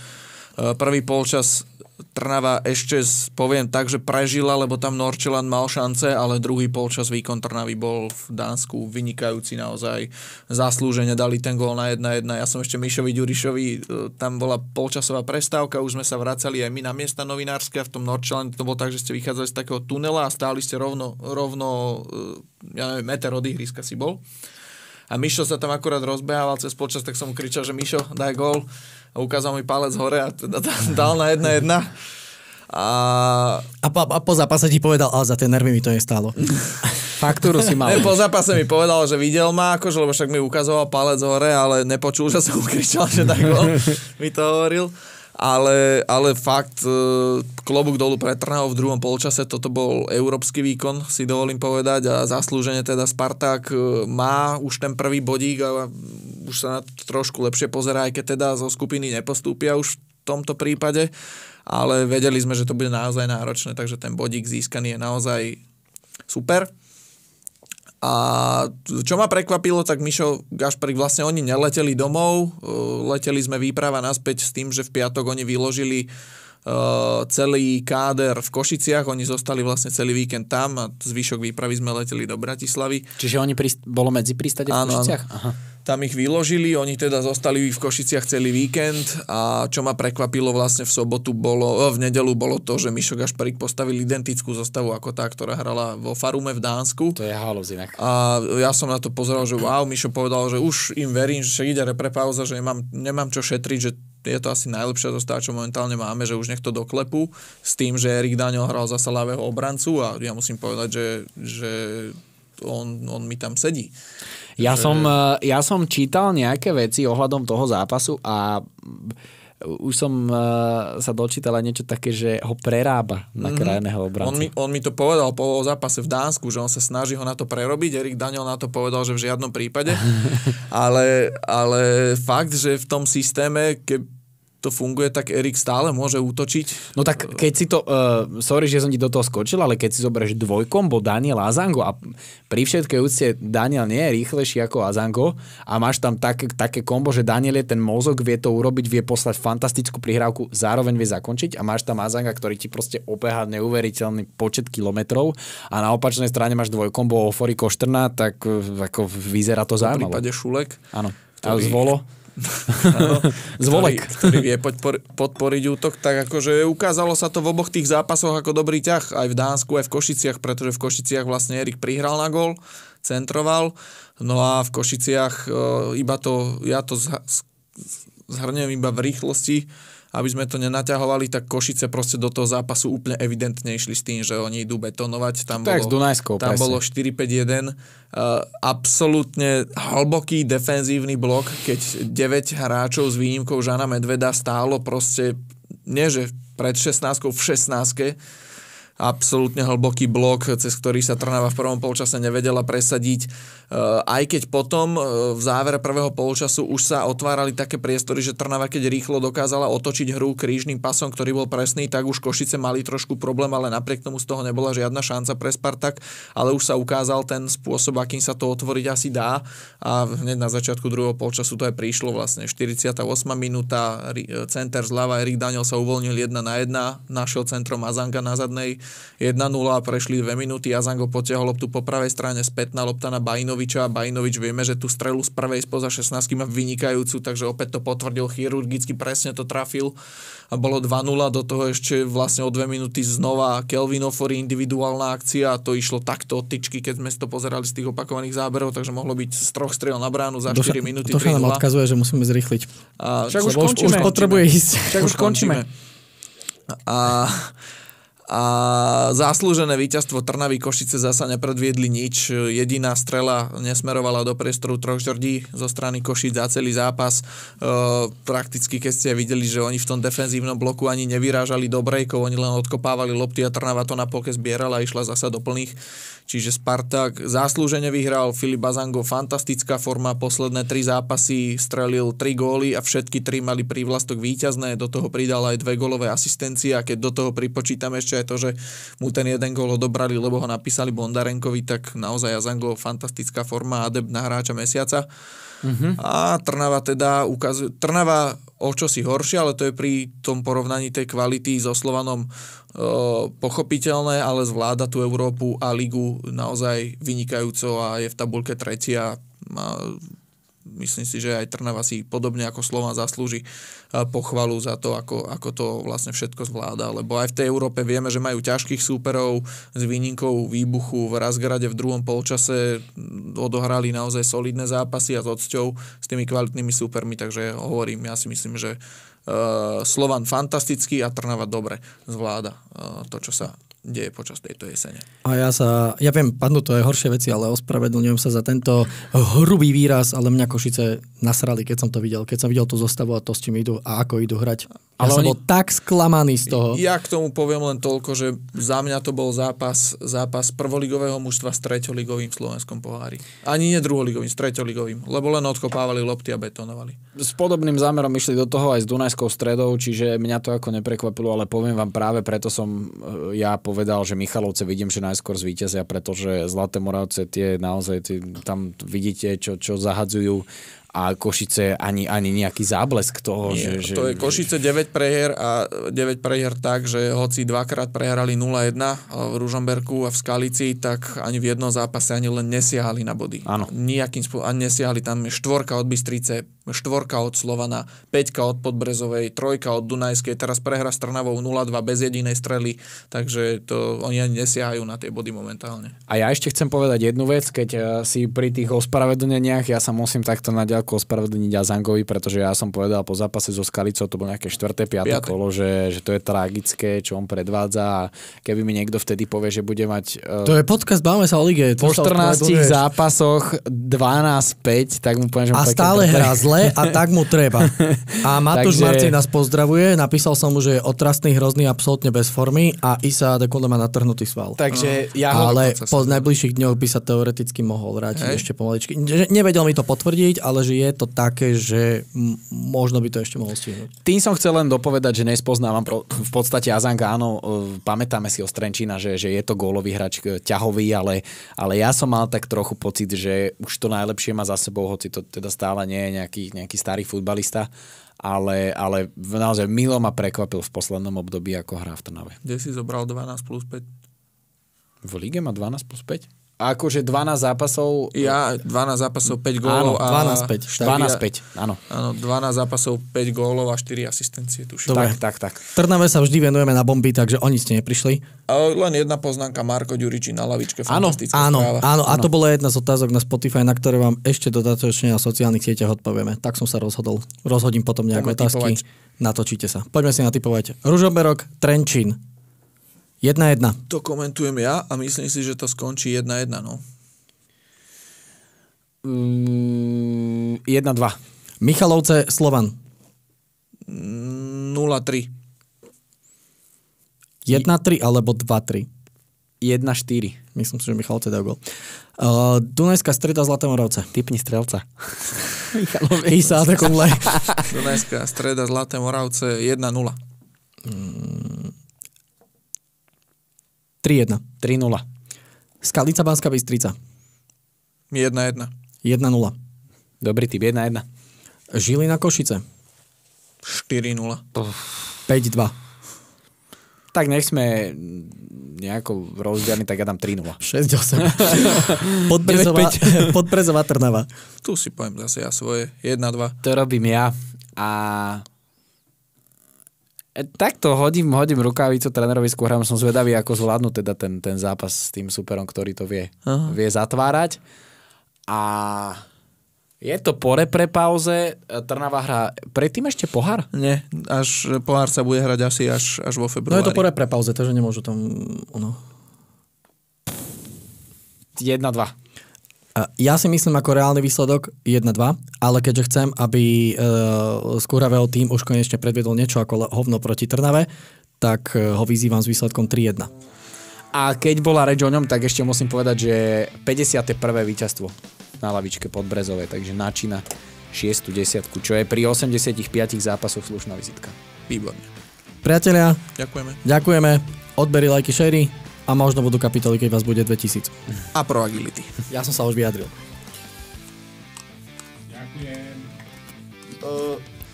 prvý polčas Trnava ešte, poviem tak, že prežila, lebo tam Norčelan mal šance, ale druhý polčas výkon Trnavy bol v Dánsku vynikajúci naozaj. Zaslúžene dali ten gól na 1-1. Ja som ešte Mišovi Ďurišovi, e, tam bola polčasová prestávka, už sme sa vracali aj my na miesta novinárske a v tom Norčelane to bolo tak, že ste vychádzali z takého tunela a stáli ste rovno, rovno e, ja neviem, meter od ihriska si bol. A Mišo sa tam akurát rozbehával cez počas, tak som mu kričal, že Mišo, daj gól a ukázal mi palec hore a teda dal na jedna jedna. A... A, po, a po zápase ti povedal, ale za tie nervy mi to nestálo. Faktúru si mal. Ne, po zápase mi povedal, že videl ma, akože, lebo však mi ukazoval palec hore, ale nepočul, že som ukričal, že tak bol. mi to hovoril. Ale, ale fakt, e, klobúk dolu pre Trnavo v druhom polčase, toto bol európsky výkon, si dovolím povedať, a zaslúžene teda Sparták e, má už ten prvý bodík a už sa na to trošku lepšie pozerá, aj keď teda zo skupiny nepostúpia už v tomto prípade, ale vedeli sme, že to bude naozaj náročné, takže ten bodík získaný je naozaj super. A čo ma prekvapilo, tak Mišo Gašparik vlastne oni neleteli domov, e, leteli sme výprava naspäť s tým, že v piatok oni vyložili e, celý káder v Košiciach, oni zostali vlastne celý víkend tam a zvyšok výpravy sme leteli do Bratislavy. Čiže oni prist- bolo medzi prístade v Košiciach? Áno. Aha. Tam ich vyložili, oni teda zostali v Košiciach celý víkend a čo ma prekvapilo vlastne v sobotu bolo, e, v nedelu bolo to, že Mišo Gašparík postavil identickú zostavu ako tá, ktorá hrala vo Farume v Dánsku. To je halos inak. A ja som na to pozeral, že wow, Mišo povedal, že už im verím, že ide reprepauza, že nemám, nemám čo šetriť, že je to asi najlepšia zostáva, čo momentálne máme, že už niekto doklepu s tým, že Erik Daniel hral zasa ľavého obrancu a ja musím povedať, že, že on, on mi tam sedí. Ja som, eh, ja som čítal nejaké veci ohľadom toho zápasu a eh, už som uh, sa dočítal aj niečo také, že ho prerába na mm-hmm. krajného obrancu. On mi, on mi to povedal po zápase v Dánsku, že on sa snaží ho na to prerobiť. Erik Daniel na to povedal, že v žiadnom prípade. ale, ale fakt, že v tom systéme, keď to funguje, tak Erik stále môže útočiť. No tak keď si to, uh, sorry, že som ti do toho skočil, ale keď si zoberieš dvojkombo Daniel Azango a pri všetkej úcte Daniel nie je rýchlejší ako Azango a máš tam také, také kombo, že Daniel je ten mozog, vie to urobiť, vie poslať fantastickú prihrávku, zároveň vie zakončiť a máš tam Azanga, ktorý ti proste opeha neuveriteľný počet kilometrov a na opačnej strane máš dvojkombo Ofori Koštrna, tak eh, ako vyzerá to zaujímavé. V prípade Šulek. Áno. Ktorý... A zvolo Zvolek. Ktorý, ktorý vie podpor- podporiť útok, tak akože ukázalo sa to v oboch tých zápasoch ako dobrý ťah, aj v Dánsku, aj v Košiciach, pretože v Košiciach vlastne Erik prihral na gol, centroval, no a v Košiciach e, iba to, ja to zhrnem iba v rýchlosti, aby sme to nenaťahovali, tak Košice proste do toho zápasu úplne evidentne išli s tým, že oni idú betonovať. Tam tak bolo, s Dunajskou, Tam presne. bolo 4-5-1. Uh, e, absolútne hlboký defenzívny blok, keď 9 hráčov s výnimkou Žana Medveda stálo proste, nie že pred 16 v 16 absolútne hlboký blok, cez ktorý sa Trnava v prvom polčase nevedela presadiť. Eh, aj keď potom eh, v závere prvého polčasu už sa otvárali také priestory, že Trnava keď rýchlo dokázala otočiť hru krížnym pasom, ktorý bol presný, tak už Košice mali trošku problém, ale napriek tomu z toho nebola žiadna šanca pre Spartak, ale už sa ukázal ten spôsob, akým sa to otvoriť asi dá a hneď na začiatku druhého polčasu to aj prišlo vlastne 48. minúta, center zľava Erik Daniel sa uvoľnil 1 na 1, našiel centrom Azanga na zadnej 1-0 a prešli 2 minúty, Azango potiahol loptu po pravej strane spätná lopta na Bajinovi Bajinoviča a Bajinovič vieme, že tú strelu z prvej spoza 16 má vynikajúcu, takže opäť to potvrdil chirurgicky, presne to trafil a bolo 2-0, do toho ešte vlastne o dve minúty znova Kelvin Ofori individuálna akcia a to išlo takto od tyčky, keď sme to pozerali z tých opakovaných záberov, takže mohlo byť z troch strel na bránu za 4 minúty. To sa nám odkazuje, že musíme zrýchliť. A, Však už končíme. Už potrebuje ísť. Však už končíme. končíme. A a záslužené víťazstvo Trnavy Košice zasa nepredviedli nič. Jediná strela nesmerovala do priestoru troch žrdí zo strany Košic za celý zápas. E, prakticky, keď ste videli, že oni v tom defenzívnom bloku ani nevyrážali do brejkov, oni len odkopávali lopty a Trnava to na poke zbierala a išla zasa do plných Čiže Spartak záslužene vyhral, Filip Bazango fantastická forma, posledné tri zápasy strelil tri góly a všetky tri mali prívlastok víťazné, do toho pridal aj dve golové asistencie a keď do toho pripočítame ešte aj to, že mu ten jeden gól odobrali, lebo ho napísali Bondarenkovi, tak naozaj Azango fantastická forma, adept na hráča mesiaca. Uh-huh. A Trnava teda ukazuje... Trnava o čo si horšie, ale to je pri tom porovnaní tej kvality so Slovanom e, pochopiteľné, ale zvláda tú Európu a ligu naozaj vynikajúco a je v tabulke trecia. a myslím si, že aj Trnava si podobne ako Slovan zaslúži eh, pochvalu za to, ako, ako to vlastne všetko zvláda. Lebo aj v tej Európe vieme, že majú ťažkých súperov s výnikou výbuchu v Razgrade v druhom polčase mm, odohrali naozaj solidné zápasy a s odsťou s tými kvalitnými súpermi, takže hovorím, ja si myslím, že eh, Slovan fantastický a Trnava dobre zvláda eh, to, čo sa deje počas tejto jesene. A ja sa, ja viem, padnú to aj horšie veci, ale ospravedlňujem sa za tento hrubý výraz, ale mňa Košice nasrali, keď som to videl. Keď som videl tú zostavu a to, s čím idú a ako idú hrať. Ale ja som oni... bol tak sklamaný z toho. Ja k tomu poviem len toľko, že za mňa to bol zápas, zápas prvoligového mužstva s treťoligovým v slovenskom pohári. Ani nie druholigovým, s treťoligovým, lebo len odkopávali lopty a betonovali. S podobným zámerom išli do toho aj s Dunajskou stredou, čiže mňa to ako neprekvapilo, ale poviem vám práve preto som e, ja povedal, že Michalovce vidím, že najskôr zvíťazia, pretože Zlaté Moravce tie naozaj, tie, tam vidíte, čo, čo zahadzujú a Košice ani, ani nejaký záblesk toho. Nie, že, to že... je Košice 9 preher a 9 preher tak, že hoci dvakrát prehrali 0-1 eh, v Ružomberku a v Skalici, tak ani v jednom zápase ani len nesiahali na body. Áno. Nijakým spôsobom, ani nesiahali tam štvorka od Bystrice, štvorka od Slovana, 5 od Podbrezovej, trojka od Dunajskej, teraz prehra s Trnavou 0-2 bez jedinej strely, takže to oni ani nesiahajú na tie body momentálne. A ja ešte chcem povedať jednu vec, keď eh, si pri tých ospravedlneniach, ja sa musím takto na ďalku ospravedlniť a Zangovi, pretože ja som povedal po zápase so Skalicou, to bolo nejaké 4. 5. kolo, že, že to je tragické, čo on predvádza a keby mi niekto vtedy povie, že bude mať... Eh, to je podcast, bávame sa o lige. Po 14 zápasoch 12-5, tak mu poviem, že... A stále hrá zle zle a tak mu treba. A Matúš Takže... Marci nás pozdravuje, napísal som mu, že je otrasný, hrozný, absolútne bez formy a Isa Dekunde má natrhnutý sval. Takže ja ho... Ale po najbližších dňoch by sa teoreticky mohol vrátiť ešte pomaličky. Nevedel mi to potvrdiť, ale že je to také, že možno by to ešte mohol stihnúť. Tým som chcel len dopovedať, že nespoznávam v podstate Azanka, áno, e, pamätáme si o Strenčina, že, že je to gólový hráč e, ťahový, ale, ale ja som mal tak trochu pocit, že už to najlepšie má za sebou, hoci to teda stále nie je nejaký nejaký, starý futbalista, ale, ale naozaj milo ma prekvapil v poslednom období, ako hrá v Trnave. Kde si zobral 12 plus 5? V lige má 12 plus 5? akože 12 zápasov... Ja 12 zápasov, 5 gólov áno, 12, 5. 12, 5, áno. Áno, 12 zápasov, 5 gólov a 4 asistencie, tuším. Dobre. Tak, tak, tak. Trnave sa vždy venujeme na bomby, takže oni ste neprišli. Len jedna poznámka, Marko Ďuriči na lavičke, áno, áno, Áno, a to bola jedna z otázok na Spotify, na ktoré vám ešte dodatočne na sociálnych sieťach odpovieme. Tak som sa rozhodol. Rozhodím potom nejaké otázky. Typovať. Natočíte sa. Poďme si natypovať. Ružomberok, Trenčín. 1-1. To komentujem ja a myslím si, že to skončí 1-1, no. 1-2. Mm, Michalovce, Slovan. 0-3. Mm, 1-3 alebo 2-3. 1-4. Myslím si, že Michalovce dajú gol. Uh, Dunajská streda Zlaté Moravce. Typni strelca. Isa Adekunle. Dunajská streda Zlaté Moravce 1-0. Mm, 3-1. 3-0. Skalica Banská Bystrica. 1-1. 1-0. Dobrý typ, 1-1. Žilina Košice. 4-0. 5-2. Tak nech sme nejako rozdielni, tak ja dám 3-0. 6-8. podprezová, podprezová Trnava. Tu si poviem zase ja svoje. 1-2. To robím ja. A E, takto hodím, hodím rukavicu trénerovi skôr som zvedavý, ako zvládnu teda ten, ten zápas s tým superom, ktorý to vie, Aha. vie zatvárať. A je to po repre pauze, e, Trnava hrá predtým ešte pohár? Nie, až pohár sa bude hrať asi až, až vo februári. No je to po repre pauze, takže nemôžu tam... Ono. 1-2. Ja si myslím ako reálny výsledok 1-2, ale keďže chcem, aby e, uh, skúravého tým už konečne predvedol niečo ako hovno proti Trnave, tak e, ho vyzývam s výsledkom 3-1. A keď bola reč o ňom, tak ešte musím povedať, že 51. víťazstvo na lavičke pod Brezové, takže načína 6. desiatku, čo je pri 85 zápasoch slušná vizitka. Výborne. Priatelia, ďakujeme. Ďakujeme. Odbery, lajky, šery a možno budú kapitoly, keď vás bude 2000. A pro agility. Ja som sa už vyjadril. Ďakujem.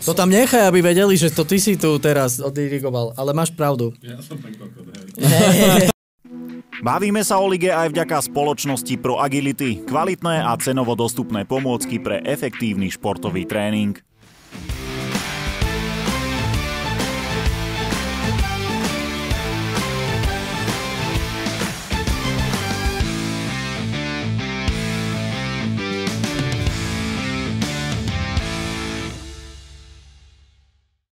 to tam nechaj, aby vedeli, že to ty si tu teraz odirigoval, ale máš pravdu. Ja som ten Bavíme sa o lige aj vďaka spoločnosti Pro Agility, kvalitné a cenovo dostupné pomôcky pre efektívny športový tréning.